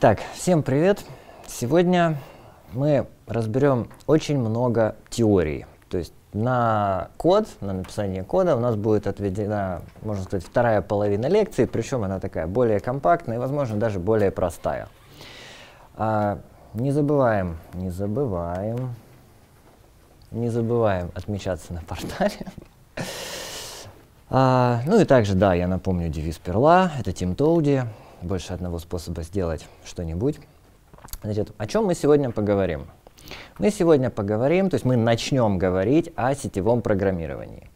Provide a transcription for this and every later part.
Итак, всем привет! Сегодня мы разберем очень много теорий. То есть на код, на написание кода у нас будет отведена, можно сказать, вторая половина лекции, причем она такая более компактная и, возможно, даже более простая. А, не забываем, не забываем, не забываем отмечаться на портале. А, ну и также, да, я напомню девиз Перла, это Тим Тоуди, больше одного способа сделать что-нибудь. Значит, о чем мы сегодня поговорим? Мы сегодня поговорим, то есть мы начнем говорить о сетевом программировании.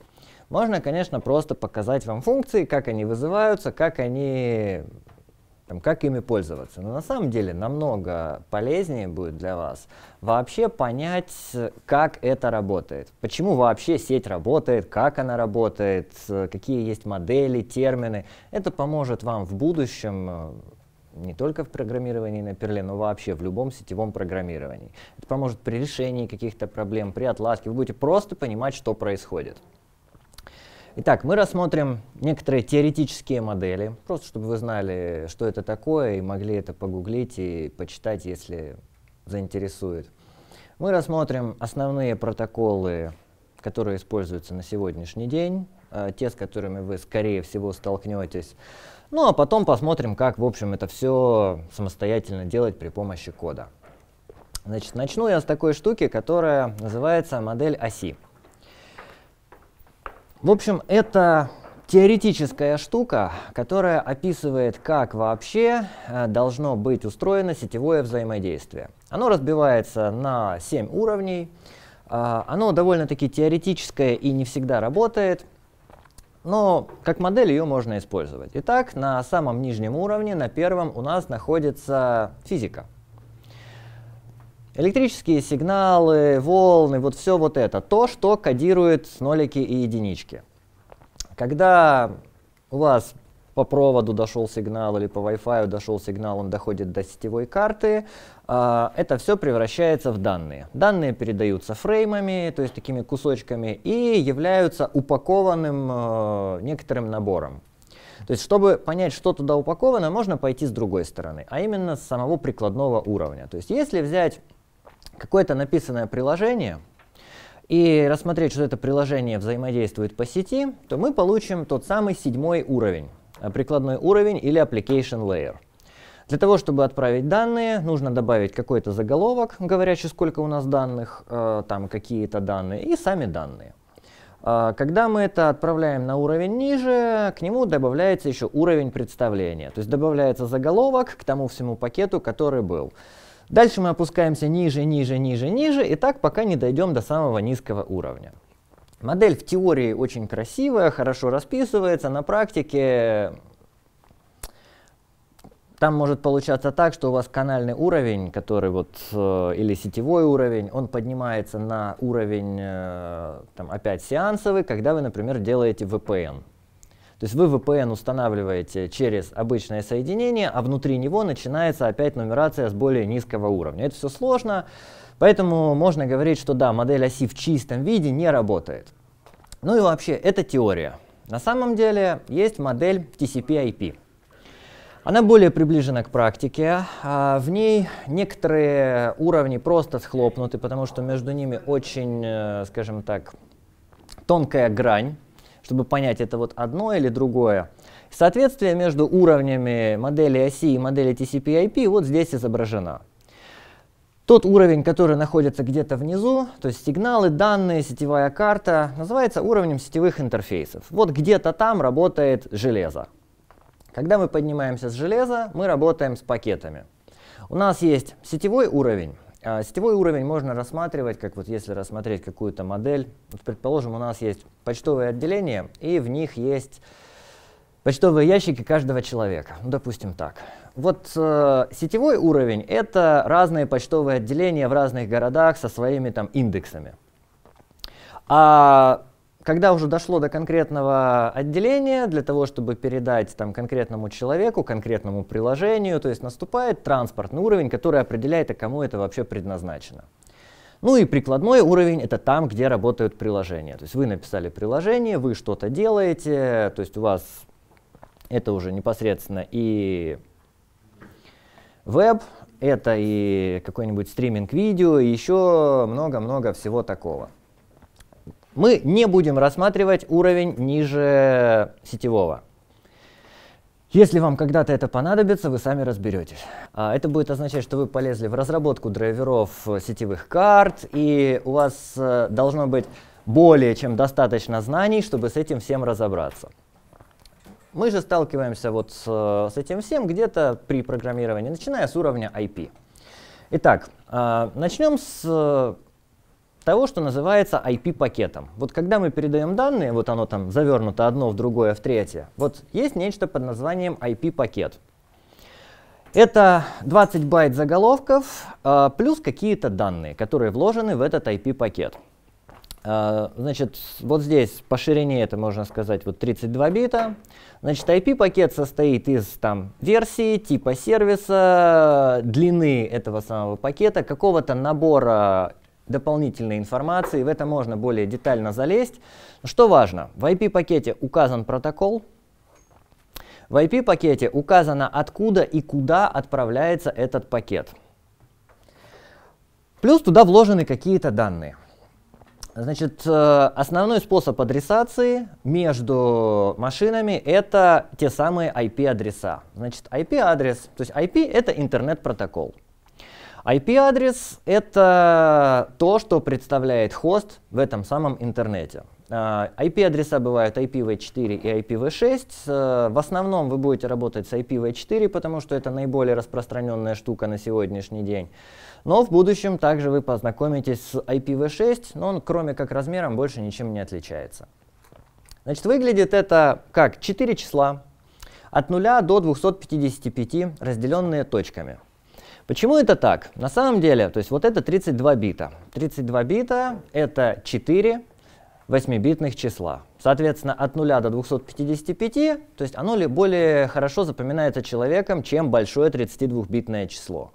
Можно, конечно, просто показать вам функции, как они вызываются, как они там, как ими пользоваться. Но ну, на самом деле намного полезнее будет для вас вообще понять, как это работает, почему вообще сеть работает, как она работает, какие есть модели, термины. Это поможет вам в будущем э, не только в программировании на перле, но вообще в любом сетевом программировании. Это поможет при решении каких-то проблем, при отладке. Вы будете просто понимать, что происходит. Итак, мы рассмотрим некоторые теоретические модели, просто чтобы вы знали, что это такое, и могли это погуглить и почитать, если заинтересует. Мы рассмотрим основные протоколы, которые используются на сегодняшний день, а, те, с которыми вы, скорее всего, столкнетесь. Ну а потом посмотрим, как, в общем, это все самостоятельно делать при помощи кода. Значит, начну я с такой штуки, которая называется модель оси. В общем, это теоретическая штука, которая описывает, как вообще э, должно быть устроено сетевое взаимодействие. Оно разбивается на 7 уровней. Э, оно довольно-таки теоретическое и не всегда работает, но как модель ее можно использовать. Итак, на самом нижнем уровне, на первом, у нас находится физика. Электрические сигналы, волны, вот все вот это. То, что кодирует нолики и единички. Когда у вас по проводу дошел сигнал или по Wi-Fi дошел сигнал, он доходит до сетевой карты. А, это все превращается в данные. Данные передаются фреймами, то есть такими кусочками, и являются упакованным э, некоторым набором. То есть, чтобы понять, что туда упаковано, можно пойти с другой стороны, а именно с самого прикладного уровня. То есть, если взять какое-то написанное приложение и рассмотреть, что это приложение взаимодействует по сети, то мы получим тот самый седьмой уровень, э, прикладной уровень или application layer. Для того, чтобы отправить данные, нужно добавить какой-то заголовок, говорящий, сколько у нас данных, э, там какие-то данные и сами данные. Э, когда мы это отправляем на уровень ниже, к нему добавляется еще уровень представления. То есть добавляется заголовок к тому всему пакету, который был. Дальше мы опускаемся ниже, ниже, ниже, ниже, и так пока не дойдем до самого низкого уровня. Модель в теории очень красивая, хорошо расписывается, на практике там может получаться так, что у вас канальный уровень, который вот, э, или сетевой уровень, он поднимается на уровень, э, там, опять сеансовый, когда вы, например, делаете VPN. То есть вы VPN устанавливаете через обычное соединение, а внутри него начинается опять нумерация с более низкого уровня. Это все сложно, поэтому можно говорить, что да, модель оси в чистом виде не работает. Ну и вообще, это теория. На самом деле есть модель TCP-IP. Она более приближена к практике. А в ней некоторые уровни просто схлопнуты, потому что между ними очень, э, скажем так, тонкая грань чтобы понять, это вот одно или другое. Соответствие между уровнями модели оси и модели TCP/IP вот здесь изображено. Тот уровень, который находится где-то внизу, то есть сигналы, данные, сетевая карта, называется уровнем сетевых интерфейсов. Вот где-то там работает железо. Когда мы поднимаемся с железа, мы работаем с пакетами. У нас есть сетевой уровень, а, сетевой уровень можно рассматривать, как вот если рассмотреть какую-то модель. Вот, предположим, у нас есть почтовые отделения, и в них есть почтовые ящики каждого человека. Ну, допустим, так. Вот э, сетевой уровень — это разные почтовые отделения в разных городах со своими там индексами. А когда уже дошло до конкретного отделения, для того, чтобы передать там, конкретному человеку, конкретному приложению, то есть наступает транспортный уровень, который определяет, а кому это вообще предназначено. Ну и прикладной уровень — это там, где работают приложения. То есть вы написали приложение, вы что-то делаете, то есть у вас это уже непосредственно и веб, это и какой-нибудь стриминг видео, и еще много-много всего такого. Мы не будем рассматривать уровень ниже сетевого. Если вам когда-то это понадобится, вы сами разберетесь. А, это будет означать, что вы полезли в разработку драйверов э, сетевых карт, и у вас э, должно быть более чем достаточно знаний, чтобы с этим всем разобраться. Мы же сталкиваемся вот с, э, с этим всем где-то при программировании, начиная с уровня IP. Итак, а, начнем с того, что называется IP-пакетом. Вот когда мы передаем данные, вот оно там завернуто одно в другое, в третье, вот есть нечто под названием IP-пакет. Это 20 байт заголовков а, плюс какие-то данные, которые вложены в этот IP-пакет. А, значит, вот здесь по ширине это можно сказать вот 32 бита. Значит, IP-пакет состоит из там версии, типа сервиса, длины этого самого пакета, какого-то набора дополнительной информации, в это можно более детально залезть. Ну, что важно, в IP-пакете указан протокол, в IP-пакете указано, откуда и куда отправляется этот пакет. Плюс туда вложены какие-то данные. Значит, э, основной способ адресации между машинами — это те самые IP-адреса. Значит, IP-адрес, то есть IP — это интернет-протокол. IP-адрес — это то, что представляет хост в этом самом интернете. А, IP-адреса бывают IPv4 и IPv6. В основном вы будете работать с IPv4, потому что это наиболее распространенная штука на сегодняшний день. Но в будущем также вы познакомитесь с IPv6, но он кроме как размером больше ничем не отличается. Значит, выглядит это как 4 числа от 0 до 255, разделенные точками. Почему это так? На самом деле, то есть вот это 32 бита. 32 бита это 4 8-битных числа. Соответственно, от 0 до 255, то есть оно ли более хорошо запоминается человеком, чем большое 32-битное число.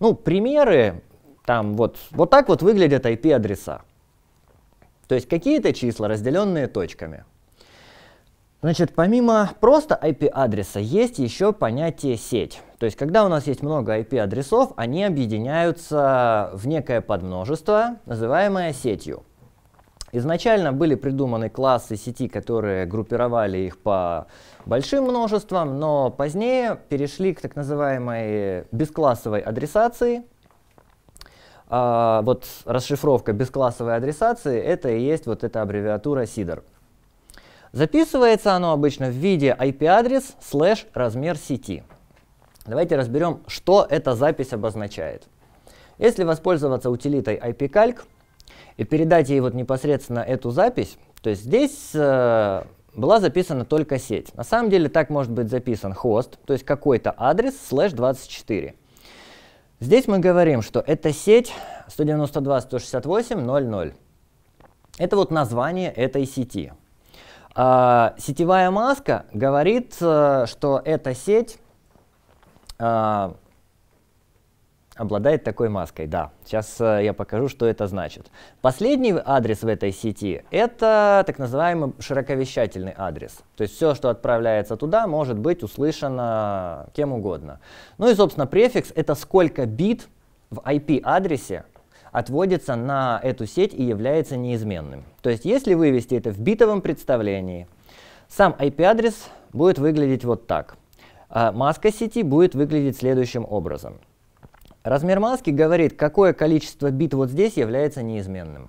Ну, примеры, там вот, вот так вот выглядят IP-адреса. То есть какие-то числа, разделенные точками. Значит, помимо просто IP-адреса, есть еще понятие сеть. То есть, когда у нас есть много IP-адресов, они объединяются в некое подмножество, называемое сетью. Изначально были придуманы классы сети, которые группировали их по большим множествам, но позднее перешли к так называемой бесклассовой адресации. А, вот расшифровка бесклассовой адресации — это и есть вот эта аббревиатура CIDR. Записывается оно обычно в виде IP-адрес слэш размер сети. Давайте разберем, что эта запись обозначает. Если воспользоваться утилитой ipcalc и передать ей вот непосредственно эту запись, то есть здесь э, была записана только сеть. На самом деле так может быть записан хост, то есть какой-то адрес слэш 24. Здесь мы говорим, что это сеть 192.168.00. Это вот название этой сети. А, сетевая маска говорит, э, что эта сеть а, обладает такой маской, да. Сейчас а, я покажу, что это значит. Последний адрес в этой сети – это так называемый широковещательный адрес. То есть все, что отправляется туда, может быть услышано кем угодно. Ну и, собственно, префикс – это сколько бит в IP-адресе отводится на эту сеть и является неизменным. То есть если вывести это в битовом представлении, сам IP-адрес будет выглядеть вот так – а маска сети будет выглядеть следующим образом. Размер маски говорит, какое количество бит вот здесь является неизменным.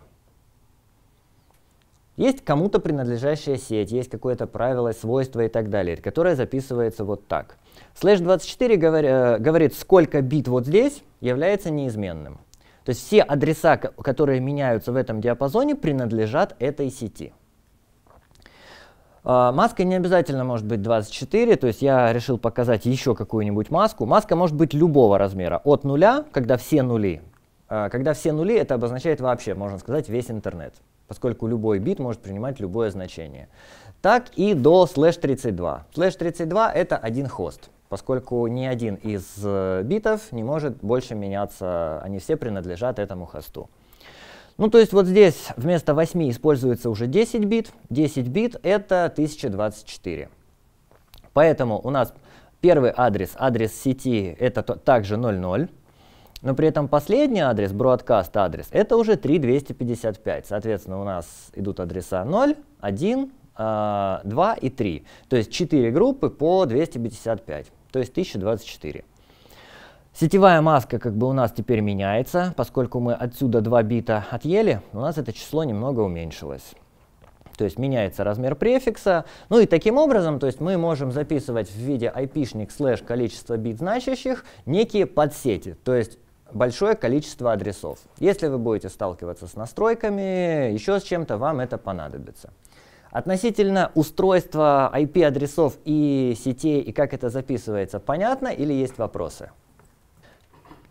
Есть кому-то принадлежащая сеть, есть какое-то правило, свойство и так далее, которое записывается вот так. Слэш 24 говор, э, говорит, сколько бит вот здесь является неизменным. То есть все адреса, которые меняются в этом диапазоне, принадлежат этой сети. А, маска не обязательно может быть 24, то есть я решил показать еще какую-нибудь маску. Маска может быть любого размера, от нуля, когда все нули. А, когда все нули, это обозначает вообще, можно сказать, весь интернет, поскольку любой бит может принимать любое значение. Так и до слэш 32. Слэш 32 это один хост, поскольку ни один из э, битов не может больше меняться, они все принадлежат этому хосту. Ну, то есть вот здесь вместо 8 используется уже 10 бит. 10 бит — это 1024. Поэтому у нас первый адрес, адрес сети, это то, также 00. Но при этом последний адрес, broadcast адрес, это уже 3255. Соответственно, у нас идут адреса 0, 1, 2 и 3. То есть 4 группы по 255, то есть 1024. Сетевая маска как бы у нас теперь меняется, поскольку мы отсюда 2 бита отъели, у нас это число немного уменьшилось. То есть меняется размер префикса. Ну и таким образом, то есть мы можем записывать в виде айпишник слэш количество бит значащих некие подсети, то есть большое количество адресов. Если вы будете сталкиваться с настройками, еще с чем-то вам это понадобится. Относительно устройства IP-адресов и сетей и как это записывается, понятно или есть вопросы?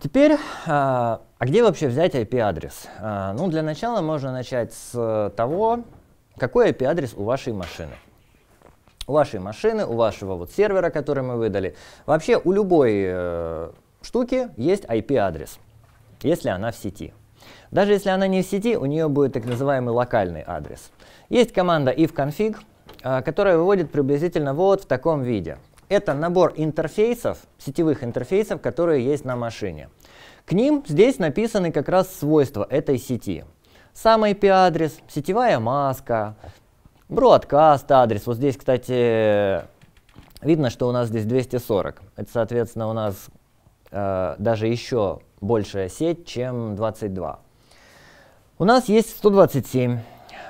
Теперь, а, а где вообще взять IP-адрес? А, ну, для начала можно начать с того, какой IP-адрес у вашей машины. У вашей машины, у вашего вот сервера, который мы выдали. Вообще у любой э, штуки есть IP-адрес, если она в сети. Даже если она не в сети, у нее будет так называемый локальный адрес. Есть команда ifconfig, а, которая выводит приблизительно вот в таком виде – это набор интерфейсов, сетевых интерфейсов, которые есть на машине. К ним здесь написаны как раз свойства этой сети. Сам IP-адрес, сетевая маска, broadcast адрес. Вот здесь, кстати, видно, что у нас здесь 240. Это, соответственно, у нас э, даже еще большая сеть, чем 22. У нас есть 127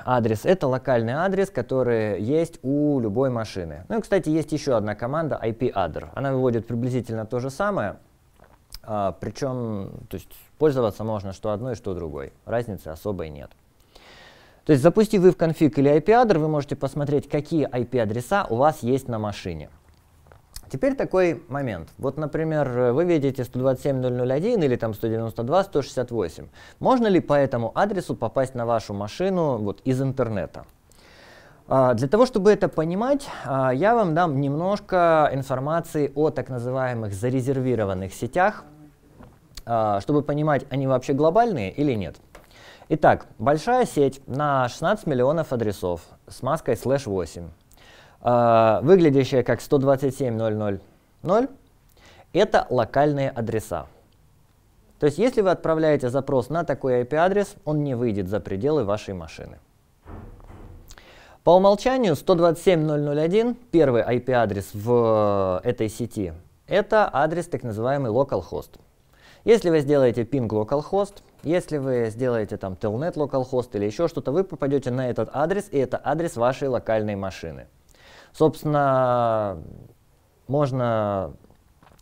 адрес. Это локальный адрес, который есть у любой машины. Ну и, кстати, есть еще одна команда IP-адр. Она выводит приблизительно то же самое, а, причем то есть, пользоваться можно что одной, что другой. Разницы особой нет. То есть запустив вы в конфиг или IP-адр, вы можете посмотреть, какие IP-адреса у вас есть на машине. Теперь такой момент. Вот, например, вы видите 127.001 или там 192.168. Можно ли по этому адресу попасть на вашу машину вот, из интернета? А, для того, чтобы это понимать, а, я вам дам немножко информации о так называемых зарезервированных сетях, а, чтобы понимать, они вообще глобальные или нет. Итак, большая сеть на 16 миллионов адресов с маской слэш 8. А, выглядящая как 127.0.0.0, это локальные адреса. То есть если вы отправляете запрос на такой IP-адрес, он не выйдет за пределы вашей машины. По умолчанию 127.0.0.1, первый IP-адрес в э, этой сети, это адрес так называемый localhost. Если вы сделаете ping localhost, если вы сделаете там telnet localhost или еще что-то, вы попадете на этот адрес, и это адрес вашей локальной машины. Собственно, можно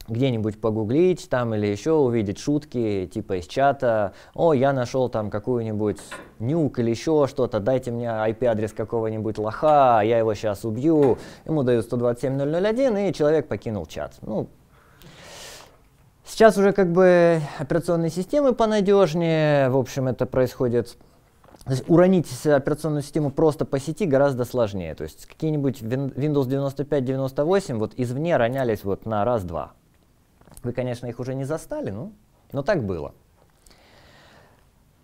где-нибудь погуглить там или еще увидеть шутки типа из чата, о, я нашел там какую-нибудь нюк или еще что-то, дайте мне IP-адрес какого-нибудь лоха, я его сейчас убью, ему дают 127.001 и человек покинул чат. Ну, сейчас уже как бы операционные системы понадежнее, в общем это происходит уронить операционную систему просто по сети гораздо сложнее. То есть какие-нибудь Windows 95-98 вот извне ронялись вот на раз-два. Вы, конечно, их уже не застали, ну, но так было.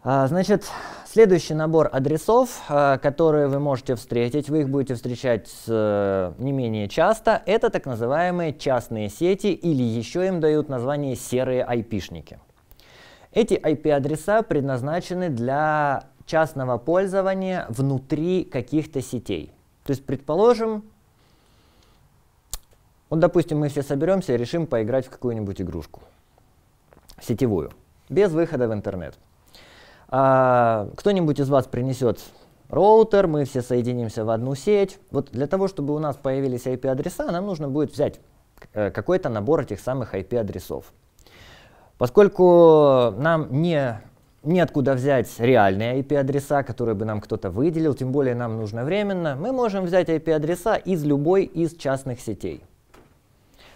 А, значит, следующий набор адресов, а, которые вы можете встретить, вы их будете встречать а, не менее часто, это так называемые частные сети или еще им дают название серые айпишники. Эти IP-адреса предназначены для частного пользования внутри каких-то сетей. То есть, предположим, вот, допустим, мы все соберемся и решим поиграть в какую-нибудь игрушку сетевую, без выхода в интернет. А, кто-нибудь из вас принесет роутер, мы все соединимся в одну сеть. Вот для того, чтобы у нас появились IP-адреса, нам нужно будет взять э, какой-то набор этих самых IP-адресов. Поскольку нам не неоткуда взять реальные IP-адреса, которые бы нам кто-то выделил, тем более нам нужно временно, мы можем взять IP-адреса из любой из частных сетей.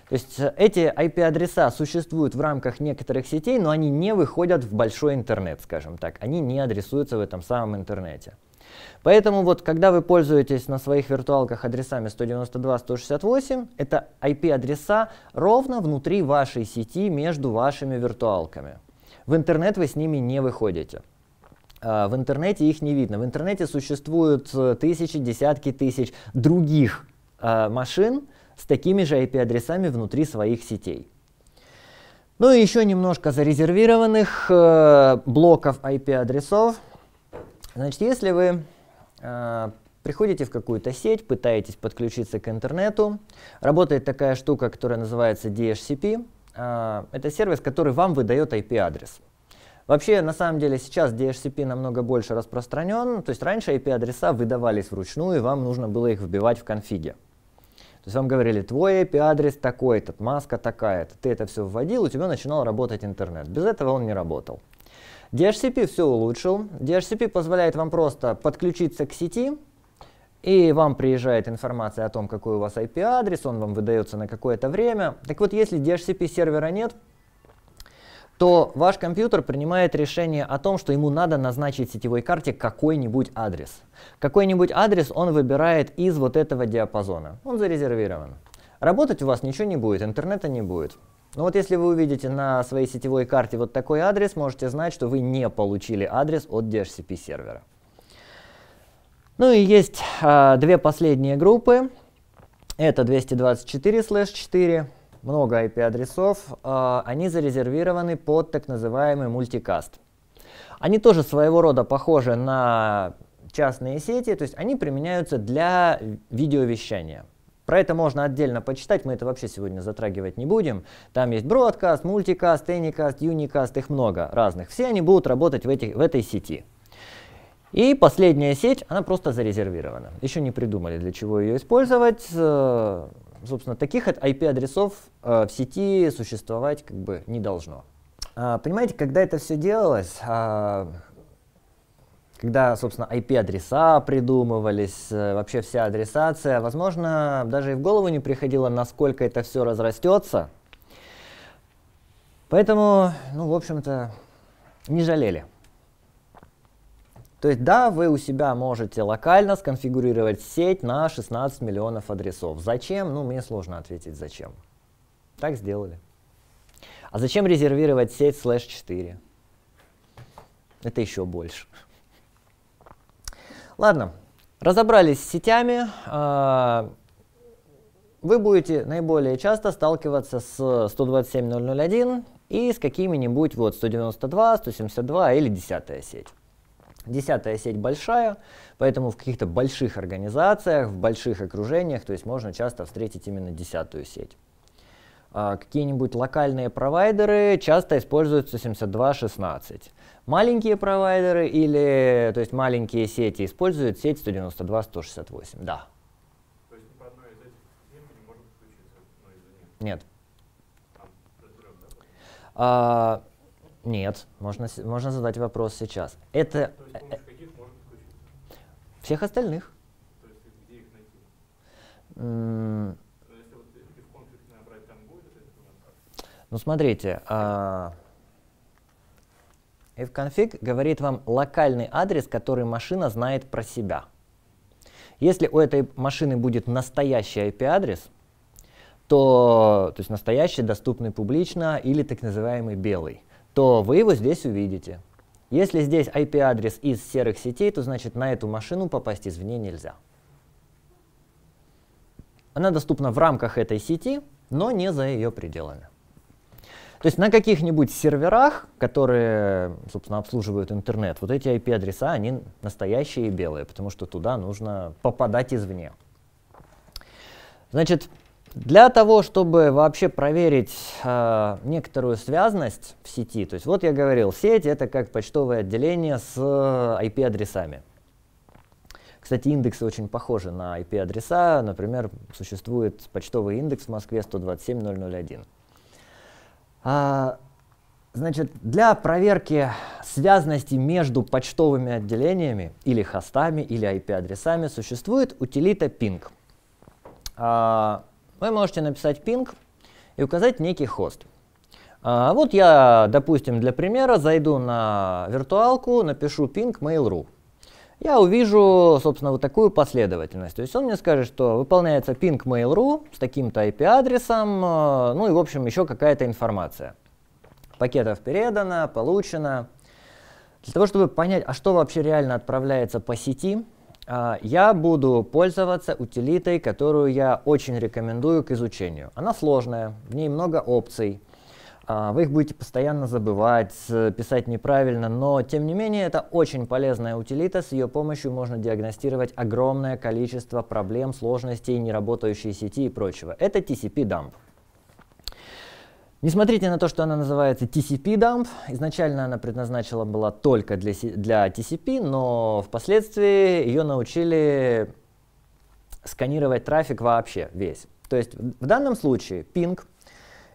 То есть э, эти IP-адреса существуют в рамках некоторых сетей, но они не выходят в большой интернет, скажем так. Они не адресуются в этом самом интернете. Поэтому вот когда вы пользуетесь на своих виртуалках адресами 192.168, это IP-адреса ровно внутри вашей сети между вашими виртуалками. В интернет вы с ними не выходите. А, в интернете их не видно. В интернете существуют э, тысячи, десятки тысяч других а, машин с такими же IP-адресами внутри своих сетей. Ну и еще немножко зарезервированных э, блоков IP-адресов. Значит, если вы а, приходите в какую-то сеть, пытаетесь подключиться к интернету, работает такая штука, которая называется DHCP. А, это сервис, который вам выдает IP-адрес. Вообще, на самом деле, сейчас DHCP намного больше распространен. То есть раньше IP-адреса выдавались вручную, и вам нужно было их вбивать в конфиге. То есть вам говорили, твой IP-адрес такой-то, маска такая-то. Ты это все вводил, у тебя начинал работать интернет. Без этого он не работал. DHCP все улучшил. DHCP позволяет вам просто подключиться к сети, и вам приезжает информация о том, какой у вас IP-адрес, он вам выдается на какое-то время. Так вот, если DHCP сервера нет, то ваш компьютер принимает решение о том, что ему надо назначить сетевой карте какой-нибудь адрес. Какой-нибудь адрес он выбирает из вот этого диапазона. Он зарезервирован. Работать у вас ничего не будет, интернета не будет. Но вот если вы увидите на своей сетевой карте вот такой адрес, можете знать, что вы не получили адрес от DHCP сервера. Ну и есть э, две последние группы. Это 224/4, много IP-адресов. Э, а, они зарезервированы под так называемый мультикаст. Они тоже своего рода похожи на частные сети, то есть они применяются для видеовещания. Про это можно отдельно почитать, мы это вообще сегодня затрагивать не будем. Там есть бродкаст, мультикаст, эникаст, юникаст, их много разных. Все они будут работать в, этих, в этой сети. И последняя сеть, она просто зарезервирована. Еще не придумали, для чего ее использовать. Э, собственно, таких IP-адресов э, в сети существовать как бы не должно. А, понимаете, когда это все делалось, а, когда, собственно, IP-адреса придумывались, э, вообще вся адресация, возможно, даже и в голову не приходило, насколько это все разрастется. Поэтому, ну, в общем-то, не жалели. То есть да, вы у себя можете локально сконфигурировать сеть на 16 миллионов адресов. Зачем? Ну, мне сложно ответить зачем. Так сделали. А зачем резервировать сеть слэш 4? Это еще больше. Ладно, разобрались с сетями. А, вы будете наиболее часто сталкиваться с 127.001 и с какими-нибудь вот 192, 172 или 10 сеть. Десятая сеть большая, поэтому в каких-то больших организациях, в больших окружениях, то есть можно часто встретить именно десятую сеть. А, Какие-нибудь локальные провайдеры часто используются 72.16. Маленькие провайдеры или, то есть маленькие сети используют сеть 192.168, да. То есть ни по одной из этих систем не может подключиться ну, Нет. А, нет, можно, можно задать вопрос сейчас. Это... Э, всех остальных. То есть, где их найти? Mm. Ну, смотрите, uh, а, ifconfig говорит вам локальный адрес, который машина знает про себя. Если у этой машины будет настоящий IP-адрес, то, то есть настоящий, доступный публично или так называемый белый, то вы его здесь увидите. Если здесь IP-адрес из серых сетей, то значит на эту машину попасть извне нельзя. Она доступна в рамках этой сети, но не за ее пределами. То есть на каких-нибудь серверах, которые, собственно, обслуживают интернет, вот эти IP-адреса, они настоящие и белые, потому что туда нужно попадать извне. Значит, для того, чтобы вообще проверить э, некоторую связность в сети, то есть вот я говорил, сеть это как почтовое отделение с IP-адресами. Э, Кстати, индексы очень похожи на IP-адреса. Например, существует почтовый индекс в Москве 127001. А, значит, для проверки связности между почтовыми отделениями или хостами, или IP-адресами существует утилита ping. А, вы можете написать ping и указать некий хост. А вот я, допустим, для примера зайду на виртуалку, напишу ping mail.ru. Я увижу, собственно, вот такую последовательность. То есть он мне скажет, что выполняется ping mail.ru с таким-то IP-адресом, э, ну и, в общем, еще какая-то информация. Пакетов передано, получено. Для того, чтобы понять, а что вообще реально отправляется по сети, а, я буду пользоваться утилитой, которую я очень рекомендую к изучению. Она сложная, в ней много опций. А, вы их будете постоянно забывать, писать неправильно, но тем не менее это очень полезная утилита, с ее помощью можно диагностировать огромное количество проблем, сложностей, неработающей сети и прочего. Это TCP-дамп. Не смотрите на то, что она называется TCP dump, изначально она предназначена была только для, для TCP, но впоследствии ее научили сканировать трафик вообще весь. То есть в данном случае ping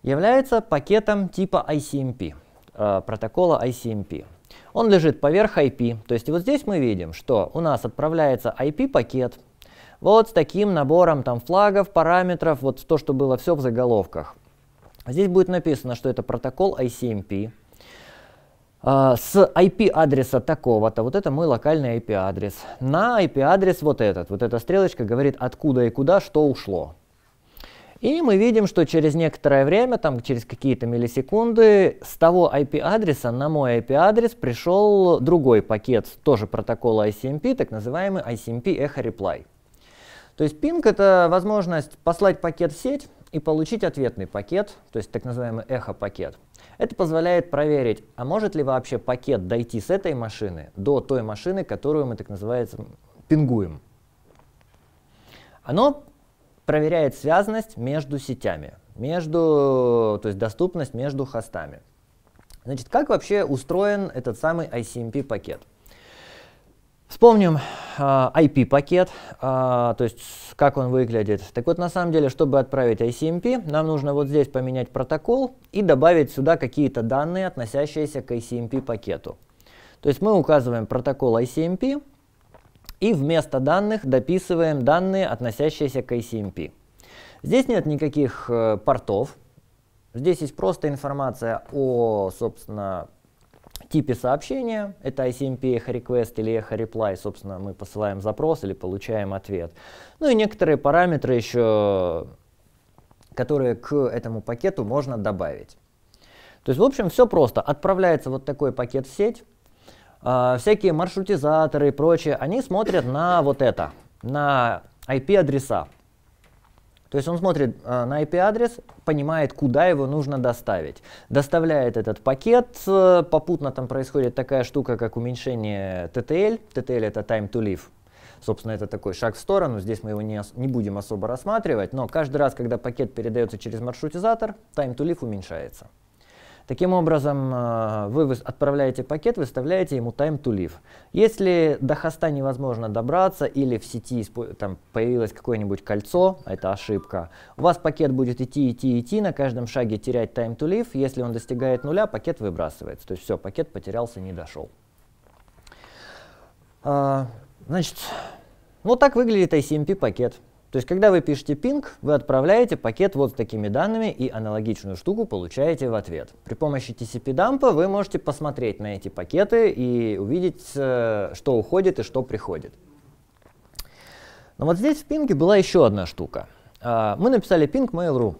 является пакетом типа ICMP, э, протокола ICMP. Он лежит поверх IP, то есть вот здесь мы видим, что у нас отправляется IP-пакет вот с таким набором там флагов, параметров, вот то, что было все в заголовках – а здесь будет написано, что это протокол ICMP, а, с IP-адреса такого-то, вот это мой локальный IP-адрес. На IP-адрес вот этот, вот эта стрелочка говорит, откуда и куда, что ушло. И мы видим, что через некоторое время, там через какие-то миллисекунды, с того IP-адреса на мой IP-адрес пришел другой пакет, тоже протокола ICMP, так называемый ICMP Echo Reply. То есть пинг — это возможность послать пакет в сеть, и получить ответный пакет, то есть так называемый эхо-пакет. Это позволяет проверить, а может ли вообще пакет дойти с этой машины до той машины, которую мы так называем пингуем. Оно проверяет связность между сетями, между, то есть доступность между хостами. Значит, как вообще устроен этот самый ICMP пакет? Вспомним э, а, IP-пакет, э, а, то есть как он выглядит. Так вот, на самом деле, чтобы отправить ICMP, эм нам нужно вот здесь поменять протокол и добавить сюда какие-то данные, относящиеся к ICMP-пакету. Эм то есть мы указываем протокол ICMP эм и вместо данных дописываем данные, относящиеся к ICMP. Здесь нет никаких э, портов, здесь есть просто информация о, собственно, типе сообщения, это ICMP Echo Request или Echo Reply, собственно, мы посылаем запрос или получаем ответ. Ну и некоторые параметры еще, которые к этому пакету можно добавить. То есть, в общем, все просто. Отправляется вот такой пакет в сеть, э, всякие маршрутизаторы и прочее, они смотрят на вот это, на IP-адреса. То есть он смотрит э, на IP-адрес, понимает, куда его нужно доставить. Доставляет этот пакет, э, попутно там происходит такая штука, как уменьшение TTL. TTL это time to live. Собственно, это такой шаг в сторону, здесь мы его не, не будем особо рассматривать, но каждый раз, когда пакет передается через маршрутизатор, time to live уменьшается. Таким образом, э, вы отправляете пакет, выставляете ему time to live. Если до хоста невозможно добраться или в сети там появилось какое-нибудь кольцо, а это ошибка, у вас пакет будет идти, идти, идти, на каждом шаге терять time to live. Если он достигает нуля, пакет выбрасывается. То есть все, пакет потерялся, не дошел. А, значит, ну так выглядит ICMP пакет. То есть, когда вы пишете ping, вы отправляете пакет вот с такими данными и аналогичную штуку получаете в ответ. При помощи TCP-дампа вы можете посмотреть на эти пакеты и увидеть, э, что уходит и что приходит. Но вот здесь в пинге была еще одна штука. А, мы написали ping mail.ru,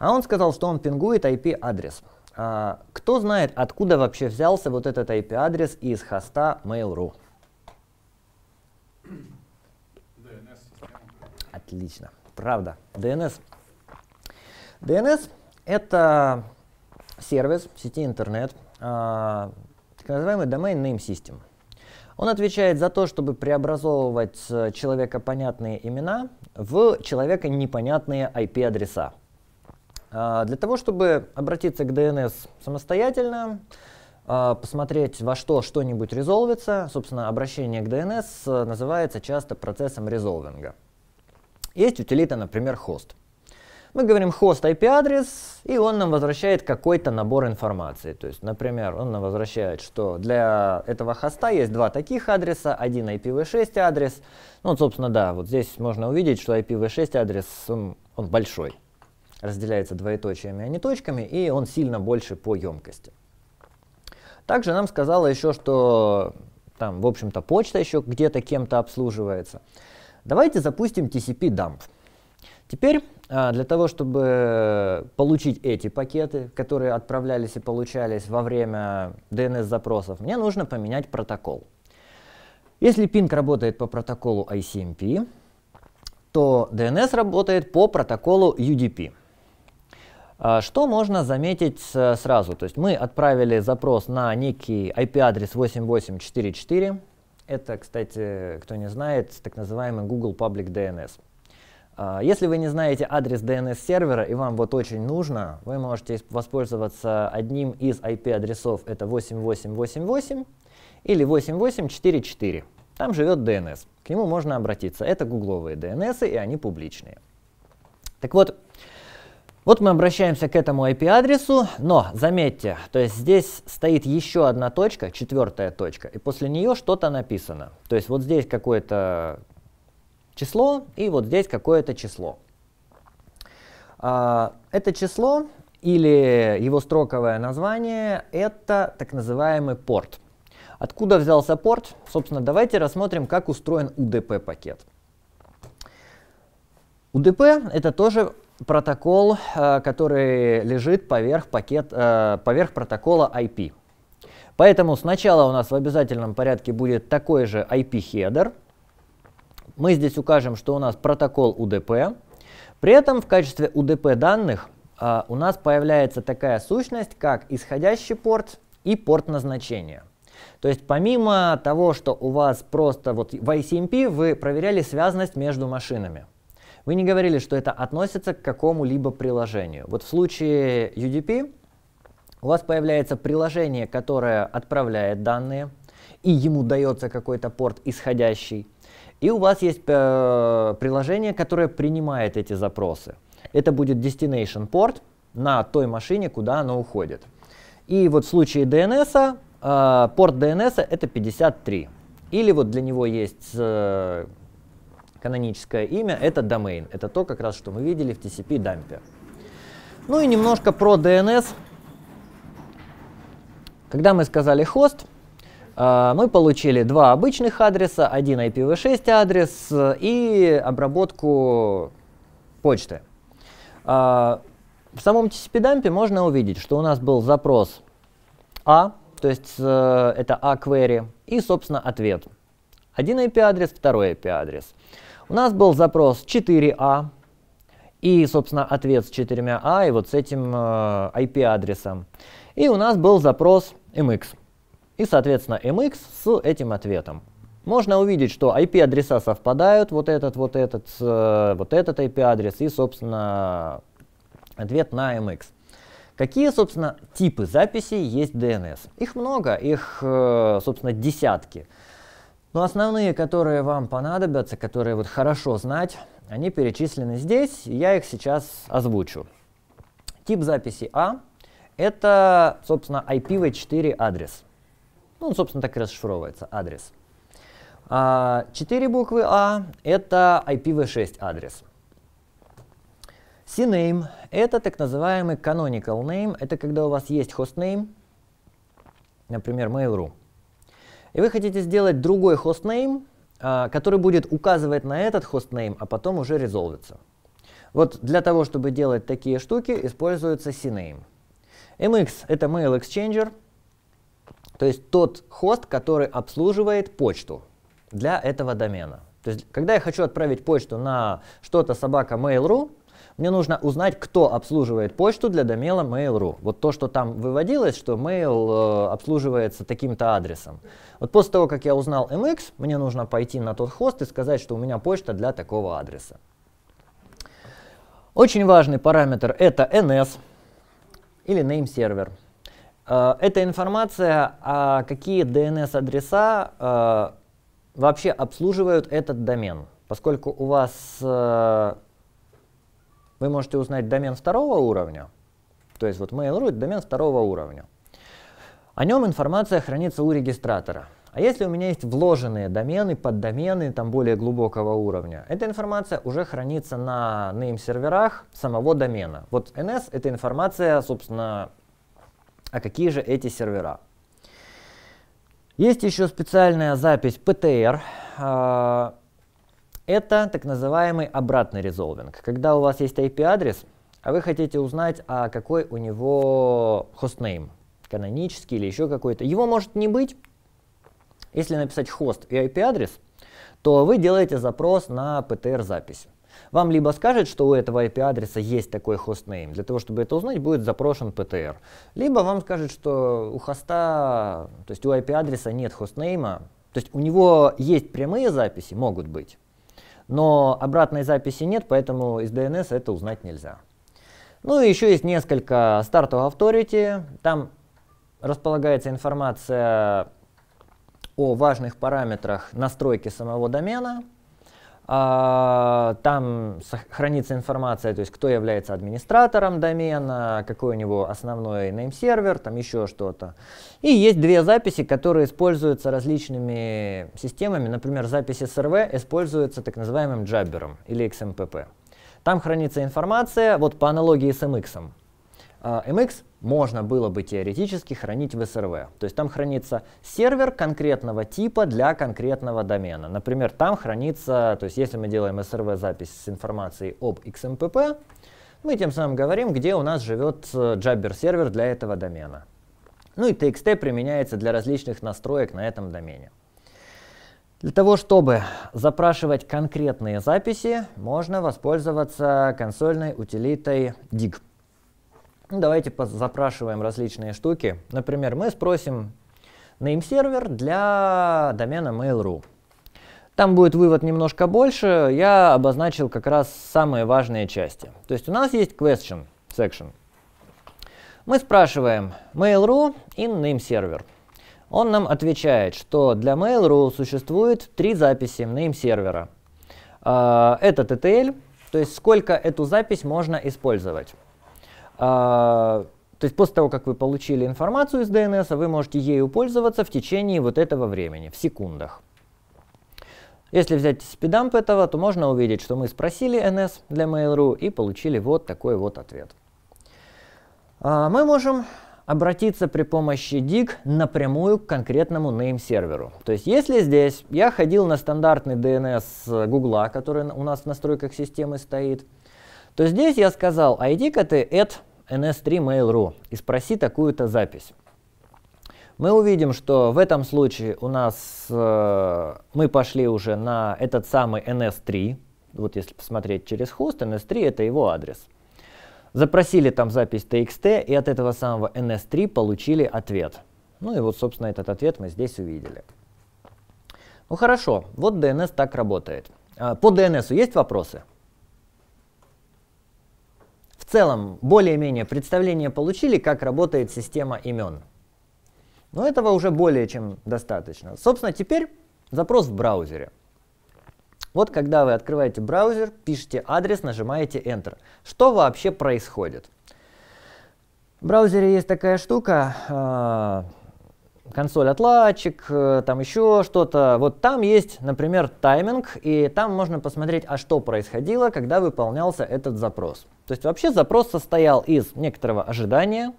а он сказал, что он пингует IP-адрес. А, кто знает, откуда вообще взялся вот этот IP-адрес из хоста Mail.ru? Отлично. Правда. DNS. DNS — это сервис сети интернет, а, так называемый Domain Name System. Он отвечает за то, чтобы преобразовывать э, человека понятные имена в человека непонятные IP-адреса. А, для того, чтобы обратиться к DNS самостоятельно, а, посмотреть, во что что-нибудь резолвится, собственно, обращение к DNS э, называется часто процессом резолвинга. Есть утилита, например, хост. Мы говорим хост IP-адрес, и он нам возвращает какой-то набор информации. То есть, например, он нам возвращает, что для этого хоста есть два таких адреса, один IPv6 адрес. Ну, вот, собственно, да, вот здесь можно увидеть, что IPv6 адрес, он, он большой, разделяется двоеточиями, а не точками, и он сильно больше по емкости. Также нам сказала еще, что там, в общем-то, почта еще где-то кем-то обслуживается. Давайте запустим TCP-дамп. Теперь а, для того, чтобы получить эти пакеты, которые отправлялись и получались во время DNS-запросов, мне нужно поменять протокол. Если пинг работает по протоколу ICMP, то DNS работает по протоколу UDP. А, что можно заметить э, сразу? То есть мы отправили запрос на некий IP-адрес 8844, это, кстати, кто не знает, так называемый Google Public DNS. А, если вы не знаете адрес DNS-сервера и вам вот очень нужно, вы можете воспользоваться одним из IP-адресов, это 8888 или 8844. Там живет DNS. К нему можно обратиться. Это гугловые DNS, и они публичные. Так вот, вот мы обращаемся к этому IP-адресу, но заметьте, то есть здесь стоит еще одна точка, четвертая точка, и после нее что-то написано. То есть вот здесь какое-то число, и вот здесь какое-то число. А, это число или его строковое название – это так называемый порт. Откуда взялся порт? Собственно, давайте рассмотрим, как устроен UDP-пакет. UDP – это тоже протокол, э, который лежит поверх, пакет, э, поверх протокола IP. Поэтому сначала у нас в обязательном порядке будет такой же IP-хедер. Мы здесь укажем, что у нас протокол UDP. При этом в качестве UDP данных э, у нас появляется такая сущность, как исходящий порт и порт назначения. То есть помимо того, что у вас просто вот в ICMP вы проверяли связность между машинами. Вы не говорили, что это относится к какому-либо приложению. Вот в случае UDP у вас появляется приложение, которое отправляет данные, и ему дается какой-то порт исходящий. И у вас есть э, приложение, которое принимает эти запросы. Это будет destination порт на той машине, куда оно уходит. И вот в случае DNS, э, порт DNS это 53. Или вот для него есть э, каноническое имя, это domain. Это то, как раз, что мы видели в TCP дампе. Ну и немножко про DNS. Когда мы сказали хост, а, мы получили два обычных адреса, один IPv6 адрес и обработку почты. А, в самом TCP-дампе можно увидеть, что у нас был запрос а то есть э, это A-query, «А и, собственно, ответ. Один IP-адрес, второй IP-адрес. У нас был запрос 4А, и, собственно, ответ с 4А, и вот с этим э, IP-адресом. И у нас был запрос MX. Эм и, соответственно, MX эм с этим ответом. Можно увидеть, что IP-адреса совпадают, вот этот, вот этот, э, вот этот IP-адрес и, собственно, ответ на MX. Эм Какие, собственно, типы записей есть DNS? Их много, их, э, собственно, Десятки. Но основные, которые вам понадобятся, которые вот хорошо знать, они перечислены здесь, я их сейчас озвучу. Тип записи А – это, собственно, IPv4 адрес. Ну, он, собственно, так и расшифровывается, адрес. А, 4 буквы А – это IPv6 адрес. CNAME – это так называемый canonical name, это когда у вас есть hostname, например, Mail.ru. И вы хотите сделать другой хостнейм, а, который будет указывать на этот хостнейм, а потом уже резолвится. Вот для того, чтобы делать такие штуки, используется CNAME. MX — это Mail Exchanger, то есть тот хост, который обслуживает почту для этого домена. То есть, когда я хочу отправить почту на что-то собака Mail.ru, мне нужно узнать, кто обслуживает почту для домена Mail.ru. Вот то, что там выводилось, что mail э, обслуживается таким-то адресом. Вот после того, как я узнал MX, мне нужно пойти на тот хост и сказать, что у меня почта для такого адреса. Очень важный параметр это NS или name server. Э, это информация, а какие DNS-адреса э, вообще обслуживают этот домен. Поскольку у вас э, вы можете узнать домен второго уровня, то есть вот Mail.ru — это домен второго уровня. О нем информация хранится у регистратора. А если у меня есть вложенные домены, поддомены там более глубокого уровня, эта информация уже хранится на name-серверах самого домена. Вот NS — это информация, собственно, а какие же эти сервера. Есть еще специальная запись PTR. Это так называемый обратный резолвинг. Когда у вас есть IP-адрес, а вы хотите узнать, а какой у него хостнейм, канонический или еще какой-то. Его может не быть. Если написать хост и IP-адрес, то вы делаете запрос на PTR-запись. Вам либо скажет, что у этого IP-адреса есть такой хостнейм, для того, чтобы это узнать, будет запрошен PTR. Либо вам скажет, что у хоста, то есть у IP-адреса нет хостнейма, то есть у него есть прямые записи, могут быть, но обратной записи нет, поэтому из DNS это узнать нельзя. Ну и еще есть несколько стартовых авторити, там располагается информация о важных параметрах настройки самого домена, а, там хранится информация, то есть кто является администратором домена, какой у него основной name-сервер, там еще что-то. И есть две записи, которые используются различными системами. Например, записи SRV используются так называемым джаббером или XMPP. Там хранится информация, вот по аналогии с MX. А, MX можно было бы теоретически хранить в СРВ, То есть там хранится сервер конкретного типа для конкретного домена. Например, там хранится, то есть если мы делаем СРВ запись с информацией об XMPP, мы тем самым говорим, где у нас живет э, Jabber сервер для этого домена. Ну и TXT применяется для различных настроек на этом домене. Для того, чтобы запрашивать конкретные записи, можно воспользоваться консольной утилитой DIG. Ну, давайте запрашиваем различные штуки. Например, мы спросим name-сервер для домена mail.ru. Там будет вывод немножко больше, я обозначил как раз самые важные части. То есть у нас есть question section. Мы спрашиваем mail.ru и name сервер. Он нам отвечает, что для Mail.ru существует три записи name сервера. А, Это TTL, то есть сколько эту запись можно использовать. А, то есть после того, как вы получили информацию из DNS, вы можете ею пользоваться в течение вот этого времени, в секундах. Если взять спидамп этого, то можно увидеть, что мы спросили NS для Mail.ru и получили вот такой вот ответ. А, мы можем обратиться при помощи DIG напрямую к конкретному name-серверу. То есть если здесь я ходил на стандартный DNS Google, который у нас в настройках системы стоит, то здесь я сказал id коты ты ns3mail.ru и спроси такую-то запись. Мы увидим, что в этом случае у нас э, мы пошли уже на этот самый ns3. Вот если посмотреть через хост, ns3 это его адрес. Запросили там запись txt и от этого самого ns3 получили ответ. Ну и вот, собственно, этот ответ мы здесь увидели. Ну хорошо, вот DNS так работает. А по DNS есть вопросы? В целом, более-менее представление получили, как работает система имен. Но этого уже более чем достаточно. Собственно, теперь запрос в браузере. Вот когда вы открываете браузер, пишете адрес, нажимаете Enter. Что вообще происходит? В браузере есть такая штука, а, консоль отладчик, э, там еще что-то. Вот там есть, например, тайминг, и там можно посмотреть, а что происходило, когда выполнялся этот запрос. То есть вообще запрос состоял из некоторого ожидания,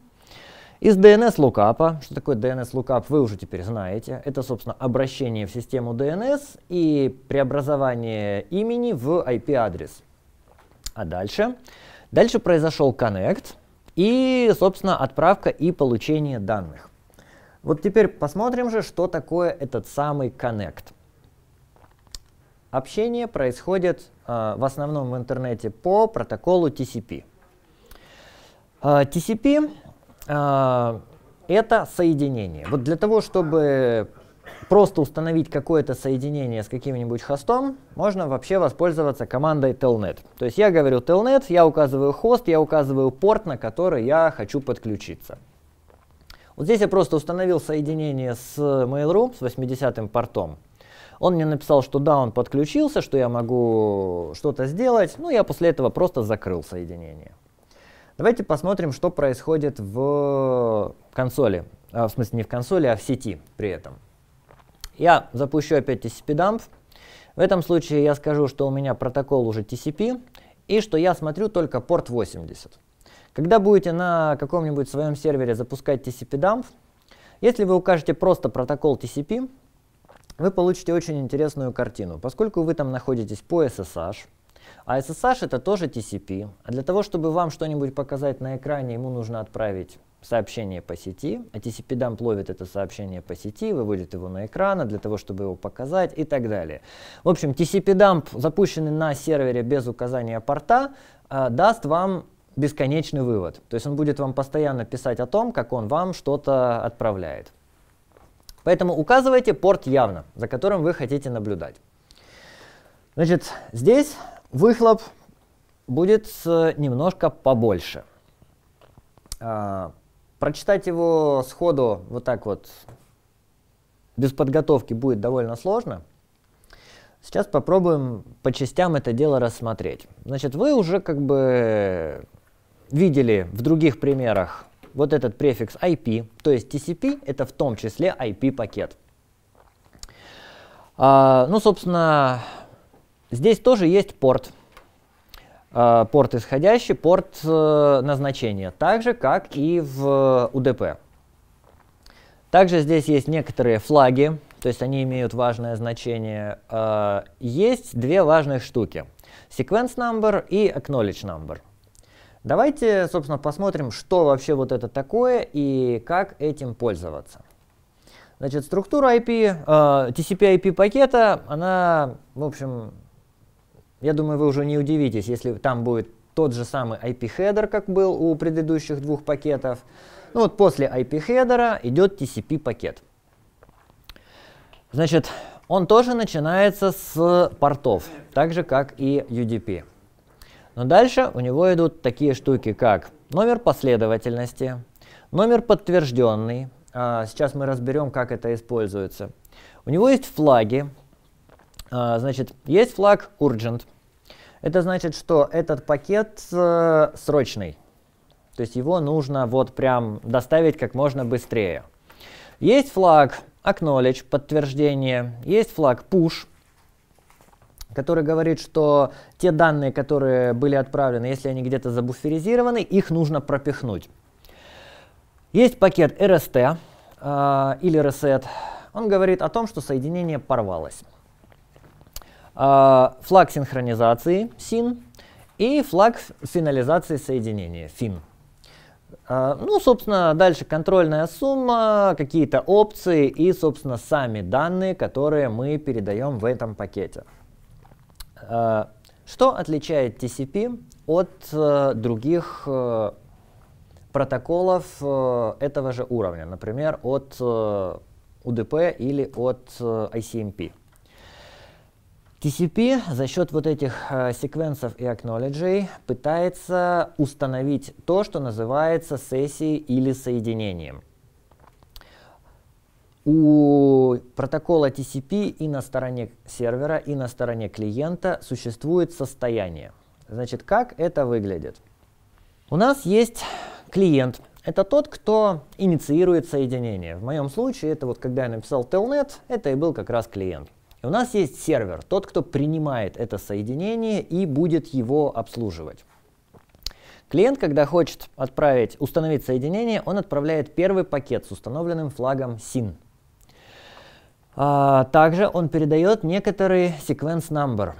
из DNS лукапа. Что такое DNS лукап, вы уже теперь знаете. Это, собственно, обращение в систему DNS и преобразование имени в IP-адрес. А дальше? Дальше произошел connect и, собственно, отправка и получение данных. Вот теперь посмотрим же, что такое этот самый Connect. Общение происходит э, в основном в интернете по протоколу TCP. Э, а, TCP э, а, это соединение. Вот для того, чтобы просто установить какое-то соединение с каким-нибудь хостом, можно вообще воспользоваться командой telnet. То есть я говорю telnet, я указываю хост, я указываю порт, на который я хочу подключиться. Вот здесь я просто установил соединение с Mail.ru, с 80-м портом. Он мне написал, что да, он подключился, что я могу что-то сделать. Ну, я после этого просто закрыл соединение. Давайте посмотрим, что происходит в консоли. А, в смысле, не в консоли, а в сети при этом. Я запущу опять TCP-дамп. В этом случае я скажу, что у меня протокол уже TCP и что я смотрю только порт 80. Когда будете на каком-нибудь своем сервере запускать TCP-дамп, если вы укажете просто протокол TCP, вы получите очень интересную картину, поскольку вы там находитесь по SSH, а SSH это тоже TCP, а для того, чтобы вам что-нибудь показать на экране, ему нужно отправить сообщение по сети, а TCP дамп ловит это сообщение по сети, выводит его на экран, а для того, чтобы его показать и так далее. В общем, TCP дамп, запущенный на сервере без указания порта, э, даст вам бесконечный вывод. То есть он будет вам постоянно писать о том, как он вам что-то отправляет. Поэтому указывайте порт явно, за которым вы хотите наблюдать. Значит, здесь выхлоп будет э, немножко побольше. А, прочитать его сходу вот так вот без подготовки будет довольно сложно. Сейчас попробуем по частям это дело рассмотреть. Значит, вы уже как бы видели в других примерах вот этот префикс IP, то есть TCP это в том числе IP-пакет. А, ну, собственно, здесь тоже есть порт. А, порт исходящий, порт э, назначения, так же, как и в UDP. Также здесь есть некоторые флаги, то есть они имеют важное значение. А, есть две важных штуки. Sequence number и acknowledge number. Давайте, собственно, посмотрим, что вообще вот это такое и как этим пользоваться. Значит, структура IP, э, TCP IP пакета, она, в общем, я думаю, вы уже не удивитесь, если там будет тот же самый IP-хедер, как был у предыдущих двух пакетов. Ну вот после IP-хедера идет TCP-пакет. Значит, он тоже начинается с портов, так же как и UDP. Но дальше у него идут такие штуки, как номер последовательности, номер подтвержденный. А, сейчас мы разберем, как это используется. У него есть флаги. А, значит, есть флаг urgent. Это значит, что этот пакет э, срочный. То есть его нужно вот прям доставить как можно быстрее. Есть флаг acknowledge, подтверждение. Есть флаг push, который говорит, что те данные, которые были отправлены, если они где-то забуферизированы, их нужно пропихнуть. Есть пакет RST э, а, или reset. Он говорит о том, что соединение порвалось. Э, флаг синхронизации SYN и флаг финализации соединения FIN. А, ну, собственно, дальше контрольная сумма, какие-то опции и, собственно, сами данные, которые мы передаем в этом пакете. Что отличает TCP от э, других э, протоколов э, этого же уровня, например, от UDP или от ICMP? TCP за счет вот этих э, секвенсов и acknowledgeей пытается установить то, что называется сессией или соединением у протокола TCP и на стороне сервера, и на стороне клиента существует состояние. Значит, как это выглядит? У нас есть клиент. Это тот, кто инициирует соединение. В моем случае, это вот когда я написал telnet, это и был как раз клиент. И у нас есть сервер, тот, кто принимает это соединение и будет его обслуживать. Клиент, когда хочет отправить, установить соединение, он отправляет первый пакет с установленным флагом SYN. А, также он передает некоторый секвенс number.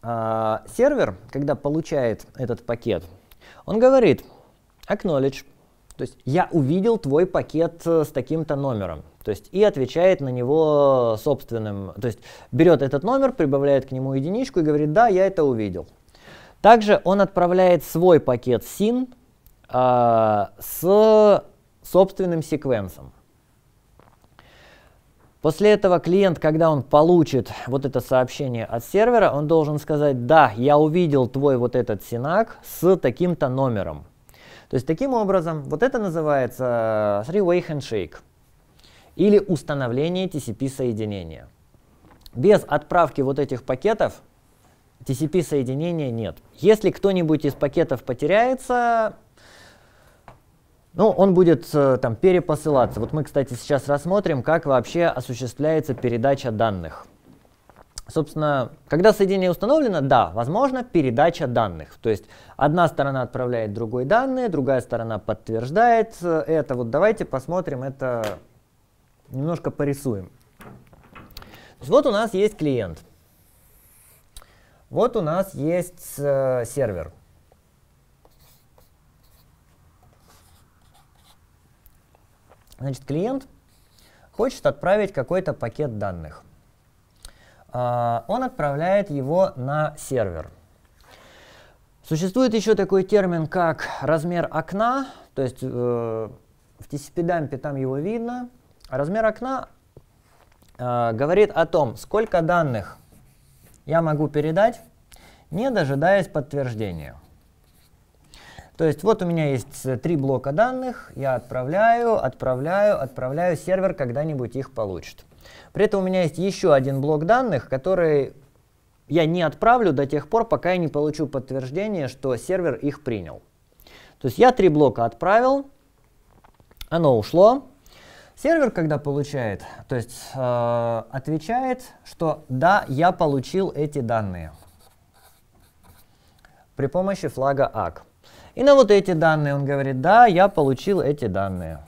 А, сервер, когда получает этот пакет, он говорит acknowledge, то есть я увидел твой пакет э, с таким-то номером. То есть и отвечает на него собственным, то есть берет этот номер, прибавляет к нему единичку и говорит, да, я это увидел. Также он отправляет свой пакет SYN э, а, с собственным секвенсом. После этого клиент, когда он получит вот это сообщение от сервера, он должен сказать, да, я увидел твой вот этот синак с таким-то номером. То есть таким образом, вот это называется three-way э, handshake или установление TCP-соединения. Без отправки вот этих пакетов TCP-соединения нет. Если кто-нибудь из пакетов потеряется, ну, он будет э, там перепосылаться. Вот мы, кстати, сейчас рассмотрим, как вообще осуществляется передача данных. Собственно, когда соединение установлено, да, возможно передача данных. То есть одна сторона отправляет другой данные, другая сторона подтверждает э, это. Вот давайте посмотрим это, немножко порисуем. вот у нас есть клиент. Вот у нас есть э, сервер. Значит, клиент хочет отправить какой-то пакет данных. А, он отправляет его на сервер. Существует еще такой термин, как размер окна, то есть э, в TCP-дампе там его видно. размер окна э, говорит о том, сколько данных я могу передать, не дожидаясь подтверждения. То есть вот у меня есть э, три блока данных, я отправляю, отправляю, отправляю, сервер когда-нибудь их получит. При этом у меня есть еще один блок данных, который я не отправлю до тех пор, пока я не получу подтверждение, что сервер их принял. То есть я три блока отправил, оно ушло. Сервер, когда получает, то есть э, отвечает, что да, я получил эти данные при помощи флага ACK. И на вот эти данные он говорит, да, я получил эти данные.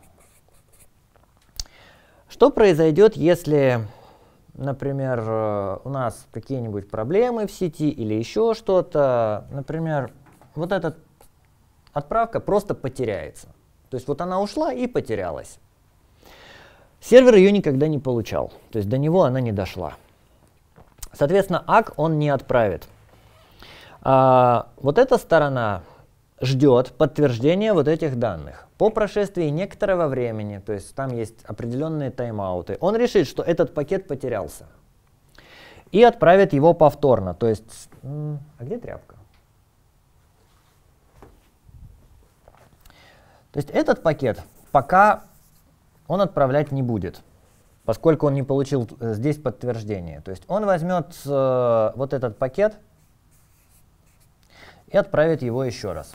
Что произойдет, если, например, э, у нас какие-нибудь проблемы в сети или еще что-то? Например, вот эта отправка просто потеряется. То есть вот она ушла и потерялась. Сервер ее никогда не получал, то есть до него она не дошла. Соответственно, ак он не отправит. А, вот эта сторона ждет подтверждения вот этих данных. По прошествии некоторого времени, то есть там есть определенные тайм-ауты, он решит, что этот пакет потерялся и отправит его повторно. То есть, а где тряпка? То есть этот пакет пока он отправлять не будет, поскольку он не получил э, здесь подтверждение. То есть он возьмет э, вот этот пакет и отправит его еще раз.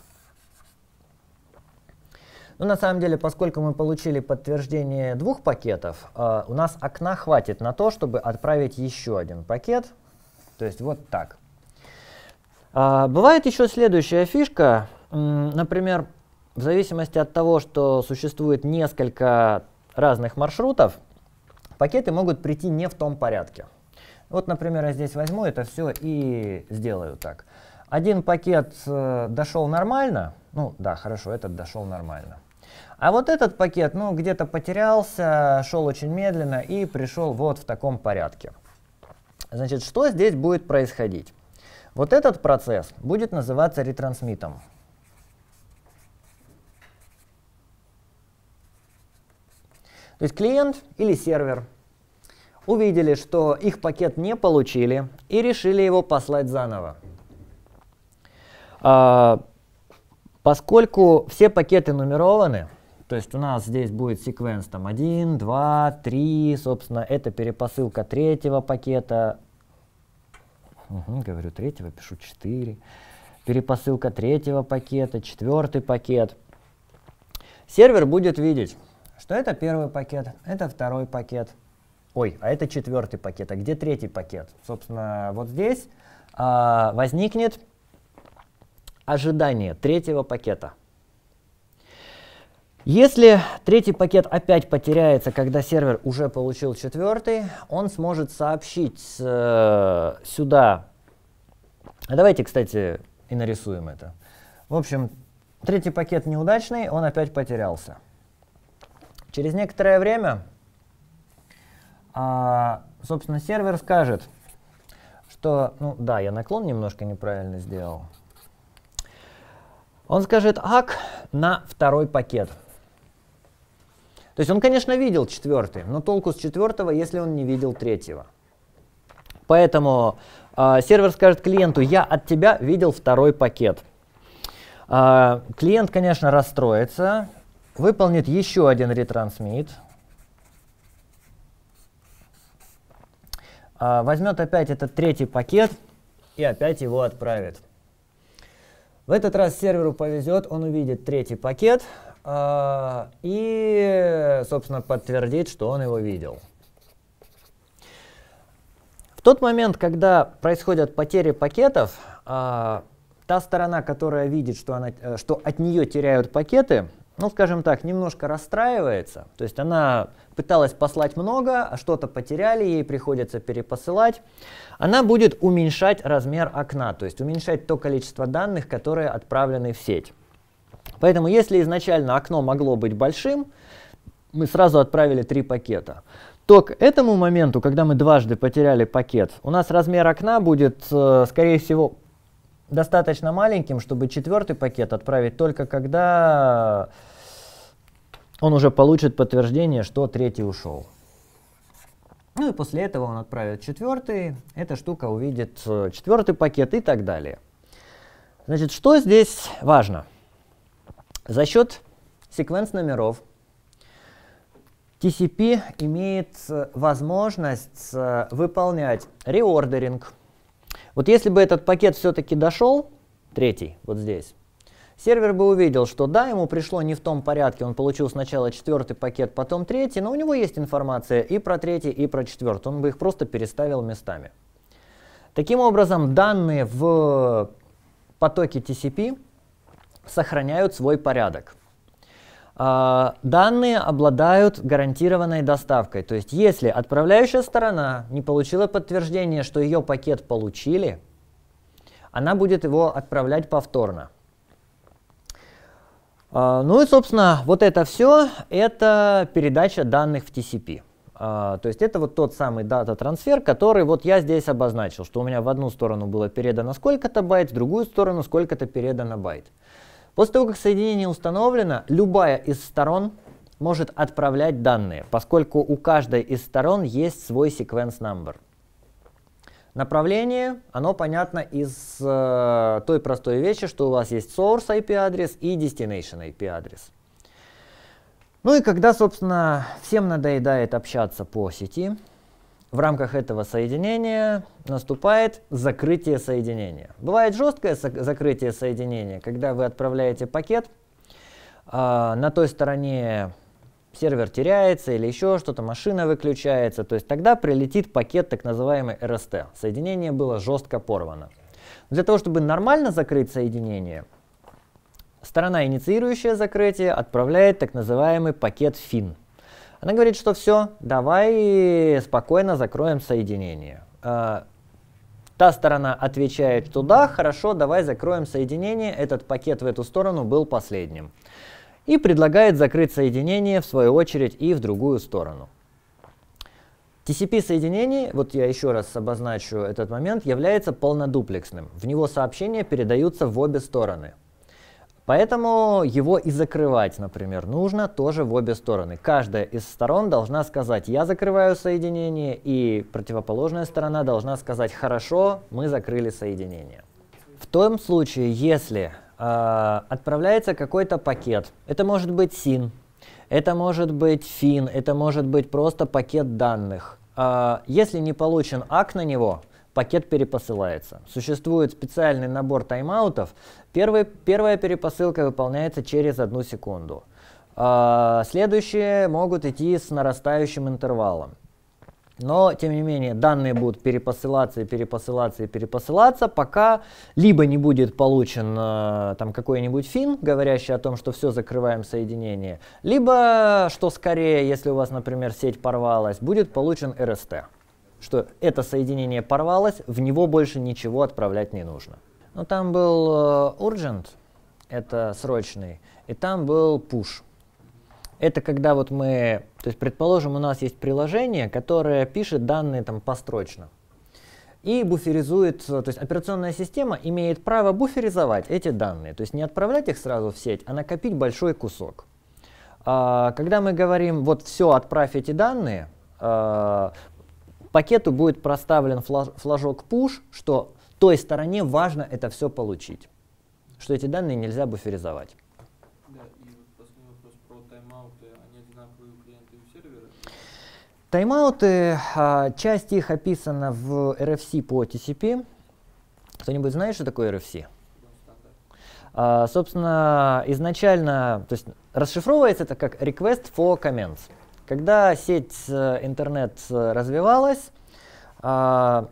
Ну на самом деле, поскольку мы получили подтверждение двух пакетов, э, у нас окна хватит на то, чтобы отправить еще один пакет. То есть вот так. Э, бывает еще следующая фишка. Например, в зависимости от того, что существует несколько разных маршрутов, пакеты могут прийти не в том порядке. Вот, например, я здесь возьму это все и сделаю так. Один пакет э, дошел нормально. Ну да, хорошо, этот дошел нормально. А вот этот пакет, ну, где-то потерялся, шел очень медленно и пришел вот в таком порядке. Значит, что здесь будет происходить? Вот этот процесс будет называться ретрансмитом. То есть клиент или сервер увидели, что их пакет не получили и решили его послать заново. А, поскольку все пакеты нумерованы, то есть у нас здесь будет секвенс там 1, 2, 3, собственно, это перепосылка третьего пакета. Угу, говорю третьего, пишу 4. Перепосылка третьего пакета, четвертый пакет. Сервер будет видеть, что это первый пакет, это второй пакет. Ой, а это четвертый пакет, а где третий пакет? Собственно, вот здесь а, возникнет ожидание третьего пакета. Если третий пакет опять потеряется, когда сервер уже получил четвертый, он сможет сообщить э, сюда. А давайте, кстати, и нарисуем это. В общем, третий пакет неудачный, он опять потерялся. Через некоторое время, э, собственно, сервер скажет, что, ну да, я наклон немножко неправильно сделал. Он скажет ак на второй пакет. То есть он, конечно, видел четвертый, но толку с четвертого, если он не видел третьего. Поэтому э, сервер скажет клиенту, я от тебя видел второй пакет. Э, клиент, конечно, расстроится, выполнит еще один ретрансмит, э, возьмет опять этот третий пакет и опять его отправит. В этот раз серверу повезет, он увидит третий пакет, а, и, собственно, подтвердить, что он его видел. В тот момент, когда происходят потери пакетов, а, та сторона, которая видит, что, она, э, что от нее теряют пакеты, ну, скажем так, немножко расстраивается. То есть она пыталась послать много, а что-то потеряли, ей приходится перепосылать. Она будет уменьшать размер окна, то есть уменьшать то количество данных, которые отправлены в сеть. Поэтому если изначально окно могло быть большим, мы сразу отправили три пакета то к этому моменту, когда мы дважды потеряли пакет, у нас размер окна будет, э, скорее всего, достаточно маленьким, чтобы четвертый пакет отправить только когда он уже получит подтверждение, что третий ушел. Ну и после этого он отправит четвертый, эта штука увидит э, четвертый пакет и так далее. Значит, что здесь важно? За счет секвенс номеров TCP имеет э, возможность э, выполнять реордеринг. Вот если бы этот пакет все-таки дошел, третий, вот здесь, сервер бы увидел, что да, ему пришло не в том порядке, он получил сначала четвертый пакет, потом третий, но у него есть информация и про третий, и про четвертый, он бы их просто переставил местами. Таким образом, данные в потоке TCP сохраняют свой порядок. А, данные обладают гарантированной доставкой. То есть если отправляющая сторона не получила подтверждение, что ее пакет получили, она будет его отправлять повторно. А, ну и, собственно, вот это все – это передача данных в TCP. А, то есть это вот тот самый дата-трансфер, который вот я здесь обозначил, что у меня в одну сторону было передано сколько-то байт, в другую сторону сколько-то передано байт. После того, как соединение установлено, любая из сторон может отправлять данные, поскольку у каждой из сторон есть свой sequence number. Направление, оно понятно из э, той простой вещи, что у вас есть source IP-адрес и destination IP-адрес. Ну и когда, собственно, всем надоедает общаться по сети, в рамках этого соединения наступает закрытие соединения. Бывает жесткое закрытие соединения, когда вы отправляете пакет, а на той стороне сервер теряется или еще что-то, машина выключается, то есть тогда прилетит пакет так называемый RST. Соединение было жестко порвано. Для того, чтобы нормально закрыть соединение, сторона, инициирующая закрытие, отправляет так называемый пакет FIN – она говорит, что все, давай спокойно закроем соединение. А, та сторона отвечает, что да, хорошо, давай закроем соединение, этот пакет в эту сторону был последним. И предлагает закрыть соединение, в свою очередь, и в другую сторону. TCP соединение, вот я еще раз обозначу этот момент, является полнодуплексным. В него сообщения передаются в обе стороны. Поэтому его и закрывать, например, нужно тоже в обе стороны. Каждая из сторон должна сказать «я закрываю соединение», и противоположная сторона должна сказать «хорошо, мы закрыли соединение». В том случае, если э, отправляется какой-то пакет, это может быть SYN, это может быть FIN, это может быть просто пакет данных. Э, если не получен ак на него, пакет перепосылается. Существует специальный набор тайм-аутов, Первый, первая перепосылка выполняется через одну секунду. А, следующие могут идти с нарастающим интервалом. Но, тем не менее, данные будут перепосылаться и перепосылаться и перепосылаться, пока либо не будет получен э, там какой-нибудь фин, говорящий о том, что все, закрываем соединение, либо, что скорее, если у вас, например, сеть порвалась, будет получен РСТ, что это соединение порвалось, в него больше ничего отправлять не нужно. Ну там был э, urgent, это срочный, и там был push. Это когда вот мы, то есть предположим, у нас есть приложение, которое пишет данные там построчно. И буферизует, э, то есть операционная система имеет право буферизовать эти данные, то есть не отправлять их сразу в сеть, а накопить большой кусок. А, когда мы говорим, вот все, отправь эти данные, а, пакету будет проставлен флажок push, что той стороне важно это все получить, что эти данные нельзя буферизовать. Да, Тайм-ауты, а, часть их описана в RFC по TCP. Кто-нибудь знает, что такое RFC? А, собственно, изначально, то есть расшифровывается это как request for comments. Когда сеть э, интернет э, развивалась, а,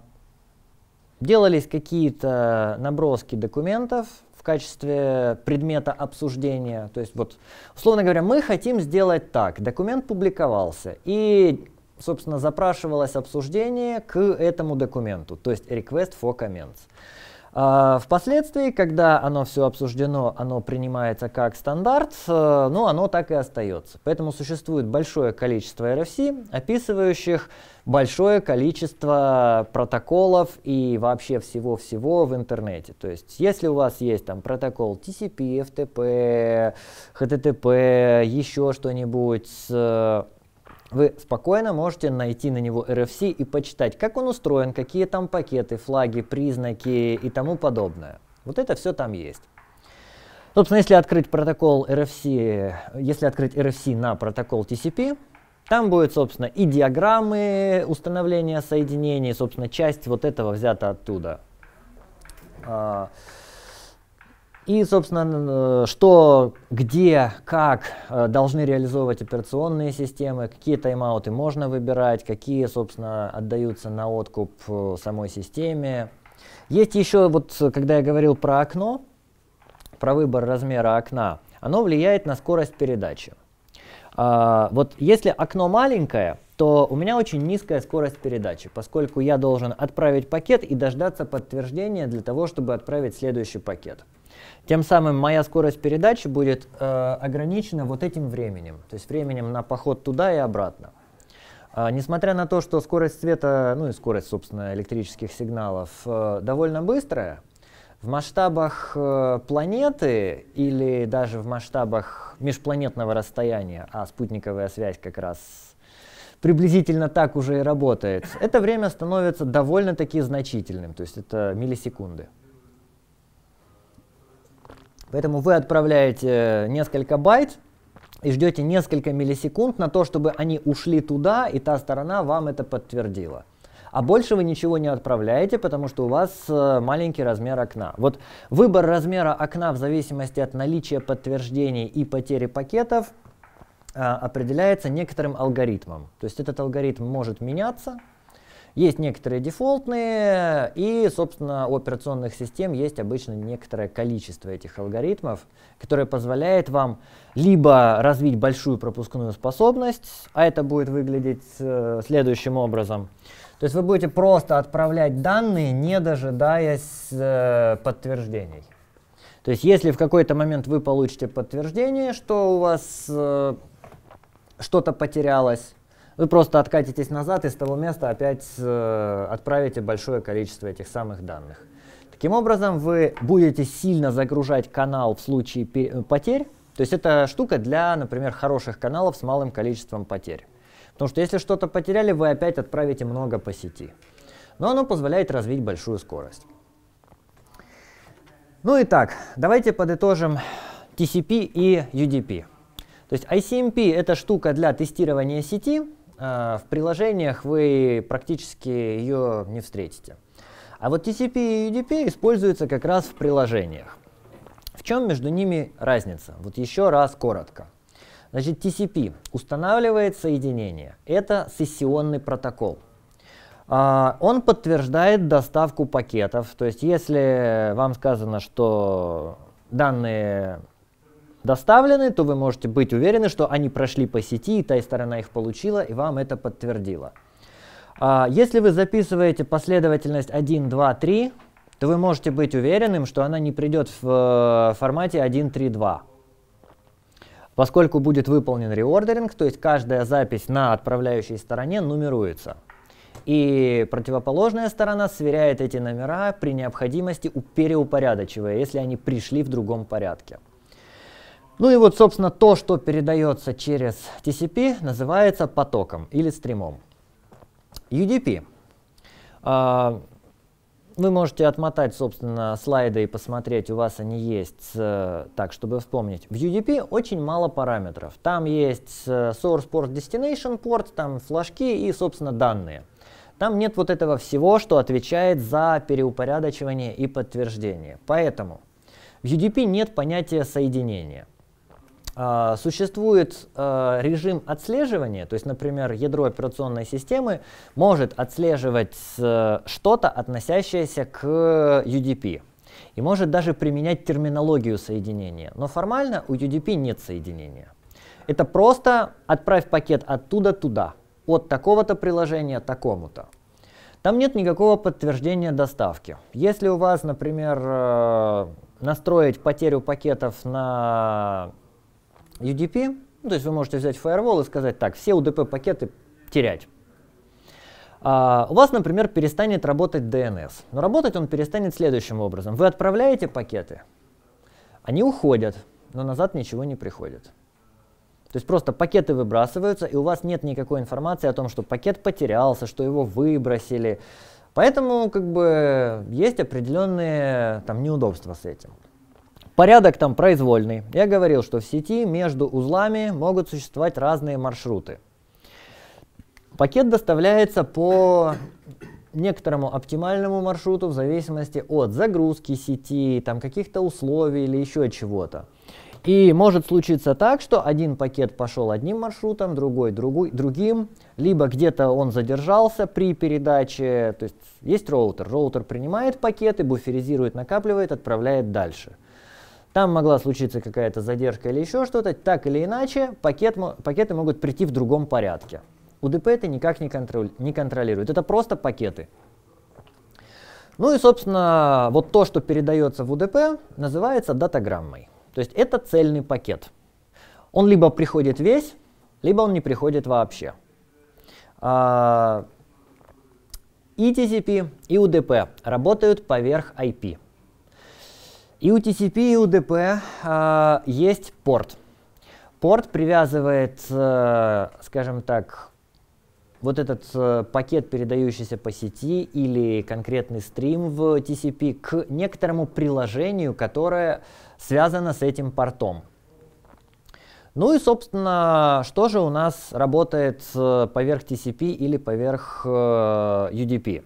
Делались какие-то наброски документов в качестве предмета обсуждения. То есть вот, условно говоря, мы хотим сделать так. Документ публиковался, и, собственно, запрашивалось обсуждение к этому документу, то есть request for comments. А, впоследствии, когда оно все обсуждено, оно принимается как стандарт, э, но ну, оно так и остается. Поэтому существует большое количество RFC, описывающих большое количество протоколов и вообще всего-всего в интернете. То есть, если у вас есть там протокол TCP, FTP, HTTP, еще что-нибудь, вы спокойно можете найти на него RFC и почитать, как он устроен, какие там пакеты, флаги, признаки и тому подобное. Вот это все там есть. Собственно, если открыть протокол RFC, если открыть RFC на протокол TCP, там будет, собственно, и диаграммы установления соединений, собственно, часть вот этого взята оттуда. А, и, собственно, э, что, где, как э, должны реализовывать операционные системы, какие тайм-ауты можно выбирать, какие, собственно, отдаются на откуп э, самой системе. Есть еще, вот когда я говорил про окно, про выбор размера окна, оно влияет на скорость передачи. А, вот если окно маленькое, то у меня очень низкая скорость передачи, поскольку я должен отправить пакет и дождаться подтверждения для того, чтобы отправить следующий пакет. Тем самым моя скорость передачи будет э, ограничена вот этим временем, то есть временем на поход туда и обратно. Э, несмотря на то, что скорость света, ну и скорость, собственно, электрических сигналов э, довольно быстрая, в масштабах э, планеты или даже в масштабах межпланетного расстояния, а спутниковая связь как раз приблизительно так уже и работает, это время становится довольно-таки значительным, то есть это миллисекунды. Поэтому вы отправляете э, несколько байт и ждете несколько миллисекунд на то, чтобы они ушли туда, и та сторона вам это подтвердила. А больше вы ничего не отправляете, потому что у вас э, маленький размер окна. Вот выбор размера окна в зависимости от наличия подтверждений и потери пакетов э, определяется некоторым алгоритмом. То есть этот алгоритм может меняться, есть некоторые дефолтные, и, собственно, у операционных систем есть обычно некоторое количество этих алгоритмов, которые позволяют вам либо развить большую пропускную способность, а это будет выглядеть э, следующим образом. То есть вы будете просто отправлять данные, не дожидаясь э, подтверждений. То есть если в какой-то момент вы получите подтверждение, что у вас э, что-то потерялось, вы просто откатитесь назад и с того места опять э, отправите большое количество этих самых данных. Таким образом, вы будете сильно загружать канал в случае э, потерь. То есть это штука для, например, хороших каналов с малым количеством потерь. Потому что если что-то потеряли, вы опять отправите много по сети. Но оно позволяет развить большую скорость. Ну и так, давайте подытожим TCP и UDP. То есть ICMP эм — это штука для тестирования сети, а, в приложениях вы практически ее не встретите. А вот TCP и UDP используются как раз в приложениях. В чем между ними разница? Вот еще раз коротко. Значит, TCP устанавливает соединение. Это сессионный протокол. А, он подтверждает доставку пакетов. То есть, если вам сказано, что данные доставлены, то вы можете быть уверены, что они прошли по сети, и та сторона их получила, и вам это подтвердила. А, если вы записываете последовательность 1, 2, 3, то вы можете быть уверенным, что она не придет в э, формате 1, 3, 2. Поскольку будет выполнен реордеринг, то есть каждая запись на отправляющей стороне нумеруется. И противоположная сторона сверяет эти номера при необходимости, переупорядочивая, если они пришли в другом порядке. Ну и вот, собственно, то, что передается через TCP, называется потоком или стримом. UDP. А, вы можете отмотать, собственно, слайды и посмотреть, у вас они есть, так, чтобы вспомнить. В UDP очень мало параметров. Там есть source port, destination port, там флажки и, собственно, данные. Там нет вот этого всего, что отвечает за переупорядочивание и подтверждение. Поэтому в UDP нет понятия соединения. А, существует а, режим отслеживания, то есть, например, ядро операционной системы может отслеживать э, что-то, относящееся к UDP, и может даже применять терминологию соединения. Но формально у UDP нет соединения. Это просто отправь пакет оттуда туда, от такого-то приложения такому-то. Там нет никакого подтверждения доставки. Если у вас, например, э, настроить потерю пакетов на UDP, ну, то есть вы можете взять фаервол и сказать, так, все UDP-пакеты терять. А, у вас, например, перестанет работать DNS. Но работать он перестанет следующим образом. Вы отправляете пакеты, они уходят, но назад ничего не приходит. То есть просто пакеты выбрасываются, и у вас нет никакой информации о том, что пакет потерялся, что его выбросили. Поэтому как бы есть определенные там неудобства с этим. Порядок там произвольный. Я говорил, что в сети между узлами могут существовать разные маршруты. Пакет доставляется по некоторому оптимальному маршруту в зависимости от загрузки сети, там каких-то условий или еще чего-то. И может случиться так, что один пакет пошел одним маршрутом, другой, другой другим, либо где-то он задержался при передаче. То есть есть роутер. Роутер принимает пакеты, буферизирует, накапливает, отправляет дальше. Там могла случиться какая-то задержка или еще что-то. Так или иначе, пакет, пакеты могут прийти в другом порядке. УДП это никак не, контроль, не контролирует. Это просто пакеты. Ну и, собственно, вот то, что передается в УДП, называется датаграммой. То есть это цельный пакет. Он либо приходит весь, либо он не приходит вообще. А, и TCP, и UDP работают поверх IP. И у TCP, и у DP э, есть порт. Порт привязывает, э, скажем так, вот этот э, пакет, передающийся по сети или конкретный стрим в TCP к некоторому приложению, которое связано с этим портом. Ну и, собственно, что же у нас работает э, поверх TCP или поверх UDP? Э,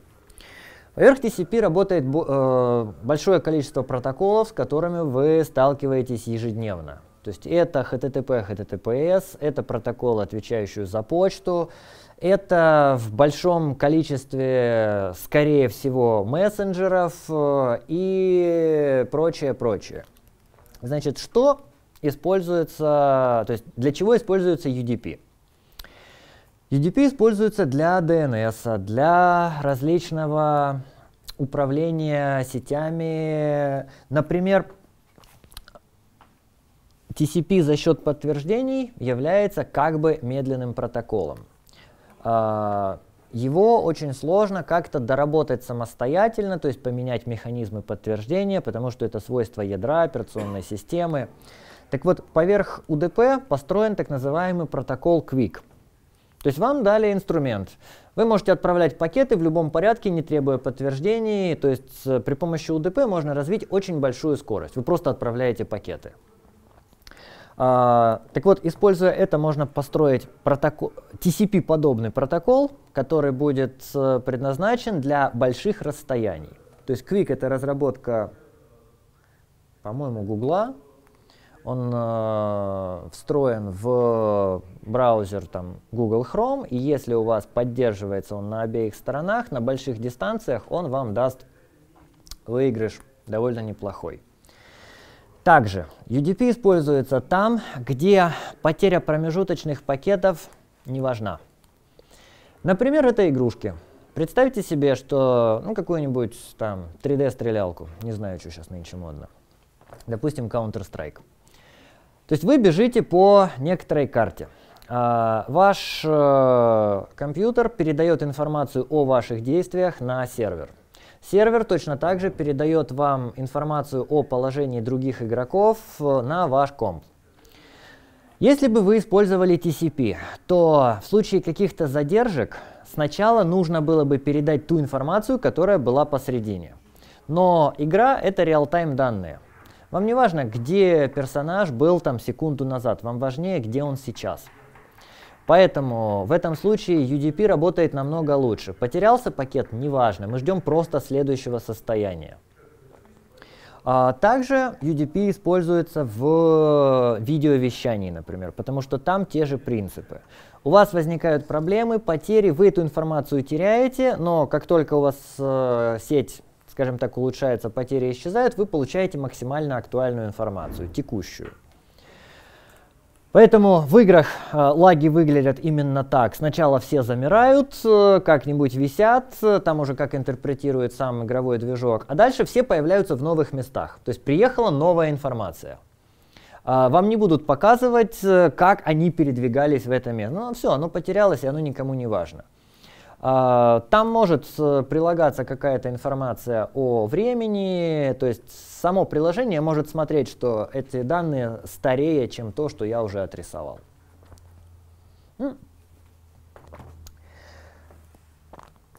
Поверх TCP работает э, большое количество протоколов, с которыми вы сталкиваетесь ежедневно. То есть это HTTP, HTTPS, это протокол, отвечающий за почту, это в большом количестве, скорее всего, мессенджеров э, и прочее, прочее. Значит, что используется, то есть для чего используется UDP? UDP e используется для DNS, для различного управления сетями. Например, TCP за счет подтверждений является как бы медленным протоколом. А, его очень сложно как-то доработать самостоятельно, то есть поменять механизмы подтверждения, потому что это свойство ядра операционной системы. Так вот, поверх UDP построен так называемый протокол Quick. То есть вам дали инструмент. Вы можете отправлять пакеты в любом порядке, не требуя подтверждений. То есть при помощи УДП можно развить очень большую скорость. Вы просто отправляете пакеты. А, так вот, используя это, можно построить протокол, TCP-подобный протокол, который будет э, предназначен для больших расстояний. То есть Quick — это разработка, по-моему, Гугла, он э, встроен в браузер там, Google Chrome, и если у вас поддерживается он на обеих сторонах, на больших дистанциях он вам даст выигрыш довольно неплохой. Также UDP используется там, где потеря промежуточных пакетов не важна. Например, это игрушки. Представьте себе, что ну, какую-нибудь там 3D-стрелялку, не знаю, что сейчас нынче модно. Допустим, Counter-Strike. То есть вы бежите по некоторой карте. А, ваш э, компьютер передает информацию о ваших действиях на сервер. Сервер точно так же передает вам информацию о положении других игроков э, на ваш комп. Если бы вы использовали TCP, то в случае каких-то задержек сначала нужно было бы передать ту информацию, которая была посередине. Но игра — это реал-тайм данные. Вам не важно, где персонаж был там секунду назад, вам важнее, где он сейчас. Поэтому в этом случае UDP работает намного лучше. Потерялся пакет, неважно, мы ждем просто следующего состояния. А, также UDP используется в видеовещании, например, потому что там те же принципы. У вас возникают проблемы, потери, вы эту информацию теряете, но как только у вас э, сеть скажем так, улучшается, потери исчезают, вы получаете максимально актуальную информацию, текущую. Поэтому в играх э, лаги выглядят именно так. Сначала все замирают, э, как-нибудь висят, э, там уже как интерпретирует сам игровой движок, а дальше все появляются в новых местах. То есть приехала новая информация. Э, вам не будут показывать, э, как они передвигались в это место. Ну все, оно потерялось, и оно никому не важно. А, там может э, прилагаться какая-то информация о времени, то есть само приложение может смотреть, что эти данные старее, чем то, что я уже отрисовал.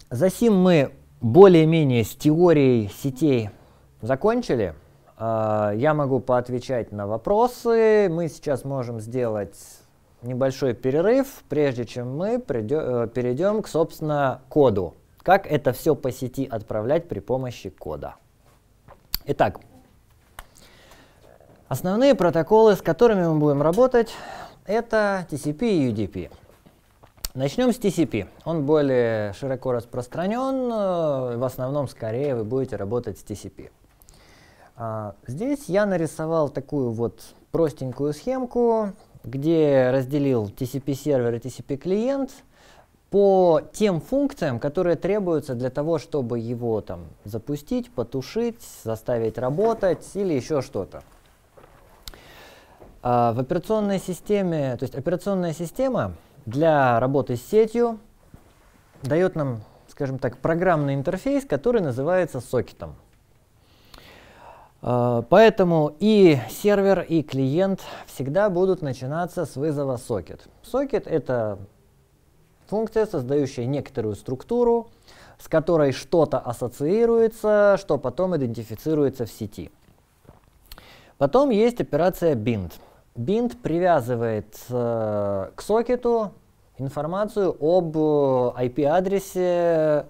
Засим мы более-менее с теорией сетей закончили. А, я могу поотвечать на вопросы. Мы сейчас можем сделать небольшой перерыв, прежде чем мы придё, э, перейдем к, собственно, коду. Как это все по сети отправлять при помощи кода. Итак, основные протоколы, с которыми мы будем работать, это TCP и UDP. Начнем с TCP. Он более широко распространен, э, в основном скорее вы будете работать с TCP. А, здесь я нарисовал такую вот простенькую схемку, где разделил TCP-сервер и TCP-клиент по тем функциям, которые требуются для того, чтобы его там запустить, потушить, заставить работать или еще что-то. А в операционной системе, то есть операционная система для работы с сетью дает нам, скажем так, программный интерфейс, который называется сокетом. Э, поэтому и сервер, и клиент всегда будут начинаться с вызова сокет. Сокет — это функция, создающая некоторую структуру, с которой что-то ассоциируется, что потом идентифицируется в сети. Потом есть операция bind. Bind привязывает э, к сокету информацию об э, IP-адресе,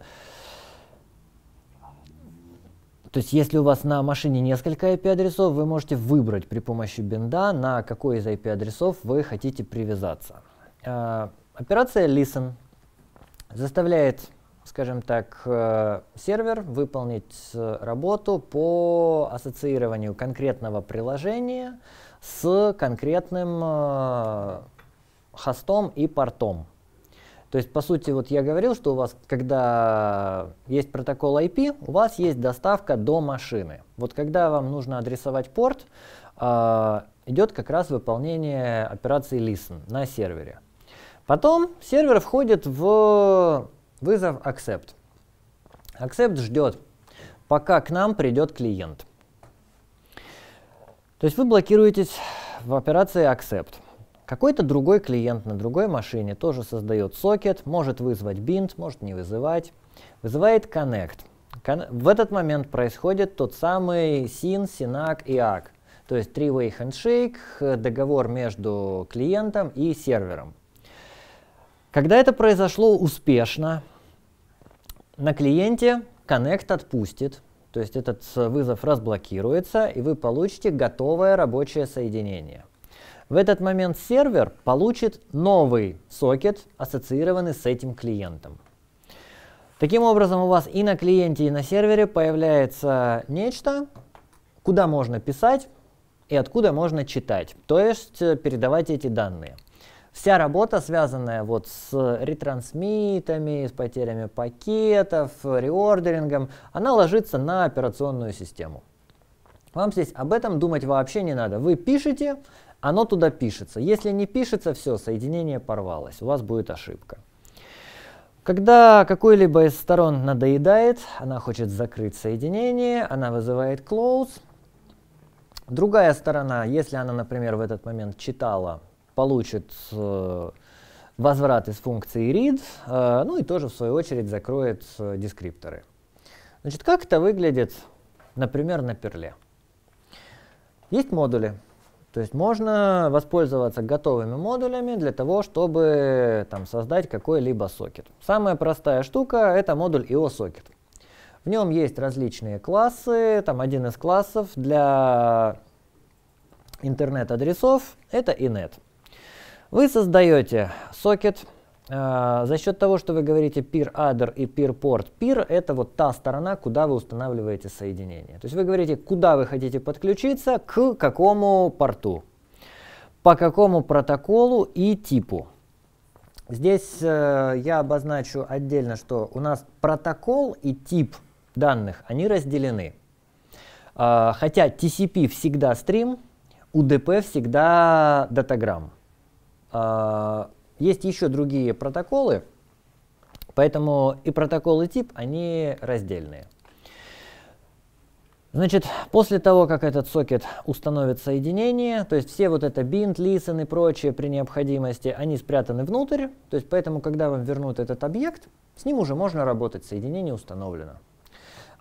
то есть, если у вас на машине несколько IP-адресов, вы можете выбрать при помощи бинда, на какой из IP-адресов вы хотите привязаться. Э, операция listen заставляет, скажем так, э, сервер выполнить э, работу по ассоциированию конкретного приложения с конкретным э, хостом и портом. То есть, по сути, вот я говорил, что у вас, когда есть протокол IP, у вас есть доставка до машины. Вот когда вам нужно адресовать порт, э, идет как раз выполнение операции listen на сервере. Потом сервер входит в вызов accept. Accept ждет, пока к нам придет клиент. То есть вы блокируетесь в операции accept. Какой-то другой клиент на другой машине тоже создает сокет, может вызвать бинт, может не вызывать. Вызывает connect. Кон в этот момент происходит тот самый SYN, SYNAC и ACK. То есть three-way handshake, договор между клиентом и сервером. Когда это произошло успешно, на клиенте Connect отпустит, то есть этот э, вызов разблокируется, и вы получите готовое рабочее соединение – в этот момент сервер получит новый сокет, ассоциированный с этим клиентом. Таким образом, у вас и на клиенте, и на сервере появляется нечто, куда можно писать и откуда можно читать, то есть э, передавать эти данные. Вся работа, связанная вот с ретрансмитами, с потерями пакетов, реордерингом, она ложится на операционную систему. Вам здесь об этом думать вообще не надо. Вы пишете, оно туда пишется. Если не пишется, все, соединение порвалось, у вас будет ошибка. Когда какой-либо из сторон надоедает, она хочет закрыть соединение, она вызывает close. Другая сторона, если она, например, в этот момент читала, получит э, возврат из функции read, э, ну и тоже, в свою очередь, закроет э, дескрипторы. Значит, как это выглядит, например, на перле? Есть модули, то есть можно воспользоваться готовыми модулями для того, чтобы там, создать какой-либо сокет. Самая простая штука — это модуль io socket. В нем есть различные классы. Там один из классов для интернет-адресов — это inet. Вы создаете сокет, а, за счет того, что вы говорите peer adder и peer port, peer это вот та сторона, куда вы устанавливаете соединение. То есть вы говорите, куда вы хотите подключиться, к какому порту, по какому протоколу и типу. Здесь э, я обозначу отдельно, что у нас протокол и тип данных, они разделены. Э, хотя TCP всегда стрим, UDP всегда датаграмм. А, есть еще другие протоколы, поэтому и протоколы тип, они раздельные. Значит, после того, как этот сокет установит соединение, то есть все вот это bind, listen и прочее при необходимости, они спрятаны внутрь, то есть поэтому, когда вам вернут этот объект, с ним уже можно работать, соединение установлено.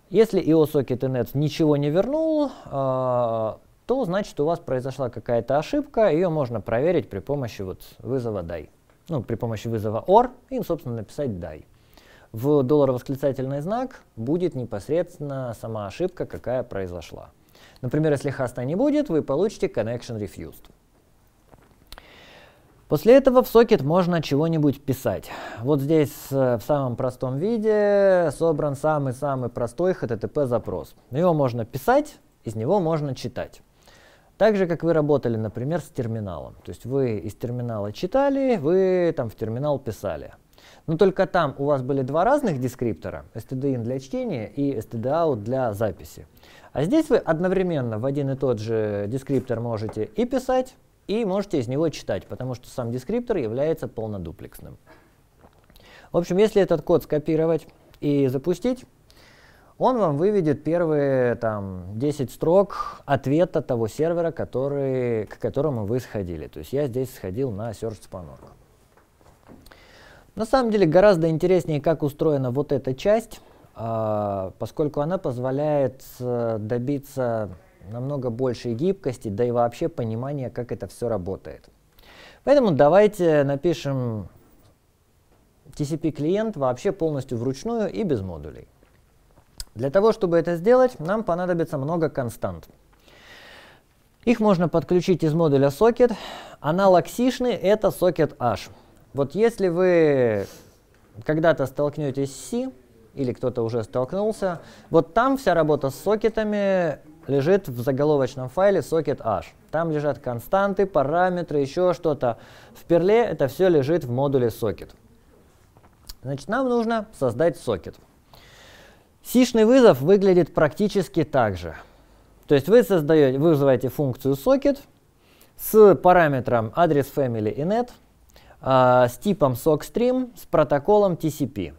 Если IO-сокет init ничего не вернул, а, то значит у вас произошла какая-то ошибка, ее можно проверить при помощи вот вызова DAI ну, при помощи вызова or, и, собственно, написать die. В долларо-восклицательный знак будет непосредственно сама ошибка, какая произошла. Например, если хаста не будет, вы получите connection refused. После этого в сокет можно чего-нибудь писать. Вот здесь э, в самом простом виде собран самый-самый простой HTTP запрос. Его можно писать, из него можно читать. Так же, как вы работали, например, с терминалом. То есть вы из терминала читали, вы там в терминал писали. Но только там у вас были два разных дескриптора, stdin для чтения и stdout для записи. А здесь вы одновременно в один и тот же дескриптор можете и писать, и можете из него читать, потому что сам дескриптор является полнодуплексным. В общем, если этот код скопировать и запустить, он вам выведет первые там, 10 строк ответа того сервера, который, к которому вы сходили. То есть я здесь сходил на Search Spanner. На самом деле гораздо интереснее, как устроена вот эта часть, а, поскольку она позволяет э, добиться намного большей гибкости, да и вообще понимания, как это все работает. Поэтому давайте напишем TCP-клиент вообще полностью вручную и без модулей. Для того, чтобы это сделать, нам понадобится много констант. Их можно подключить из модуля socket. Аналог сишный это socket h. Вот если вы когда-то столкнетесь с C, или кто-то уже столкнулся, вот там вся работа с сокетами лежит в заголовочном файле socket h. Там лежат константы, параметры, еще что-то. В перле это все лежит в модуле socket. Значит, нам нужно создать сокет. Socket. Сишный вызов выглядит практически так же. То есть вы создаете, вызываете функцию socket с параметром адрес family и net, э, с типом sockstream, с протоколом TCP.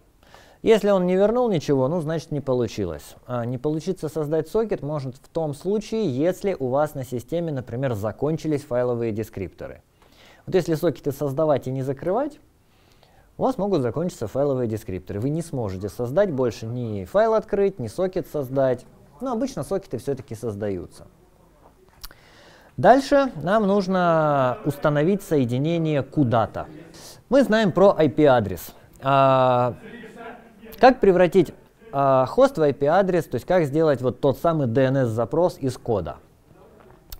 Если он не вернул ничего, ну значит не получилось. А не получится создать сокет может в том случае, если у вас на системе, например, закончились файловые дескрипторы. Вот если сокеты создавать и не закрывать, у вас могут закончиться файловые дескрипторы. Вы не сможете создать больше ни файл открыть, ни сокет создать. Но обычно сокеты все-таки создаются. Дальше нам нужно установить соединение куда-то. Мы знаем про IP-адрес. А, как превратить а, хост в IP-адрес, то есть как сделать вот тот самый DNS-запрос из кода.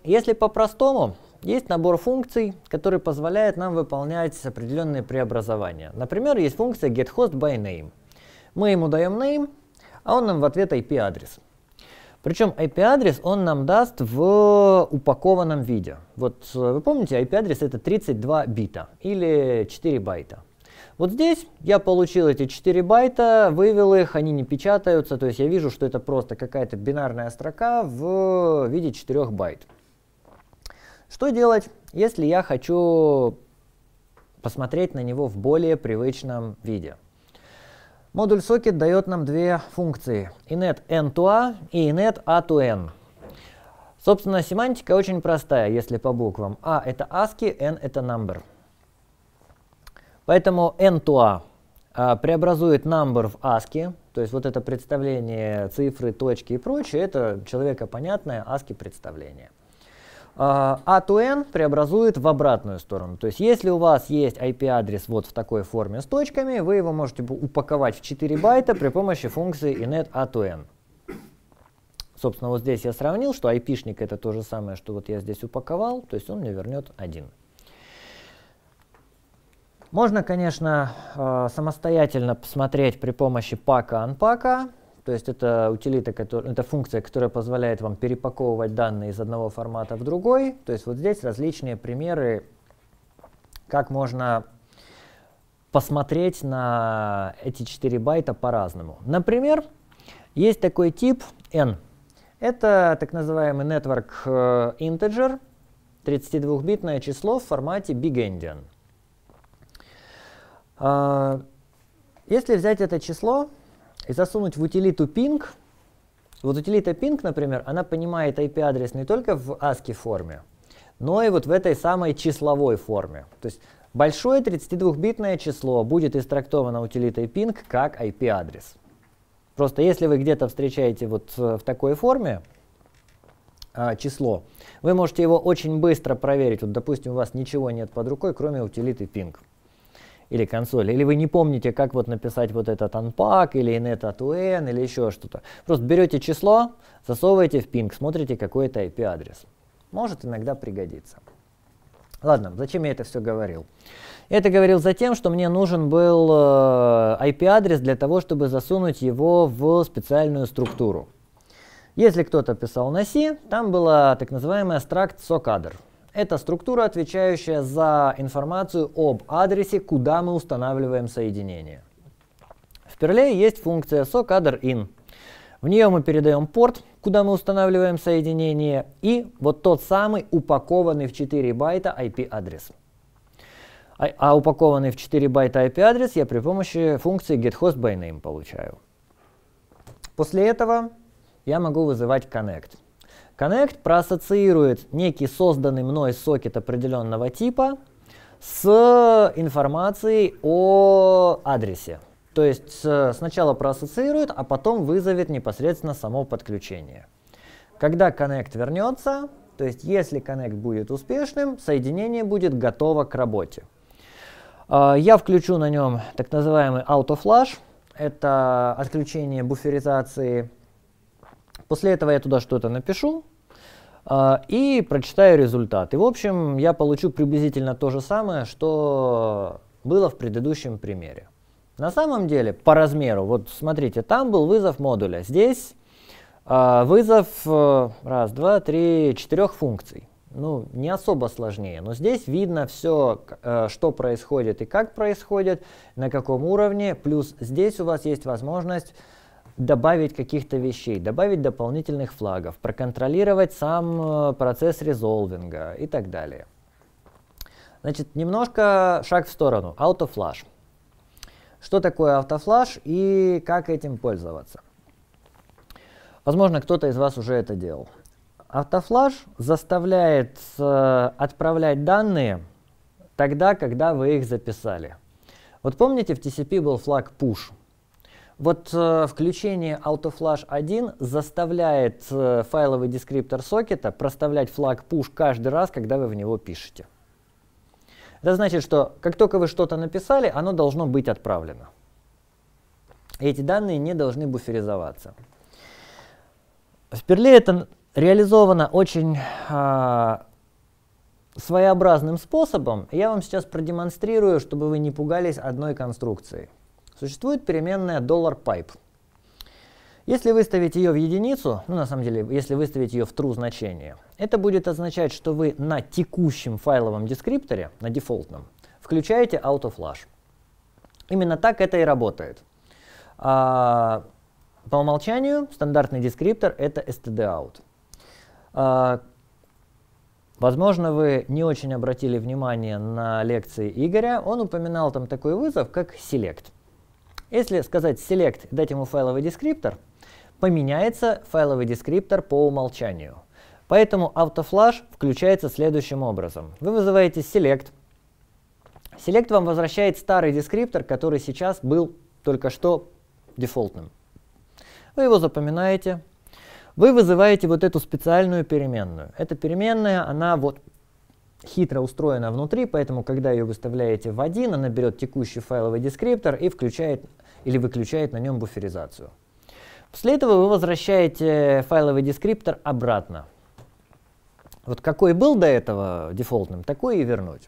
Если по-простому, есть набор функций, который позволяет нам выполнять определенные преобразования. Например, есть функция getHostByName. Мы ему даем name, а он нам в ответ IP-адрес. Причем IP-адрес он нам даст в упакованном виде. Вот э, вы помните, IP-адрес это 32 бита или 4 байта. Вот здесь я получил эти 4 байта, вывел их, они не печатаются, то есть я вижу, что это просто какая-то бинарная строка в виде 4 байт. Что делать, если я хочу посмотреть на него в более привычном виде? Модуль Socket дает нам две функции init n to a и init a to n. Собственно, семантика очень простая, если по буквам. a а это ASCII, n это number. Поэтому n to a преобразует number в ASCII, то есть вот это представление цифры, точки и прочее, это человека понятное ASCII представление. А to N преобразует в обратную сторону. То есть если у вас есть IP-адрес вот в такой форме с точками, вы его можете упаковать в 4 байта при помощи функции init A to N. Собственно, вот здесь я сравнил, что IP-шник это то же самое, что вот я здесь упаковал, то есть он мне вернет 1. Можно, конечно, а, самостоятельно посмотреть при помощи пака-анпака, то есть это утилита, который, это функция, которая позволяет вам перепаковывать данные из одного формата в другой. То есть вот здесь различные примеры, как можно посмотреть на эти 4 байта по-разному. Например, есть такой тип n. Это так называемый network э, integer, 32-битное число в формате big endian. Э, если взять это число, и засунуть в утилиту ping. Вот утилита ping, например, она понимает IP-адрес не только в ASCII форме, но и вот в этой самой числовой форме. То есть большое 32-битное число будет истрактовано утилитой ping как IP-адрес. Просто если вы где-то встречаете вот э, в такой форме а, число, вы можете его очень быстро проверить. Вот, допустим, у вас ничего нет под рукой, кроме утилиты ping или консоль, или вы не помните, как вот написать вот этот unpack, или net.un, или еще что-то. Просто берете число, засовываете в пинг, смотрите, какой то IP-адрес. Может иногда пригодиться. Ладно, зачем я это все говорил? Я это говорил за тем, что мне нужен был IP-адрес э, для того, чтобы засунуть его в специальную структуру. Если кто-то писал на C, там была так называемая struct socadr. Это структура, отвечающая за информацию об адресе, куда мы устанавливаем соединение. В Perl есть функция socadr.in. В нее мы передаем порт, куда мы устанавливаем соединение, и вот тот самый упакованный в 4 байта IP-адрес. А, а упакованный в 4 байта IP-адрес я при помощи функции getHostByName получаю. После этого я могу вызывать connect. Connect проассоциирует некий созданный мной сокет определенного типа с информацией о адресе. То есть э, сначала проассоциирует, а потом вызовет непосредственно само подключение. Когда Connect вернется, то есть если Connect будет успешным, соединение будет готово к работе. Э, я включу на нем так называемый autoflash. Это отключение буферизации После этого я туда что-то напишу э, и прочитаю результат. И в общем я получу приблизительно то же самое, что было в предыдущем примере. На самом деле по размеру, вот смотрите, там был вызов модуля, здесь э, вызов э, раз, два, три, четырех функций ну, не особо сложнее. Но здесь видно все, э, что происходит и как происходит, на каком уровне. Плюс здесь у вас есть возможность добавить каких-то вещей, добавить дополнительных флагов, проконтролировать сам э, процесс резолвинга и так далее. Значит, немножко шаг в сторону. Autoflash. Что такое автофлаш и как этим пользоваться? Возможно, кто-то из вас уже это делал. Автофлаш заставляет э, отправлять данные тогда, когда вы их записали. Вот помните, в TCP был флаг push. Вот э, включение AutoFlash 1 заставляет э, файловый дескриптор сокета проставлять флаг push каждый раз, когда вы в него пишете. Это значит, что как только вы что-то написали, оно должно быть отправлено. эти данные не должны буферизоваться. В перле это реализовано очень э, своеобразным способом. Я вам сейчас продемонстрирую, чтобы вы не пугались одной конструкции существует переменная $pipe. Если выставить ее в единицу, ну на самом деле, если выставить ее в true значение, это будет означать, что вы на текущем файловом дескрипторе, на дефолтном, включаете autoflash. Именно так это и работает. А, по умолчанию стандартный дескриптор это stdout. А, возможно, вы не очень обратили внимание на лекции Игоря. Он упоминал там такой вызов, как select. Если сказать select, дать ему файловый дескриптор, поменяется файловый дескриптор по умолчанию. Поэтому автофлаш включается следующим образом. Вы вызываете select. Select вам возвращает старый дескриптор, который сейчас был только что дефолтным. Вы его запоминаете. Вы вызываете вот эту специальную переменную. Эта переменная, она вот хитро устроена внутри, поэтому когда ее выставляете в один, она берет текущий файловый дескриптор и включает или выключает на нем буферизацию. После этого вы возвращаете файловый дескриптор обратно. Вот какой был до этого дефолтным, такой и вернуть.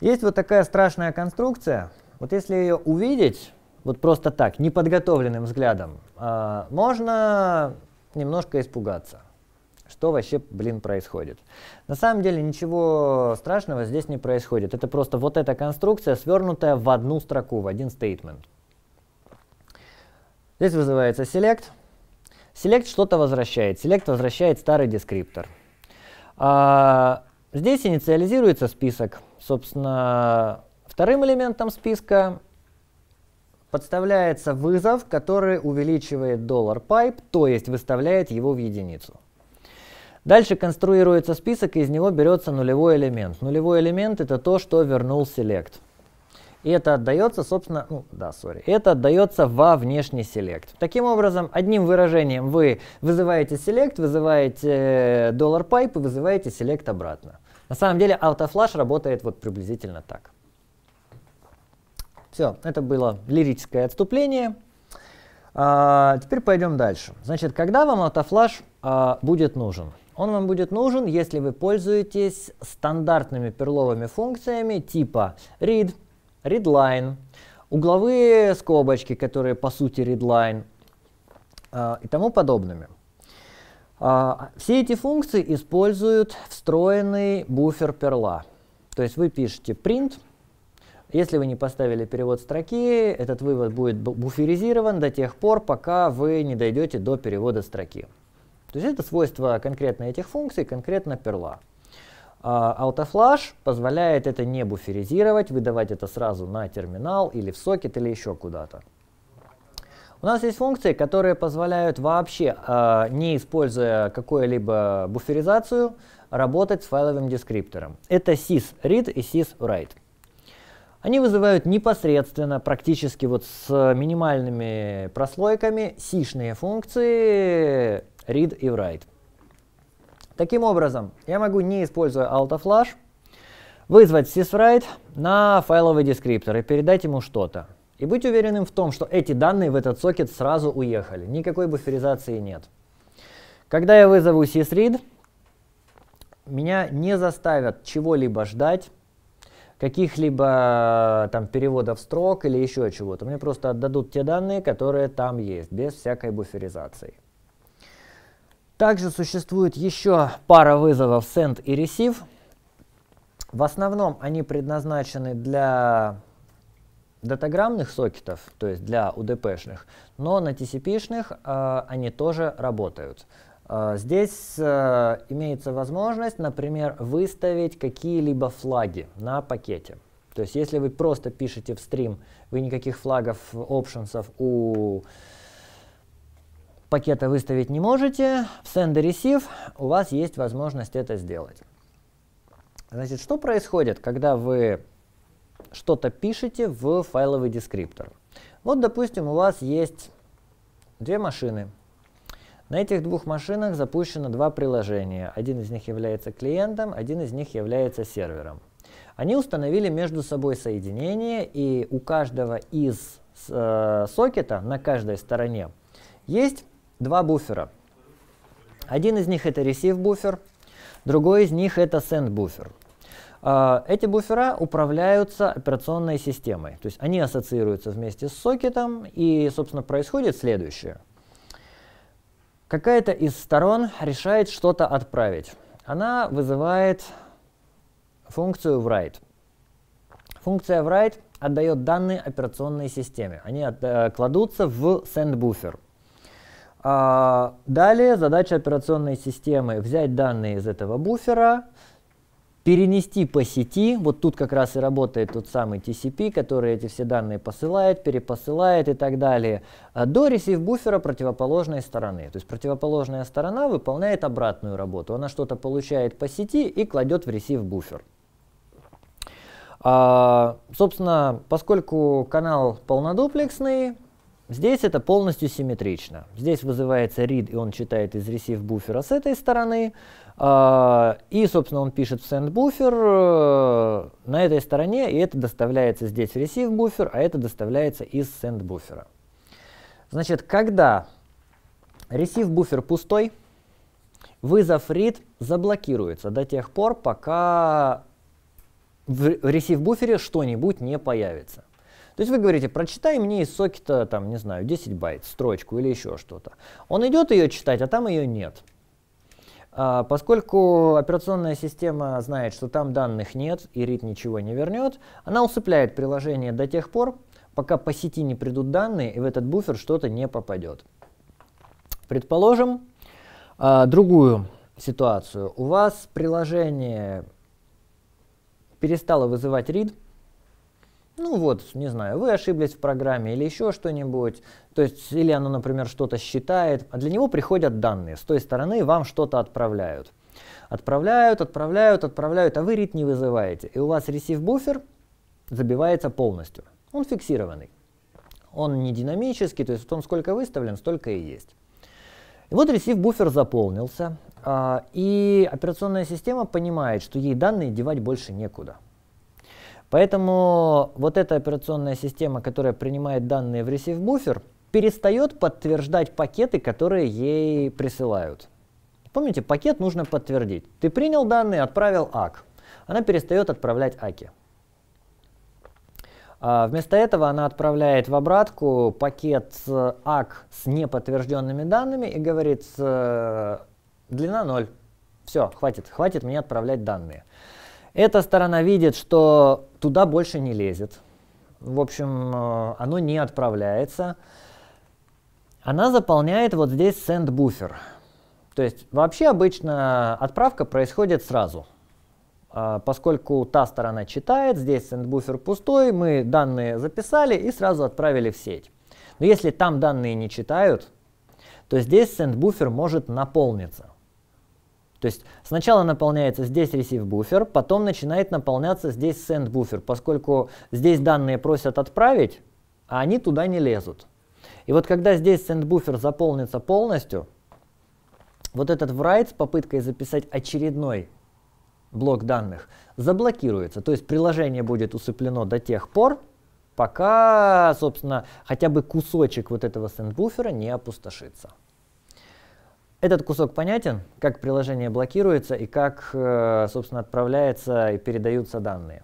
Есть вот такая страшная конструкция. Вот если ее увидеть, вот просто так, неподготовленным взглядом, э, можно немножко испугаться. Что вообще, блин, происходит? На самом деле ничего страшного здесь не происходит. Это просто вот эта конструкция, свернутая в одну строку, в один стейтмент. Здесь вызывается select. Select что-то возвращает. Select возвращает старый дескриптор. А, здесь инициализируется список. Собственно, вторым элементом списка подставляется вызов, который увеличивает доллар $pipe, то есть выставляет его в единицу. Дальше конструируется список, и из него берется нулевой элемент. Нулевой элемент — это то, что вернул select. И это отдается, собственно, ну да, сори, это отдается во внешний селект. Таким образом, одним выражением вы вызываете селект, вызываете э, доллар пайп и вызываете селект обратно. На самом деле автофлаш работает вот приблизительно так. Все, это было лирическое отступление. А, теперь пойдем дальше. Значит, когда вам автофлаш а, будет нужен? Он вам будет нужен, если вы пользуетесь стандартными перловыми функциями типа read, readline, угловые скобочки, которые по сути readline а, и тому подобными. А, все эти функции используют встроенный буфер перла. То есть вы пишете print, если вы не поставили перевод строки, этот вывод будет буферизирован до тех пор, пока вы не дойдете до перевода строки. То есть это свойство конкретно этих функций, конкретно перла. А, AutoFlash позволяет это не буферизировать, выдавать это сразу на терминал или в сокет или еще куда-то. У нас есть функции, которые позволяют вообще, а, не используя какую-либо буферизацию, работать с файловым дескриптором. Это sys и sys Они вызывают непосредственно, практически вот с минимальными прослойками, сишные функции read и write. Таким образом, я могу, не используя AltaFlash, вызвать syswrite на файловый дескриптор и передать ему что-то. И быть уверенным в том, что эти данные в этот сокет сразу уехали. Никакой буферизации нет. Когда я вызову sysread, меня не заставят чего-либо ждать, каких-либо там переводов строк или еще чего-то. Мне просто отдадут те данные, которые там есть, без всякой буферизации. Также существует еще пара вызовов send и receive. В основном они предназначены для датаграммных сокетов, то есть для UDP-шных, но на TCP-шных э, они тоже работают. Э, здесь э, имеется возможность, например, выставить какие-либо флаги на пакете. То есть если вы просто пишете в стрим, вы никаких флагов, опшенсов у э, пакета выставить не можете, в Send и Receive у вас есть возможность это сделать. Значит, что происходит, когда вы что-то пишете в файловый дескриптор? Вот, допустим, у вас есть две машины. На этих двух машинах запущено два приложения. Один из них является клиентом, один из них является сервером. Они установили между собой соединение, и у каждого из э, сокета на каждой стороне есть два буфера. Один из них это receive буфер, другой из них это send буфер. А, эти буфера управляются операционной системой, то есть они ассоциируются вместе с сокетом, и, собственно, происходит следующее. Какая-то из сторон решает что-то отправить. Она вызывает функцию write. Функция write отдает данные операционной системе. Они от, э, кладутся в send буфер. А, далее задача операционной системы взять данные из этого буфера, перенести по сети, вот тут как раз и работает тот самый TCP, который эти все данные посылает, перепосылает и так далее, а, до ресив буфера противоположной стороны. То есть противоположная сторона выполняет обратную работу. Она что-то получает по сети и кладет в ресив буфер. А, собственно, поскольку канал полнодуплексный, Здесь это полностью симметрично. Здесь вызывается read, и он читает из receive буфера с этой стороны. А, и, собственно, он пишет в send буфер э, на этой стороне, и это доставляется здесь в receive буфер, а это доставляется из send буфера. Значит, когда receive буфер пустой, вызов read заблокируется до тех пор, пока в receive буфере что-нибудь не появится. То есть вы говорите, прочитай мне из сокета, там, не знаю, 10 байт, строчку или еще что-то. Он идет ее читать, а там ее нет. А, поскольку операционная система знает, что там данных нет и рит ничего не вернет, она усыпляет приложение до тех пор, пока по сети не придут данные и в этот буфер что-то не попадет. Предположим, а, другую ситуацию. У вас приложение перестало вызывать рид, ну вот, не знаю, вы ошиблись в программе или еще что-нибудь, то есть, или оно, например, что-то считает, а для него приходят данные, с той стороны вам что-то отправляют. Отправляют, отправляют, отправляют, а вы рит не вызываете, и у вас ресив буфер забивается полностью. Он фиксированный, он не динамический, то есть он сколько выставлен, столько и есть. И вот ресив буфер заполнился, а, и операционная система понимает, что ей данные девать больше некуда. Поэтому вот эта операционная система, которая принимает данные в Receive Buffer, перестает подтверждать пакеты, которые ей присылают. Помните, пакет нужно подтвердить. Ты принял данные, отправил АК. Она перестает отправлять АКи. А вместо этого она отправляет в обратку пакет АК с неподтвержденными данными и говорит, «Э, длина 0. Все, хватит, хватит мне отправлять данные. Эта сторона видит, что туда больше не лезет. В общем, э, оно не отправляется. Она заполняет вот здесь send буфер. То есть вообще обычно отправка происходит сразу. А поскольку та сторона читает, здесь send буфер пустой, мы данные записали и сразу отправили в сеть. Но если там данные не читают, то здесь send буфер может наполниться. То есть сначала наполняется здесь receive буфер, потом начинает наполняться здесь send буфер, поскольку здесь данные просят отправить, а они туда не лезут. И вот когда здесь send буфер заполнится полностью, вот этот write с попыткой записать очередной блок данных заблокируется. То есть приложение будет усыплено до тех пор, пока, собственно, хотя бы кусочек вот этого send буфера не опустошится. Этот кусок понятен, как приложение блокируется и как, э, собственно, отправляется и передаются данные.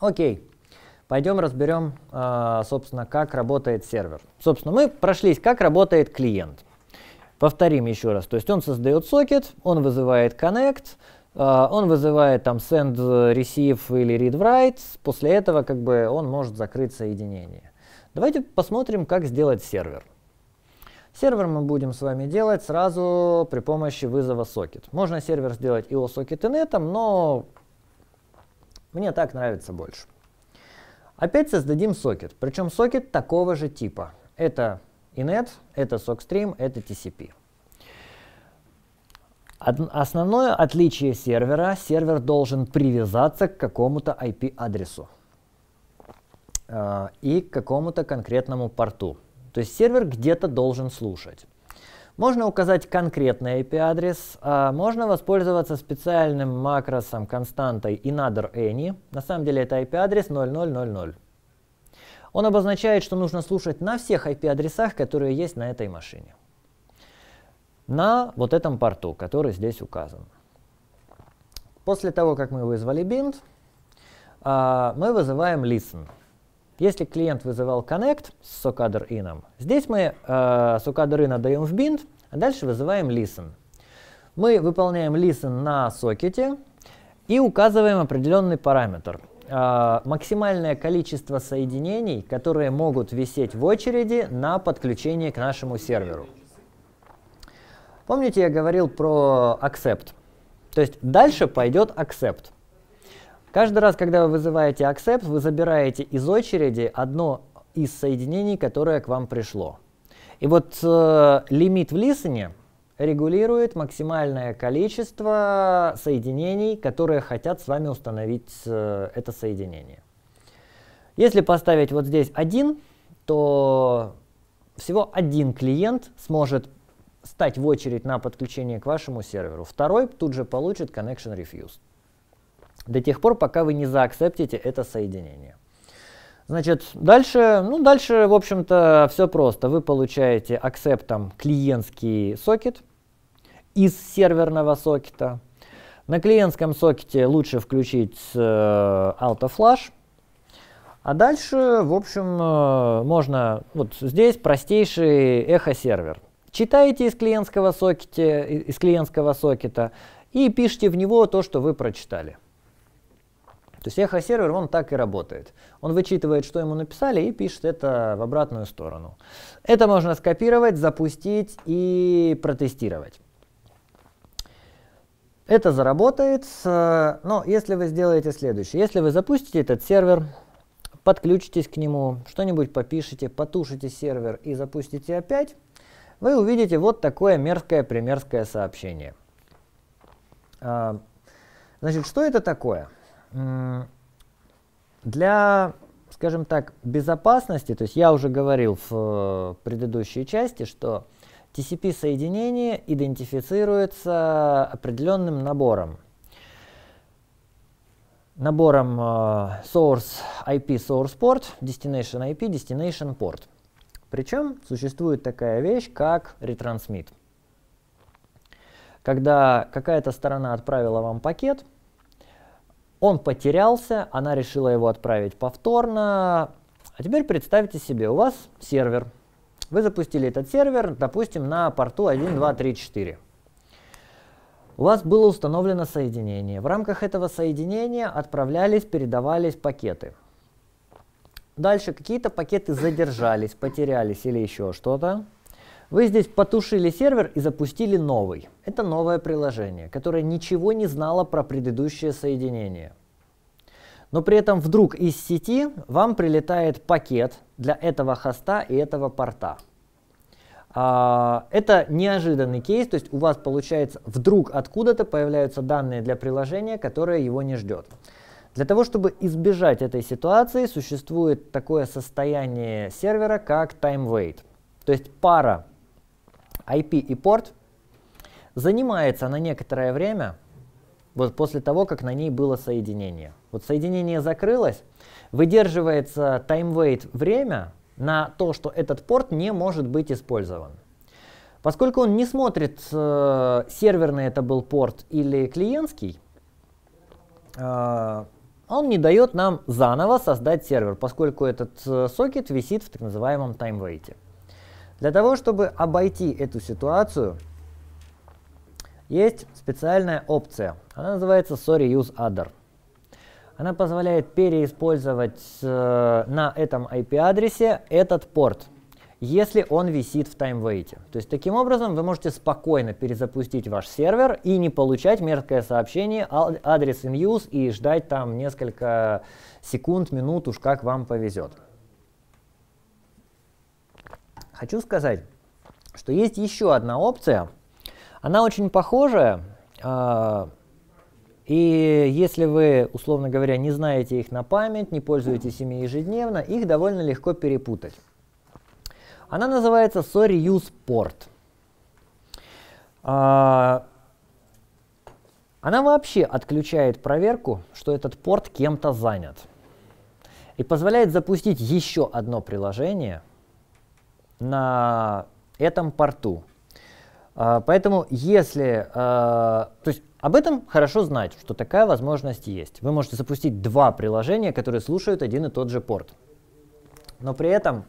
Окей, пойдем разберем, э, собственно, как работает сервер. Собственно, мы прошлись, как работает клиент. Повторим еще раз. То есть он создает сокет, он вызывает connect, э, он вызывает там send, receive или read write. После этого как бы он может закрыть соединение. Давайте посмотрим, как сделать сервер. Сервер мы будем с вами делать сразу при помощи вызова сокет. Можно сервер сделать и сокет инетом, но мне так нравится больше. Опять создадим сокет, причем сокет такого же типа. Это инет, это socstream, это TCP. Од основное отличие сервера, сервер должен привязаться к какому-то IP-адресу э, и к какому-то конкретному порту. То есть сервер где-то должен слушать. Можно указать конкретный IP-адрес, а можно воспользоваться специальным макросом константой inother any. На самом деле это IP-адрес 0000. Он обозначает, что нужно слушать на всех IP-адресах, которые есть на этой машине. На вот этом порту, который здесь указан. После того, как мы вызвали bind, а, мы вызываем listen. Если клиент вызывал connect с socadr ином, здесь мы э, socadr in отдаем в bind, а дальше вызываем listen. Мы выполняем listen на сокете и указываем определенный параметр. Э, максимальное количество соединений, которые могут висеть в очереди на подключение к нашему серверу. Помните, я говорил про accept? То есть дальше пойдет accept. Каждый раз, когда вы вызываете accept, вы забираете из очереди одно из соединений, которое к вам пришло. И вот э, лимит в listening регулирует максимальное количество соединений, которые хотят с вами установить э, это соединение. Если поставить вот здесь один, то всего один клиент сможет стать в очередь на подключение к вашему серверу. Второй тут же получит connection refused до тех пор, пока вы не заакцептите это соединение. Значит, дальше, ну дальше, в общем-то, все просто. Вы получаете акцептом клиентский сокет из серверного сокета. На клиентском сокете лучше включить э, AutoFlash. А дальше, в общем, э, можно, вот здесь простейший эхо-сервер. Читаете из клиентского, сокете, из клиентского сокета и пишите в него то, что вы прочитали. То есть эхо-сервер, он так и работает. Он вычитывает, что ему написали, и пишет это в обратную сторону. Это можно скопировать, запустить и протестировать. Это заработает, но если вы сделаете следующее. Если вы запустите этот сервер, подключитесь к нему, что-нибудь попишите, потушите сервер и запустите опять, вы увидите вот такое мерзкое примерское сообщение. А, значит, что это такое? Э, для, скажем так, безопасности, то есть я уже говорил в э, предыдущей части, что TCP-соединение идентифицируется определенным набором. Набором э, source IP, source port, destination IP, destination port. Причем существует такая вещь, как ретрансмит. Когда какая-то сторона отправила вам пакет, он потерялся, она решила его отправить повторно. А теперь представьте себе, у вас сервер. Вы запустили этот сервер, допустим, на порту 1, 2, 3, 4. У вас было установлено соединение. В рамках этого соединения отправлялись, передавались пакеты. Дальше какие-то пакеты задержались, потерялись или еще что-то. Вы здесь потушили сервер и запустили новый. Это новое приложение, которое ничего не знало про предыдущее соединение. Но при этом вдруг из сети вам прилетает пакет для этого хоста и этого порта. А, это неожиданный кейс, то есть у вас получается вдруг откуда-то появляются данные для приложения, которое его не ждет. Для того, чтобы избежать этой ситуации, существует такое состояние сервера, как time wait. То есть пара IP и порт занимается на некоторое время, вот после того, как на ней было соединение. Вот соединение закрылось, выдерживается таймвейт время на то, что этот порт не может быть использован. Поскольку он не смотрит, э, серверный это был порт или клиентский, э, он не дает нам заново создать сервер, поскольку этот э, сокет висит в так называемом таймвейте. Для того, чтобы обойти эту ситуацию, есть специальная опция. Она называется Sorry Use Other. Она позволяет переиспользовать э, на этом IP-адресе этот порт, если он висит в таймвейте. То есть таким образом вы можете спокойно перезапустить ваш сервер и не получать мерзкое сообщение адрес in use и ждать там несколько секунд, минут, уж как вам повезет хочу сказать, что есть еще одна опция. Она очень похожая. А, и если вы, условно говоря, не знаете их на память, не пользуетесь ими ежедневно, их довольно легко перепутать. Она называется Sorry Use Port. А, она вообще отключает проверку, что этот порт кем-то занят. И позволяет запустить еще одно приложение, на этом порту. А, поэтому если, а, то есть об этом хорошо знать, что такая возможность есть. Вы можете запустить два приложения, которые слушают один и тот же порт. Но при этом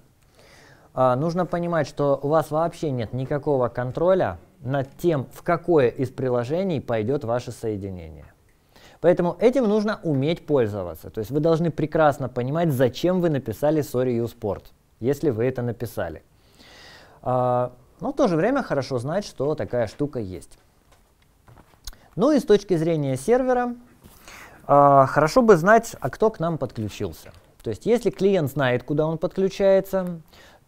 а, нужно понимать, что у вас вообще нет никакого контроля над тем, в какое из приложений пойдет ваше соединение. Поэтому этим нужно уметь пользоваться. То есть вы должны прекрасно понимать, зачем вы написали Sorry Use Port, если вы это написали. А, но в то же время хорошо знать, что такая штука есть. Ну и с точки зрения сервера, а, хорошо бы знать, а кто к нам подключился. То есть если клиент знает, куда он подключается,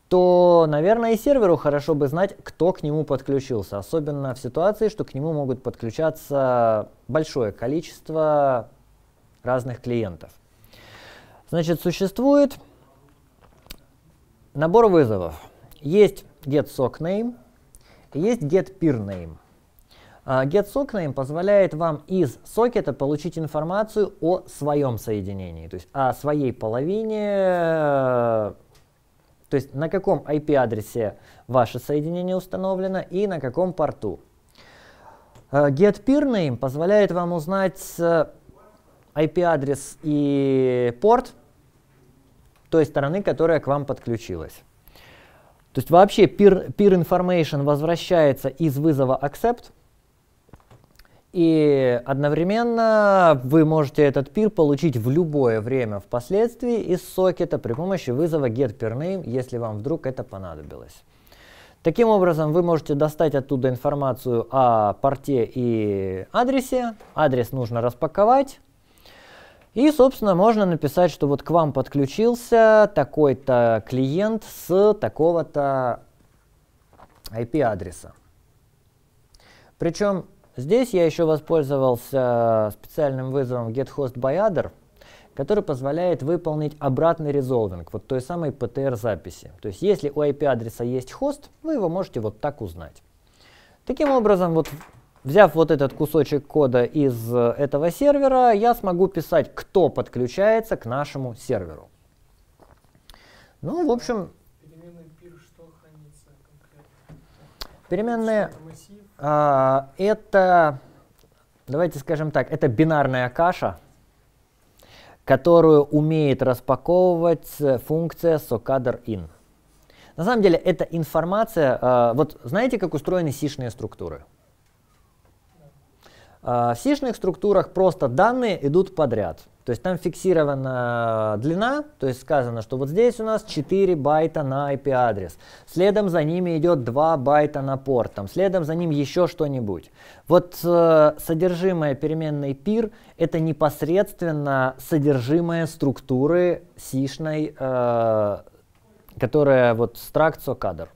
то, наверное, и серверу хорошо бы знать, кто к нему подключился. Особенно в ситуации, что к нему могут подключаться большое количество разных клиентов. Значит, существует набор вызовов. Есть getSockName, и есть getPeerName. А, GetSockName позволяет вам из сокета получить информацию о своем соединении, то есть о своей половине, то есть на каком IP-адресе ваше соединение установлено и на каком порту. А, GetPeerName позволяет вам узнать э, IP-адрес и порт той стороны, которая к вам подключилась. То есть вообще peer, peer information возвращается из вызова accept, и одновременно вы можете этот peer получить в любое время впоследствии из сокета при помощи вызова get peer name, если вам вдруг это понадобилось. Таким образом, вы можете достать оттуда информацию о порте и адресе. Адрес нужно распаковать, и, собственно, можно написать, что вот к вам подключился такой-то клиент с такого-то IP-адреса. Причем здесь я еще воспользовался специальным вызовом getHostByAdder, который позволяет выполнить обратный резолвинг вот той самой PTR-записи. То есть если у IP-адреса есть хост, вы его можете вот так узнать. Таким образом, вот Взяв вот этот кусочек кода из э, этого сервера, я смогу писать, кто подключается к нашему серверу. Ну, в общем... Переменная пир что хранится конкретно? Переменная... А, это, давайте скажем так, это бинарная каша, которую умеет распаковывать э, функция soCaderIn. На самом деле, это информация... А, вот знаете, как устроены сишные структуры? А, в сишных структурах просто данные идут подряд. То есть там фиксирована э, длина, то есть сказано, что вот здесь у нас 4 байта на IP-адрес, следом за ними идет 2 байта на порт, там, следом за ним еще что-нибудь. Вот э, содержимое переменной пир это непосредственно содержимое структуры сишной, э, которая вот struct сокадр.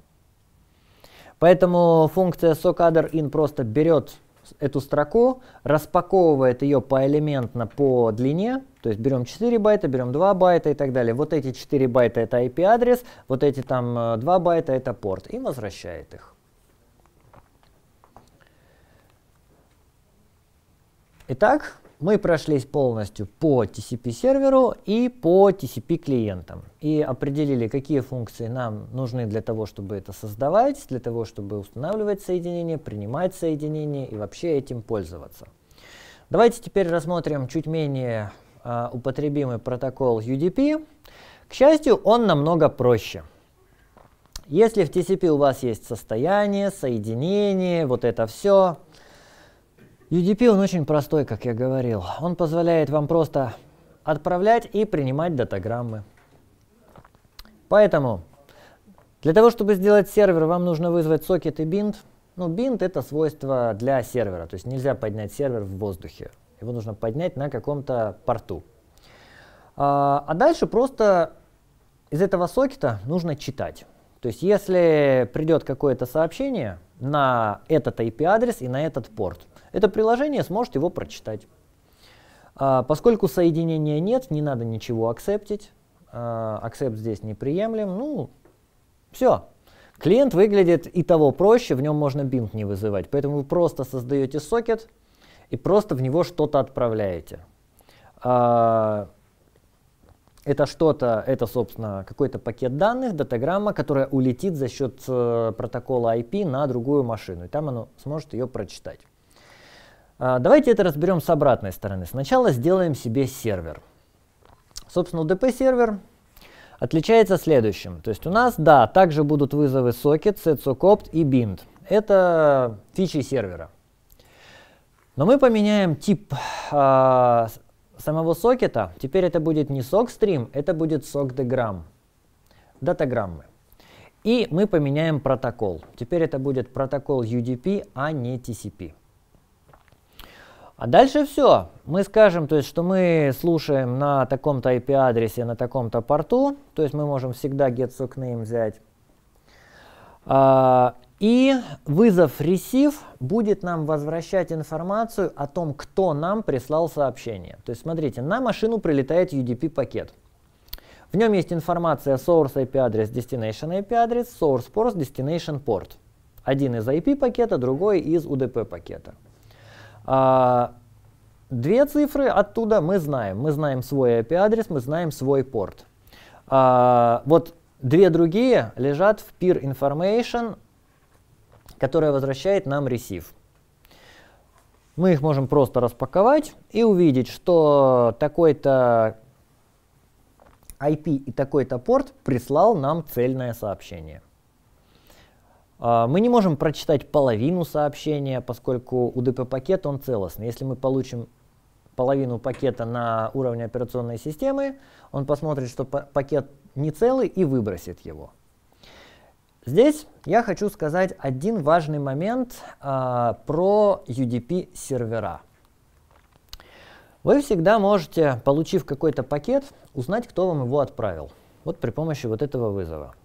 Поэтому функция сокадр in просто берет эту строку, распаковывает ее поэлементно по длине, то есть берем 4 байта, берем 2 байта и так далее. Вот эти 4 байта это IP-адрес, вот эти там 2 э, байта это порт, и возвращает их. Итак, мы прошлись полностью по TCP-серверу и по TCP-клиентам и определили, какие функции нам нужны для того, чтобы это создавать, для того, чтобы устанавливать соединение, принимать соединение и вообще этим пользоваться. Давайте теперь рассмотрим чуть менее э, употребимый протокол UDP. К счастью, он намного проще. Если в TCP у вас есть состояние, соединение, вот это все, UDP он очень простой, как я говорил. Он позволяет вам просто отправлять и принимать датаграммы. Поэтому для того, чтобы сделать сервер, вам нужно вызвать сокет и бинт. Ну, бинт это свойство для сервера, то есть нельзя поднять сервер в воздухе. Его нужно поднять на каком-то порту. А, а дальше просто из этого сокета нужно читать. То есть если придет какое-то сообщение на этот IP-адрес и на этот порт, это приложение сможет его прочитать. А, поскольку соединения нет, не надо ничего акцептить. Акцепт здесь неприемлем. Ну, все. Клиент выглядит и того проще, в нем можно бинт не вызывать. Поэтому вы просто создаете сокет и просто в него что-то отправляете. А, это что-то, это, собственно, какой-то пакет данных, датаграмма, которая улетит за счет э, протокола IP на другую машину. И там оно сможет ее прочитать. А, давайте это разберем с обратной стороны. Сначала сделаем себе сервер. Собственно, UDP-сервер отличается следующим. То есть у нас, да, также будут вызовы socket, setSocopt и bind. Это фичи сервера. Но мы поменяем тип э, самого сокета. Теперь это будет не SocStream, это будет SocDegram. Датаграммы. И мы поменяем протокол. Теперь это будет протокол UDP, а не TCP. А дальше все. Мы скажем, то есть, что мы слушаем на таком-то IP-адресе, на таком-то порту, то есть мы можем всегда getSockName взять. А, и вызов receive будет нам возвращать информацию о том, кто нам прислал сообщение. То есть смотрите, на машину прилетает UDP-пакет. В нем есть информация source IP-адрес, destination IP-адрес, source port, destination port. Один из IP-пакета, другой из UDP-пакета. А, две цифры оттуда мы знаем. Мы знаем свой IP-адрес, мы знаем свой порт. А, вот две другие лежат в peer information, которая возвращает нам ресив. Мы их можем просто распаковать и увидеть, что такой-то IP и такой-то порт прислал нам цельное сообщение. А, мы не можем прочитать половину сообщения, поскольку UDP-пакет он целостный. Если мы получим половину пакета на уровне операционной системы, он посмотрит, что пакет не целый и выбросит его. Здесь я хочу сказать один важный момент а, про UDP сервера. Вы всегда можете, получив какой-то пакет, узнать, кто вам его отправил. Вот при помощи вот этого вызова.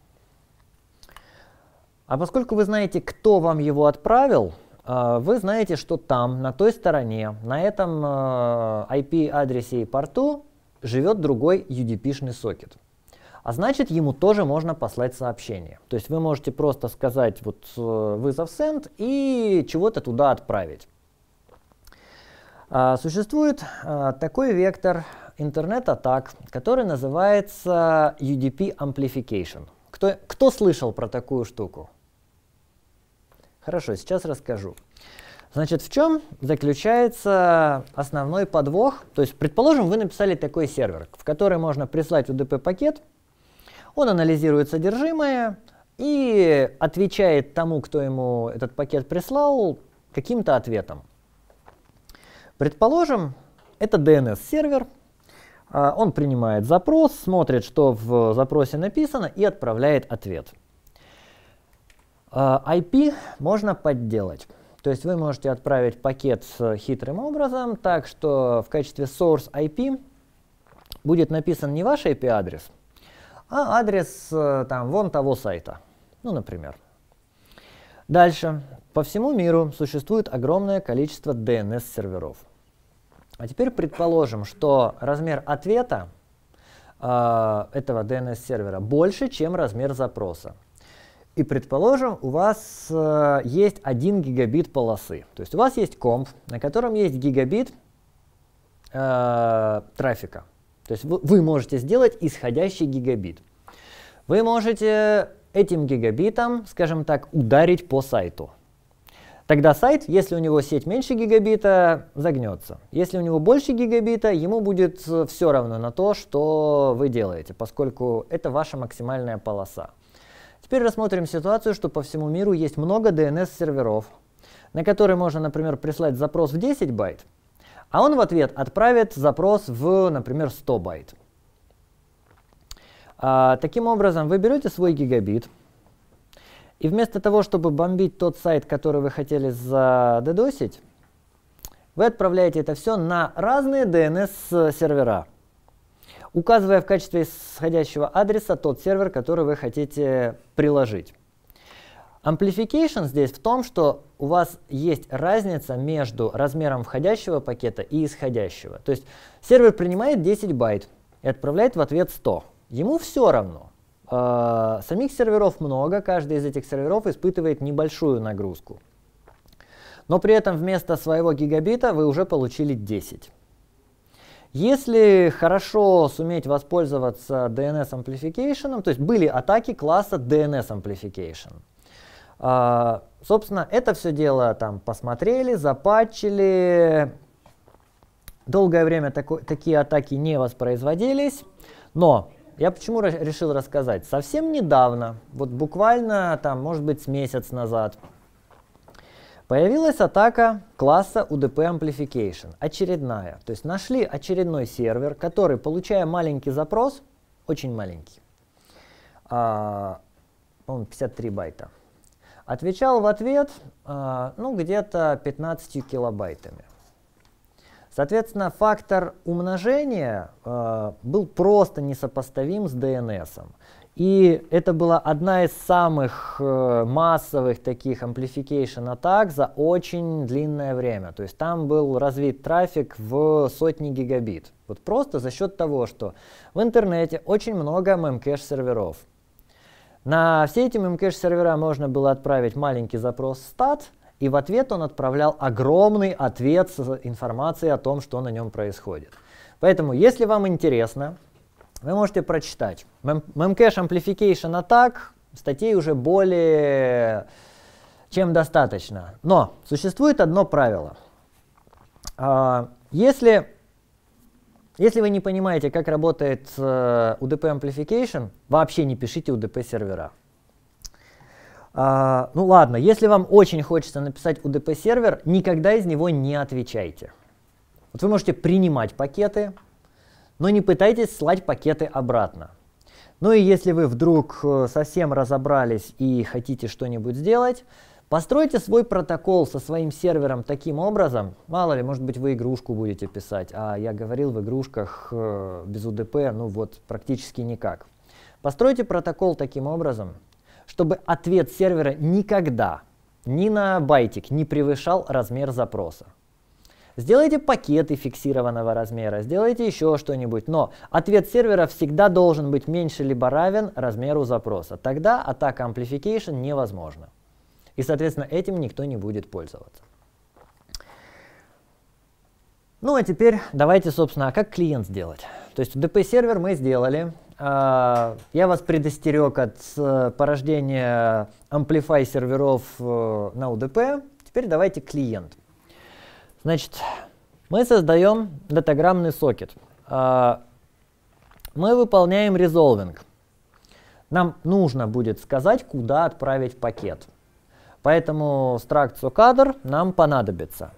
А поскольку вы знаете, кто вам его отправил, а, вы знаете, что там, на той стороне, на этом IP-адресе а, и порту живет другой UDP-шный сокет. А значит, ему тоже можно послать сообщение. То есть вы можете просто сказать вот э, вызов send и чего-то туда отправить. А, существует такой вектор интернет-атак, который называется UDP Amplification. Кто, кто слышал про такую штуку? Хорошо, сейчас расскажу. Значит, в чем заключается основной подвох? То есть, предположим, вы написали такой сервер, в который можно прислать UDP-пакет, он анализирует содержимое и отвечает тому, кто ему этот пакет прислал, каким-то ответом. Предположим, это DNS-сервер, а, он принимает запрос, смотрит, что в запросе написано и отправляет ответ – а, IP можно подделать. То есть вы можете отправить пакет с хитрым образом, так что в качестве source IP будет написан не ваш IP-адрес, а адрес э, там вон того сайта, ну, например. Дальше. По всему миру существует огромное количество DNS-серверов. А теперь предположим, что размер ответа э, этого DNS-сервера больше, чем размер запроса. И предположим, у вас э, есть 1 гигабит полосы. То есть у вас есть комп, на котором есть гигабит э, трафика. То есть вы, вы можете сделать исходящий гигабит. Вы можете этим гигабитом, скажем так, ударить по сайту. Тогда сайт, если у него сеть меньше гигабита, загнется. Если у него больше гигабита, ему будет э, все равно на то, что вы делаете, поскольку это ваша максимальная полоса. Теперь рассмотрим ситуацию, что по всему миру есть много DNS-серверов, на которые можно, например, прислать запрос в 10 байт, а он в ответ отправит запрос в, например, 100 байт. А, таким образом, вы берете свой гигабит, и вместо того, чтобы бомбить тот сайт, который вы хотели задедосить, вы отправляете это все на разные DNS-сервера указывая в качестве исходящего адреса тот сервер, который вы хотите приложить. Amplification здесь в том, что у вас есть разница между размером входящего пакета и исходящего. То есть сервер принимает 10 байт и отправляет в ответ 100. Ему все равно. А, самих серверов много, каждый из этих серверов испытывает небольшую нагрузку. Но при этом вместо своего гигабита вы уже получили 10. Если хорошо суметь воспользоваться DNS Amplification, то есть были атаки класса DNS Amplification. А, собственно, это все дело там посмотрели, запатчили. Долгое время тако, такие атаки не воспроизводились, но я почему решил рассказать? Совсем недавно, вот буквально там, может быть, с месяц назад, Появилась атака класса UDP Amplification, очередная. То есть нашли очередной сервер, который, получая маленький запрос, очень маленький, а, по-моему, 53 байта, отвечал в ответ, а, ну, где-то 15 килобайтами. Соответственно, фактор умножения э, был просто несопоставим с DNS. -ом. И это была одна из самых э, массовых таких amplification атак за очень длинное время. То есть там был развит трафик в сотни гигабит. Вот просто за счет того, что в интернете очень много memcache серверов. На все эти memcache сервера можно было отправить маленький запрос стат, и в ответ он отправлял огромный ответ с информацией о том, что на нем происходит. Поэтому, если вам интересно, вы можете прочитать. Memcache Amplification Attack статей уже более чем достаточно. Но существует одно правило. А, если, если вы не понимаете, как работает э, UDP Amplification, вообще не пишите UDP сервера. А, ну ладно, если вам очень хочется написать UDP сервер, никогда из него не отвечайте. Вот вы можете принимать пакеты, но не пытайтесь слать пакеты обратно. Ну и если вы вдруг э, совсем разобрались и хотите что-нибудь сделать, постройте свой протокол со своим сервером таким образом, мало ли, может быть, вы игрушку будете писать, а я говорил в игрушках э, без УДП, ну вот практически никак. Постройте протокол таким образом, чтобы ответ сервера никогда ни на байтик не превышал размер запроса. Сделайте пакеты фиксированного размера, сделайте еще что-нибудь, но ответ сервера всегда должен быть меньше либо равен размеру запроса. Тогда атака amplification невозможна. И, соответственно, этим никто не будет пользоваться. Ну а теперь давайте, собственно, а как клиент сделать? То есть DP-сервер мы сделали. А, я вас предостерег от э, порождения Amplify серверов э, на UDP. Теперь давайте клиент. Значит, мы создаем датаграммный сокет. А, мы выполняем резолвинг. Нам нужно будет сказать, куда отправить пакет. Поэтому struct socadr нам понадобится.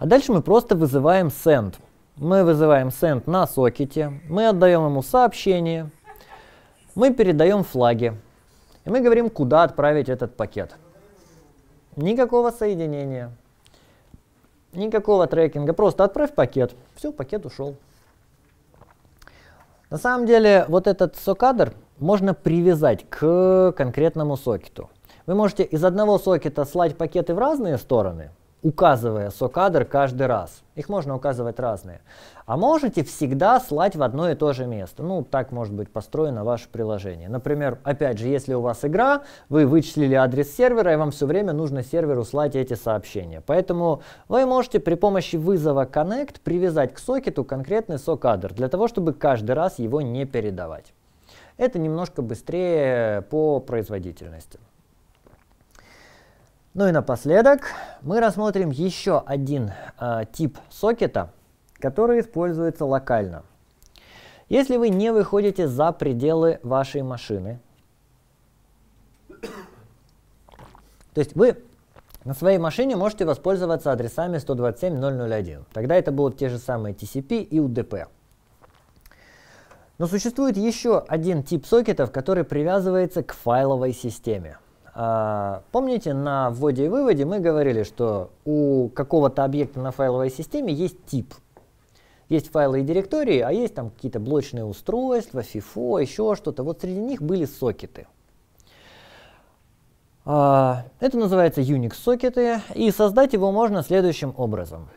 А дальше мы просто вызываем send. Мы вызываем send на сокете, мы отдаем ему сообщение, мы передаем флаги, и мы говорим, куда отправить этот пакет. Никакого соединения. Никакого трекинга, просто отправь пакет. Все, пакет ушел. На самом деле, вот этот сокадр можно привязать к конкретному сокету. Вы можете из одного сокета слать пакеты в разные стороны, указывая сокадр каждый раз. Их можно указывать разные. А можете всегда слать в одно и то же место. Ну, так может быть построено ваше приложение. Например, опять же, если у вас игра, вы вычислили адрес сервера, и вам все время нужно серверу слать эти сообщения. Поэтому вы можете при помощи вызова connect привязать к сокету конкретный сокадр, для того, чтобы каждый раз его не передавать. Это немножко быстрее по производительности. Ну и напоследок мы рассмотрим еще один э, тип сокета, который используется локально. Если вы не выходите за пределы вашей машины, то есть вы на своей машине можете воспользоваться адресами 127.0.0.1. Тогда это будут те же самые TCP и UDP. Но существует еще один тип сокетов, который привязывается к файловой системе. А, помните, на вводе и выводе мы говорили, что у какого-то объекта на файловой системе есть тип. Есть файлы и директории, а есть там какие-то блочные устройства, FIFO, еще что-то. Вот среди них были сокеты. А, это называется Unix сокеты, и создать его можно следующим образом.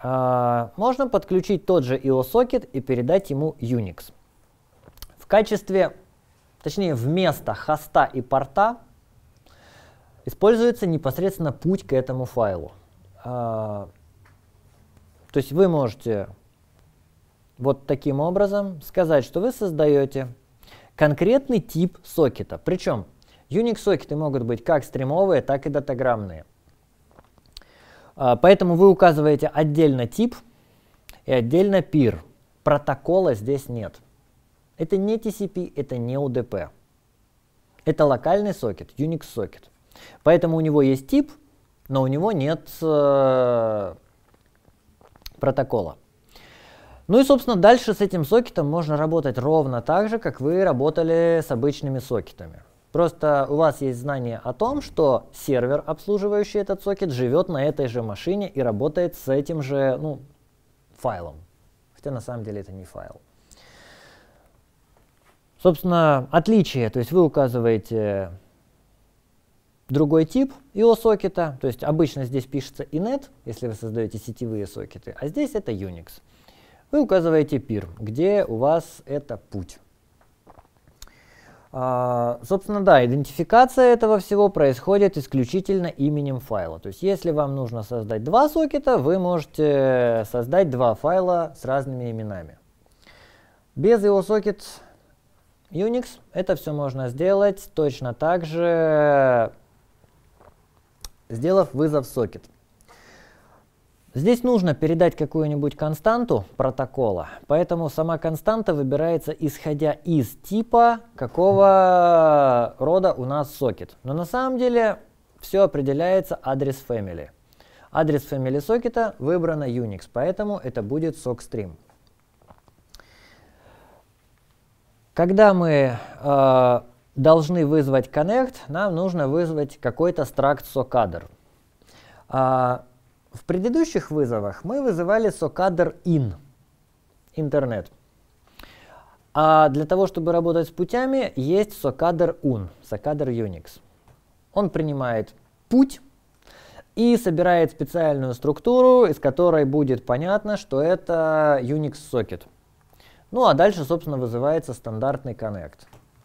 А, можно подключить тот же IO сокет и передать ему Unix. В качестве, точнее вместо хоста и порта Используется непосредственно путь к этому файлу. А, то есть вы можете вот таким образом сказать, что вы создаете конкретный тип сокета. Причем Unix сокеты могут быть как стримовые, так и датаграммные. А, поэтому вы указываете отдельно тип и отдельно пир. Протокола здесь нет. Это не TCP, это не UDP. Это локальный сокет, Unix сокет. Поэтому у него есть тип, но у него нет э, протокола. Ну и, собственно, дальше с этим сокетом можно работать ровно так же, как вы работали с обычными сокетами. Просто у вас есть знание о том, что сервер, обслуживающий этот сокет, живет на этой же машине и работает с этим же ну, файлом. Хотя на самом деле это не файл. Собственно, отличие, то есть вы указываете другой тип IO сокета, то есть обычно здесь пишется inet, если вы создаете сетевые сокеты, а здесь это Unix. Вы указываете пир, где у вас это путь. А, собственно, да, идентификация этого всего происходит исключительно именем файла. То есть, если вам нужно создать два сокета, вы можете создать два файла с разными именами. Без его сокет Unix это все можно сделать точно так же сделав вызов сокет. Здесь нужно передать какую-нибудь константу протокола, поэтому сама константа выбирается исходя из типа, какого рода у нас сокет. Но на самом деле все определяется адрес family. Адрес family сокета выбрана Unix, поэтому это будет socstream. Когда мы э, должны вызвать connect, нам нужно вызвать какой-то struct socadr. А, в предыдущих вызовах мы вызывали socadr in, интернет. А для того, чтобы работать с путями, есть socadr un, socadr unix. Он принимает путь и собирает специальную структуру, из которой будет понятно, что это Unix сокет. Ну а дальше, собственно, вызывается стандартный connect.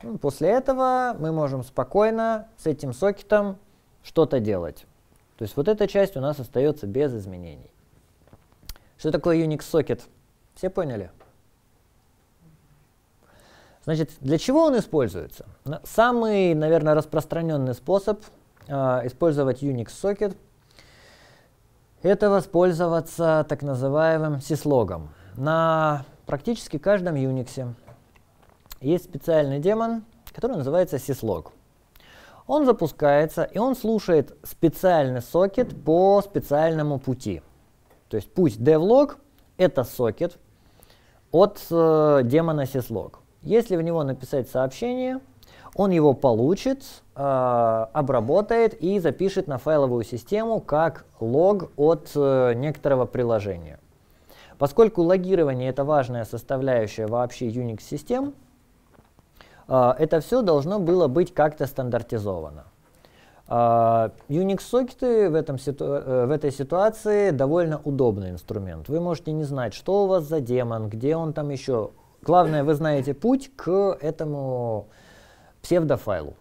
Ну, после этого мы можем спокойно с этим сокетом что-то делать. То есть вот эта часть у нас остается без изменений. Что такое Unix сокет? Все поняли? Значит, для чего он используется? Самый, наверное, распространенный способ э, использовать Unix сокет – это воспользоваться так называемым сислогом. На практически каждом Unix есть специальный демон, который называется syslog. Он запускается, и он слушает специальный сокет по специальному пути. То есть путь devlog — это сокет от э, демона syslog. Если в него написать сообщение, он его получит, э, обработает и запишет на файловую систему как лог от э, некоторого приложения. Поскольку логирование – это важная составляющая вообще Unix-систем, а, это все должно было быть как-то стандартизовано. А, Unix сокеты в, этом ситу... Э, в этой ситуации довольно удобный инструмент. Вы можете не знать, что у вас за демон, где он там еще. Главное, вы знаете путь к этому псевдофайлу.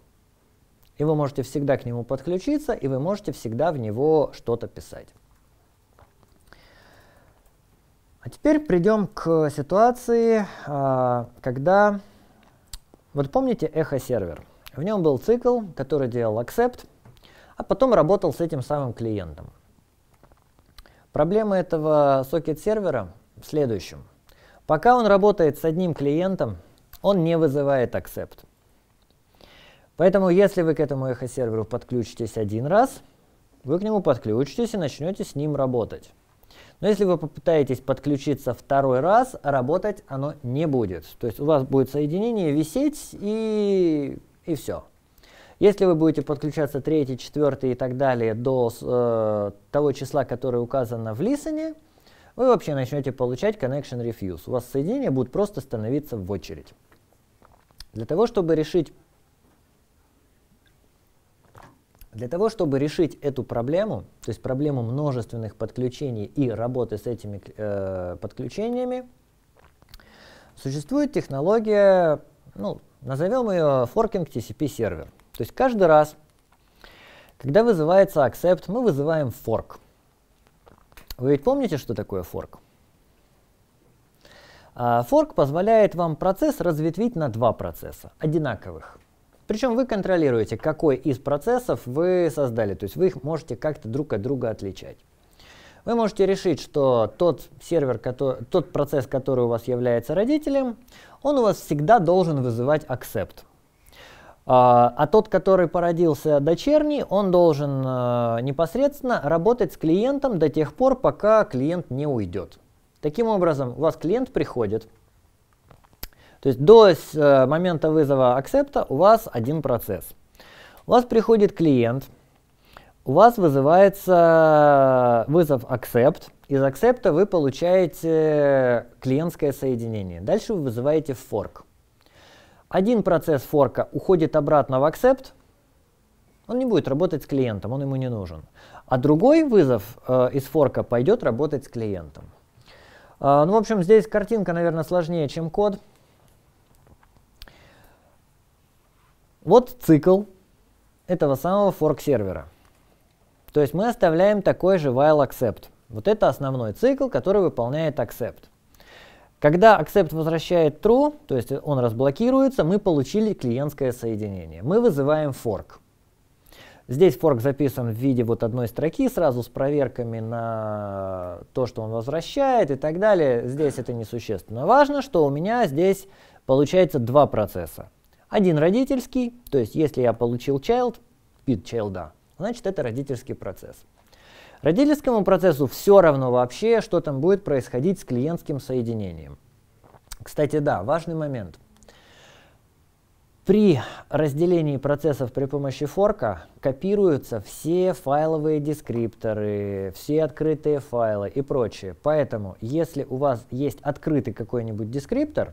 И вы можете всегда к нему подключиться, и вы можете всегда в него что-то писать. А теперь придем к ситуации, а, когда вот помните эхо-сервер? В нем был цикл, который делал accept, а потом работал с этим самым клиентом. Проблема этого сокет-сервера в следующем. Пока он работает с одним клиентом, он не вызывает accept. Поэтому если вы к этому эхо-серверу подключитесь один раз, вы к нему подключитесь и начнете с ним работать. Но если вы попытаетесь подключиться второй раз, работать оно не будет. То есть у вас будет соединение висеть и, и все. Если вы будете подключаться третий, четвертый и так далее до э, того числа, которое указано в лисане, вы вообще начнете получать connection refuse. У вас соединение будет просто становиться в очередь. Для того, чтобы решить Для того, чтобы решить эту проблему, то есть проблему множественных подключений и работы с этими э, подключениями, существует технология, ну, назовем ее форкинг TCP сервер. То есть каждый раз, когда вызывается accept, мы вызываем fork. Вы ведь помните, что такое fork? А, fork позволяет вам процесс разветвить на два процесса, одинаковых. Причем вы контролируете, какой из процессов вы создали, то есть вы их можете как-то друг от друга отличать. Вы можете решить, что тот сервер, который, тот процесс, который у вас является родителем, он у вас всегда должен вызывать accept. А, а тот, который породился дочерний, он должен а, непосредственно работать с клиентом до тех пор, пока клиент не уйдет. Таким образом, у вас клиент приходит, то есть до э, момента вызова акцепта у вас один процесс. У вас приходит клиент, у вас вызывается э, вызов accept. Из accept вы получаете клиентское соединение. Дальше вы вызываете fork. Один процесс форка уходит обратно в accept, он не будет работать с клиентом, он ему не нужен. А другой вызов э, из форка пойдет работать с клиентом. Э, ну, в общем, здесь картинка, наверное, сложнее, чем код. Вот цикл этого самого fork сервера. То есть мы оставляем такой же while accept. Вот это основной цикл, который выполняет accept. Когда accept возвращает true, то есть он разблокируется, мы получили клиентское соединение. Мы вызываем fork. Здесь fork записан в виде вот одной строки сразу с проверками на то, что он возвращает и так далее. Здесь это несущественно. Важно, что у меня здесь получается два процесса. Один родительский, то есть если я получил child, пид чайлда, значит это родительский процесс. Родительскому процессу все равно вообще, что там будет происходить с клиентским соединением. Кстати, да, важный момент. При разделении процессов при помощи форка копируются все файловые дескрипторы, все открытые файлы и прочее. Поэтому, если у вас есть открытый какой-нибудь дескриптор,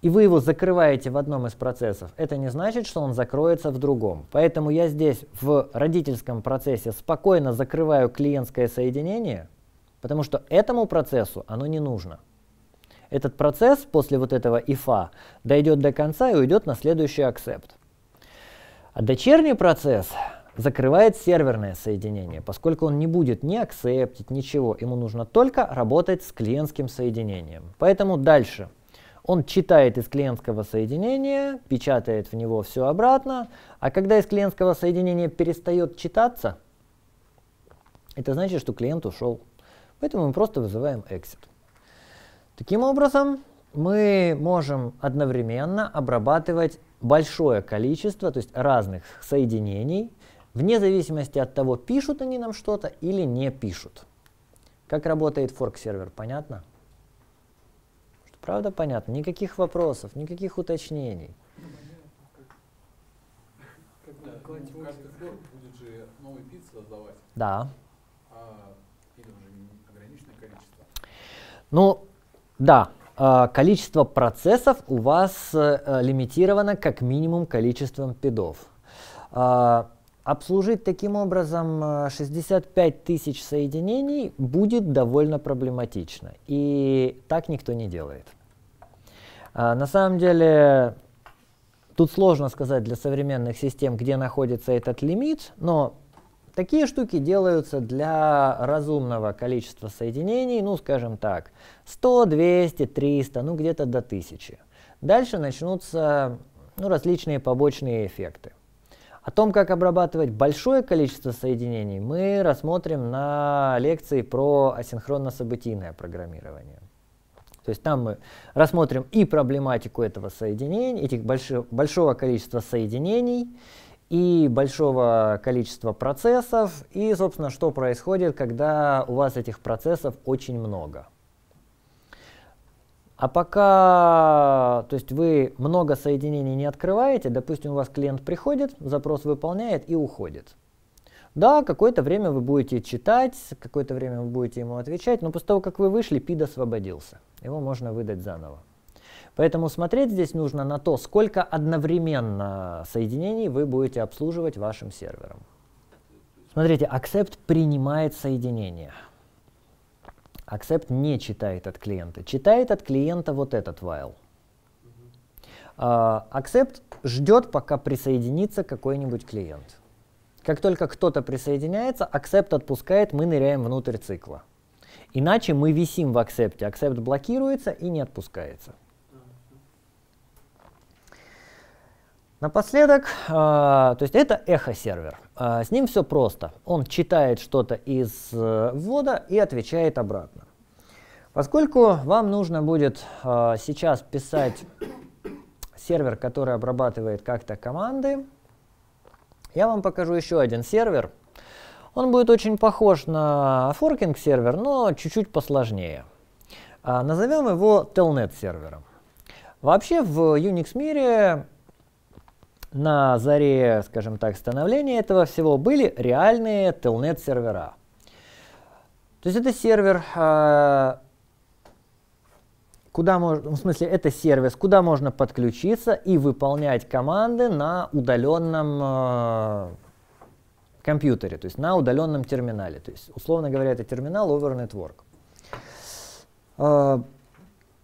и вы его закрываете в одном из процессов, это не значит, что он закроется в другом. Поэтому я здесь в родительском процессе спокойно закрываю клиентское соединение, потому что этому процессу оно не нужно. Этот процесс после вот этого ифа дойдет до конца и уйдет на следующий акцепт. А дочерний процесс закрывает серверное соединение, поскольку он не будет ни акцептить, ничего. Ему нужно только работать с клиентским соединением. Поэтому дальше – он читает из клиентского соединения, печатает в него все обратно, а когда из клиентского соединения перестает читаться, это значит, что клиент ушел. Поэтому мы просто вызываем exit. Таким образом, мы можем одновременно обрабатывать большое количество, то есть разных соединений, вне зависимости от того, пишут они нам что-то или не пишут. Как работает форк-сервер, понятно? Правда понятно? Никаких вопросов, никаких уточнений. Да, ну, каждый форум будет же новый вид создавать. Да. А видов ограниченное количество. Ну, да, а, количество процессов у вас э, лимитировано как минимум количеством пидов. А, Обслужить таким образом 65 э, тысяч соединений будет довольно проблематично. И так никто не делает. А, на самом деле, тут сложно сказать для современных систем, где находится этот лимит, но такие штуки делаются для разумного количества соединений, ну, скажем так, 100, 200, 300, ну, где-то до 1000. Дальше начнутся ну, различные побочные эффекты. О том, как обрабатывать большое количество соединений, мы рассмотрим на лекции про асинхронно-событийное программирование. То есть там мы рассмотрим и проблематику этого соединения, этих больших, большого количества соединений, и большого количества процессов, и, собственно, что происходит, когда у вас этих процессов очень много. А пока то есть вы много соединений не открываете, допустим, у вас клиент приходит, запрос выполняет и уходит. Да, какое-то время вы будете читать, какое-то время вы будете ему отвечать, но после того, как вы вышли, PID освободился. Его можно выдать заново. Поэтому смотреть здесь нужно на то, сколько одновременно соединений вы будете обслуживать вашим сервером. Смотрите, Accept принимает соединение. Accept не читает от клиента. Читает от клиента вот этот while. Uh, accept ждет, пока присоединится какой-нибудь клиент. Как только кто-то присоединяется, Accept отпускает, мы ныряем внутрь цикла. Иначе мы висим в Accept. Accept блокируется и не отпускается. Напоследок, э, то есть это эхо-сервер. А, с ним все просто. Он читает что-то из э, ввода и отвечает обратно. Поскольку вам нужно будет а, сейчас писать сервер, который обрабатывает как-то команды, я вам покажу еще один сервер. Он будет очень похож на форкинг сервер, но чуть-чуть посложнее. А, Назовем его Telnet сервером. Вообще в Unix мире на заре, скажем так, становления этого всего были реальные Telnet сервера. То есть это сервер, а, куда можно, в смысле, это сервис, куда можно подключиться и выполнять команды на удаленном а, компьютере, то есть на удаленном терминале. То есть, условно говоря, это терминал over network. А,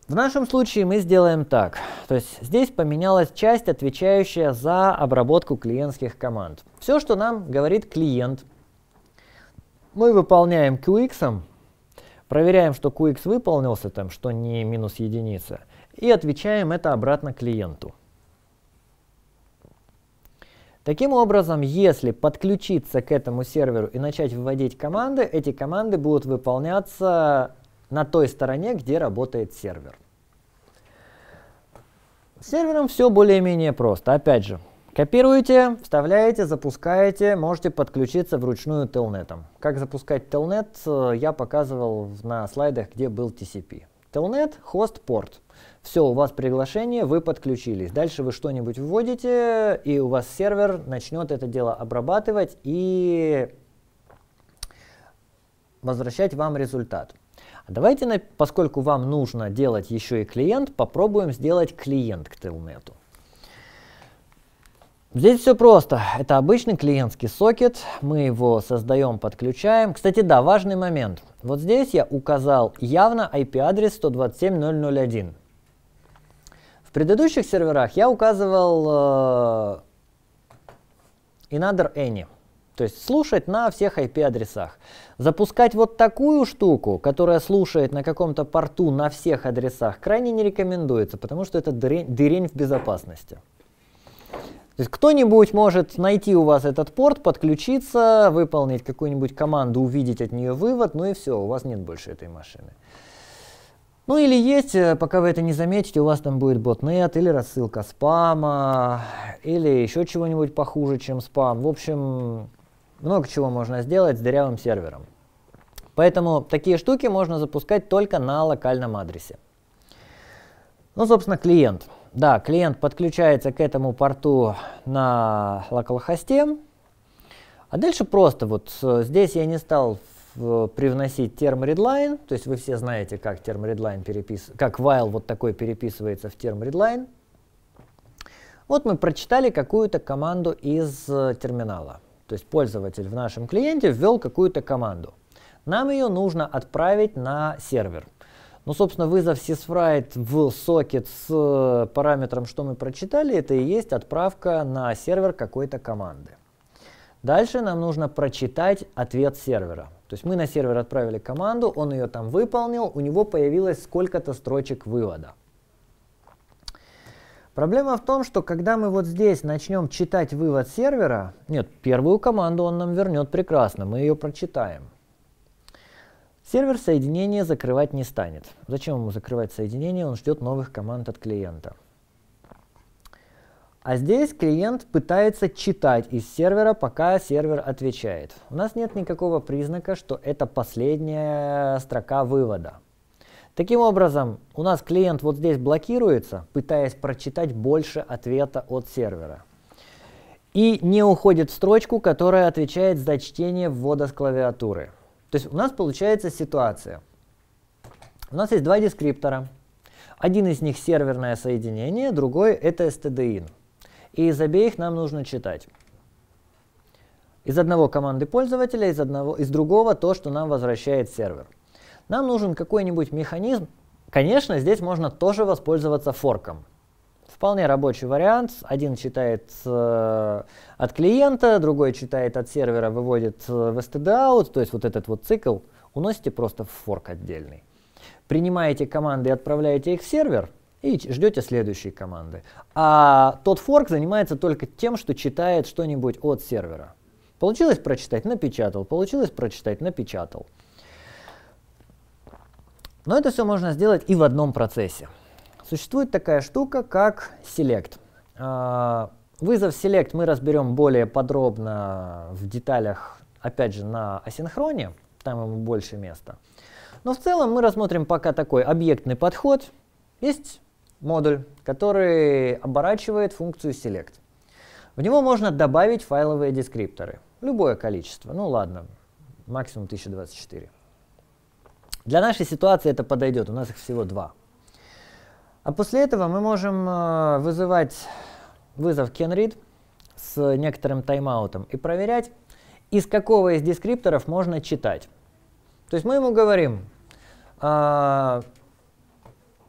в нашем случае мы сделаем так. То есть здесь поменялась часть, отвечающая за обработку клиентских команд. Все, что нам говорит клиент, мы выполняем QX, проверяем, что QX выполнился, там, что не минус единица, и отвечаем это обратно клиенту. Таким образом, если подключиться к этому серверу и начать вводить команды, эти команды будут выполняться на той стороне, где работает сервер. С сервером все более-менее просто. Опять же, копируете, вставляете, запускаете, можете подключиться вручную телнетом. Как запускать телнет, э, я показывал на слайдах, где был TCP. Телнет, хост, порт. Все, у вас приглашение, вы подключились. Дальше вы что-нибудь вводите, и у вас сервер начнет это дело обрабатывать и возвращать вам результат. А давайте, поскольку вам нужно делать еще и клиент, попробуем сделать клиент к телнету. Здесь все просто. Это обычный клиентский сокет. Мы его создаем, подключаем. Кстати, да, важный момент. Вот здесь я указал явно IP-адрес 127.0.0.1. В предыдущих серверах я указывал э, another any. То есть слушать на всех IP-адресах. Запускать вот такую штуку, которая слушает на каком-то порту на всех адресах, крайне не рекомендуется, потому что это дырень, дырень в безопасности. То есть кто-нибудь может найти у вас этот порт, подключиться, выполнить какую-нибудь команду, увидеть от нее вывод, ну и все, у вас нет больше этой машины. Ну или есть, э, пока вы это не заметите, у вас там будет ботнет или рассылка спама, или еще чего-нибудь похуже, чем спам. В общем, много чего можно сделать с дырявым сервером. Поэтому такие штуки можно запускать только на локальном адресе. Ну, собственно, клиент. Да, клиент подключается к этому порту на локалхосте. А дальше просто вот э, здесь я не стал э, привносить терм readline, то есть вы все знаете, как терм readline перепис, как while вот такой переписывается в терм readline. Вот мы прочитали какую-то команду из э, терминала. То есть пользователь в нашем клиенте ввел какую-то команду. Нам ее нужно отправить на сервер. Ну, собственно, вызов sysfrite в сокет с э, параметром, что мы прочитали, это и есть отправка на сервер какой-то команды. Дальше нам нужно прочитать ответ сервера. То есть мы на сервер отправили команду, он ее там выполнил, у него появилось сколько-то строчек вывода. Проблема в том, что когда мы вот здесь начнем читать вывод сервера, нет, первую команду он нам вернет прекрасно, мы ее прочитаем. Сервер соединение закрывать не станет. Зачем ему закрывать соединение? Он ждет новых команд от клиента. А здесь клиент пытается читать из сервера, пока сервер отвечает. У нас нет никакого признака, что это последняя строка вывода. Таким образом, у нас клиент вот здесь блокируется, пытаясь прочитать больше ответа от сервера. И не уходит в строчку, которая отвечает за чтение ввода с клавиатуры. То есть у нас получается ситуация. У нас есть два дескриптора. Один из них серверное соединение, другой это stdin. И из обеих нам нужно читать. Из одного команды пользователя, из, одного, из другого то, что нам возвращает сервер. Нам нужен какой-нибудь механизм. Конечно, здесь можно тоже воспользоваться форком. Вполне рабочий вариант. Один читает э, от клиента, другой читает от сервера, выводит э, в std out. То есть вот этот вот цикл уносите просто в форк отдельный. Принимаете команды и отправляете их в сервер и ждете следующие команды. А тот форк занимается только тем, что читает что-нибудь от сервера. Получилось прочитать, напечатал, получилось прочитать, напечатал. Но это все можно сделать и в одном процессе. Существует такая штука, как Select. А, вызов Select мы разберем более подробно в деталях, опять же, на асинхроне, там ему больше места. Но в целом мы рассмотрим пока такой объектный подход. Есть модуль, который оборачивает функцию Select. В него можно добавить файловые дескрипторы. Любое количество. Ну ладно, максимум 1024. Для нашей ситуации это подойдет, у нас их всего два. А после этого мы можем э, вызывать вызов KenRead с некоторым тайм-аутом и проверять, из какого из дескрипторов можно читать. То есть мы ему говорим, «А,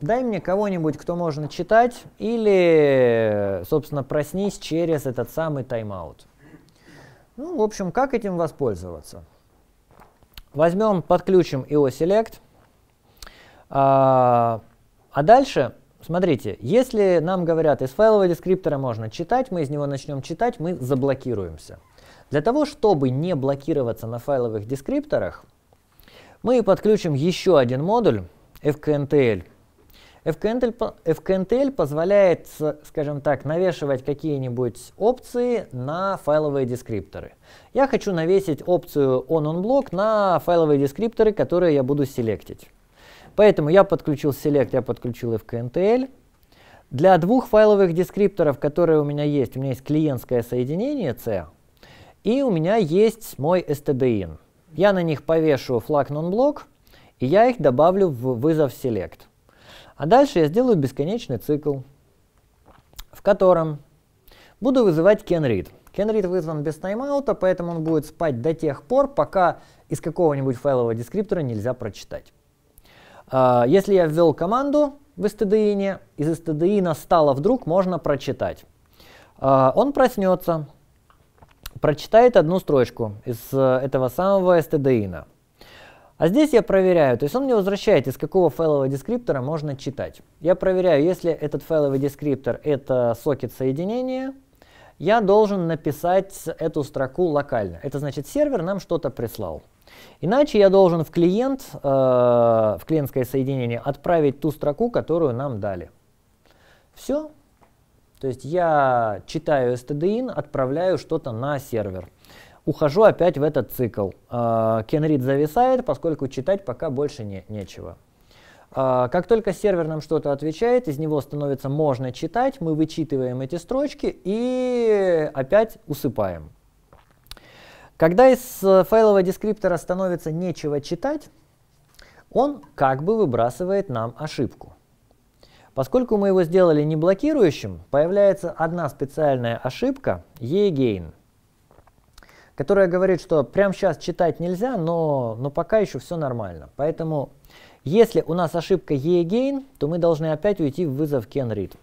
дай мне кого-нибудь, кто можно читать, или, собственно, проснись через этот самый тайм-аут. Ну, в общем, как этим воспользоваться? Возьмем, подключим IO Select. А, а дальше, смотрите, если нам говорят, из файлового дескриптора можно читать, мы из него начнем читать, мы заблокируемся. Для того, чтобы не блокироваться на файловых дескрипторах, мы подключим еще один модуль FKNTL, FKNTL, FKNTL позволяет, скажем так, навешивать какие-нибудь опции на файловые дескрипторы. Я хочу навесить опцию on on на файловые дескрипторы, которые я буду селектить. Поэтому я подключил select, я подключил FKNTL. Для двух файловых дескрипторов, которые у меня есть, у меня есть клиентское соединение C, и у меня есть мой stdin. Я на них повешу флаг nonblock, и я их добавлю в вызов select. А дальше я сделаю бесконечный цикл, в котором буду вызывать CanRead. CanRead вызван без тайм поэтому он будет спать до тех пор, пока из какого-нибудь файлового дескриптора нельзя прочитать. А, если я ввел команду в stdin, из stdin стало вдруг можно прочитать. А, он проснется, прочитает одну строчку из э, этого самого stdin. А здесь я проверяю, то есть он мне возвращает, из какого файлового дескриптора можно читать. Я проверяю, если этот файловый дескриптор это сокет соединения, я должен написать эту строку локально. Это значит сервер нам что-то прислал. Иначе я должен в клиент, э, в клиентское соединение отправить ту строку, которую нам дали. Все. То есть я читаю stdin, отправляю что-то на сервер ухожу опять в этот цикл. Кенрид а, зависает, поскольку читать пока больше не, нечего. А, как только сервер нам что-то отвечает, из него становится можно читать, мы вычитываем эти строчки и опять усыпаем. Когда из э, файлового дескриптора становится нечего читать, он как бы выбрасывает нам ошибку. Поскольку мы его сделали не блокирующим, появляется одна специальная ошибка e-gain которая говорит, что прямо сейчас читать нельзя, но, но пока еще все нормально. Поэтому если у нас ошибка E again, то мы должны опять уйти в вызов can read.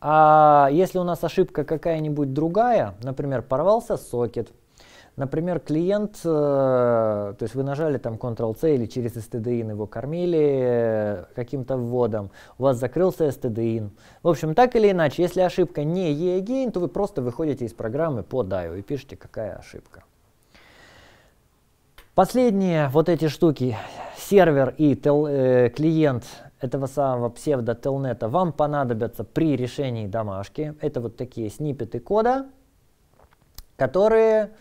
А если у нас ошибка какая-нибудь другая, например, порвался сокет – Например, клиент, э, то есть вы нажали там Ctrl-C или через stdin его кормили э, каким-то вводом, у вас закрылся stdin. В общем, так или иначе, если ошибка не EAGAIN, то вы просто выходите из программы по DIO и пишете, какая ошибка. Последние вот эти штуки, сервер и тел, э, клиент этого самого псевдо телнета вам понадобятся при решении домашки. Это вот такие сниппеты кода, которые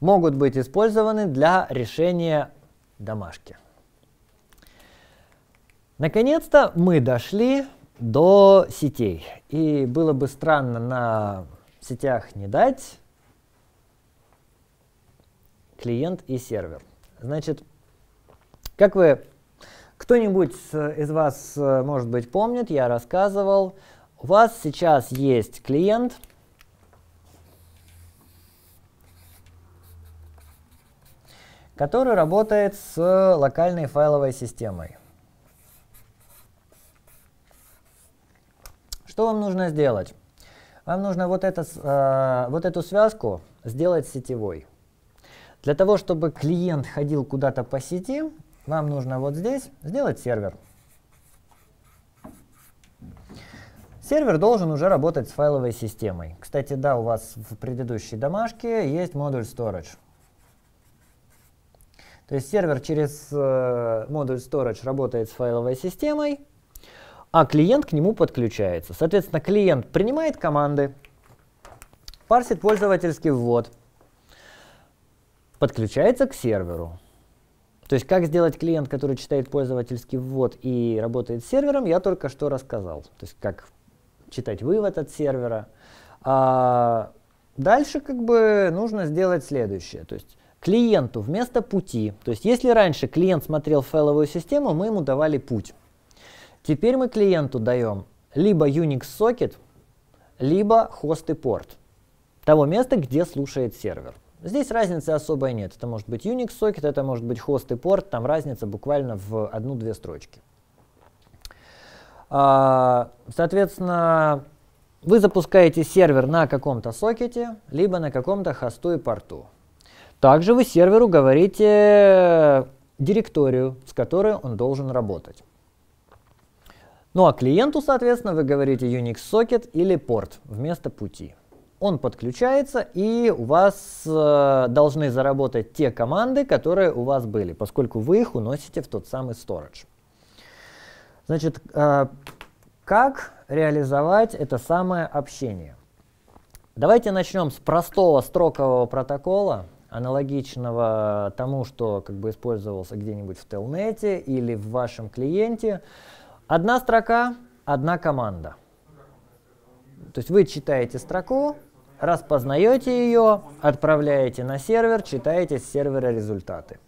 могут быть использованы для решения домашки. Наконец-то мы дошли до сетей. И было бы странно на сетях не дать клиент и сервер. Значит, как вы, кто-нибудь из вас, э, может быть, помнит, я рассказывал, у вас сейчас есть клиент – который работает с локальной файловой системой. Что вам нужно сделать? Вам нужно вот, это, э, вот эту связку сделать сетевой. Для того, чтобы клиент ходил куда-то по сети, вам нужно вот здесь сделать сервер. Сервер должен уже работать с файловой системой. Кстати, да, у вас в предыдущей домашке есть модуль storage. То есть сервер через э, модуль storage работает с файловой системой, а клиент к нему подключается. Соответственно, клиент принимает команды, парсит пользовательский ввод, подключается к серверу. То есть как сделать клиент, который читает пользовательский ввод и работает с сервером, я только что рассказал. То есть как читать вывод от сервера. А дальше как бы нужно сделать следующее. То есть клиенту вместо пути. То есть если раньше клиент смотрел файловую систему, мы ему давали путь. Теперь мы клиенту даем либо Unix сокет, либо хост и порт того места, где слушает сервер. Здесь разницы особой нет. Это может быть Unix сокет, это может быть хост и порт, там разница буквально в одну-две строчки. А, соответственно, вы запускаете сервер на каком-то сокете, либо на каком-то хосту и порту. Также вы серверу говорите директорию, с которой он должен работать. Ну а клиенту, соответственно, вы говорите Unix Socket или порт вместо пути. Он подключается, и у вас э, должны заработать те команды, которые у вас были, поскольку вы их уносите в тот самый storage. Значит, э, как реализовать это самое общение? Давайте начнем с простого строкового протокола, аналогичного тому, что как бы использовался где-нибудь в Телнете или в вашем клиенте. Одна строка, одна команда. То есть вы читаете строку, распознаете ее, отправляете на сервер, читаете с сервера результаты.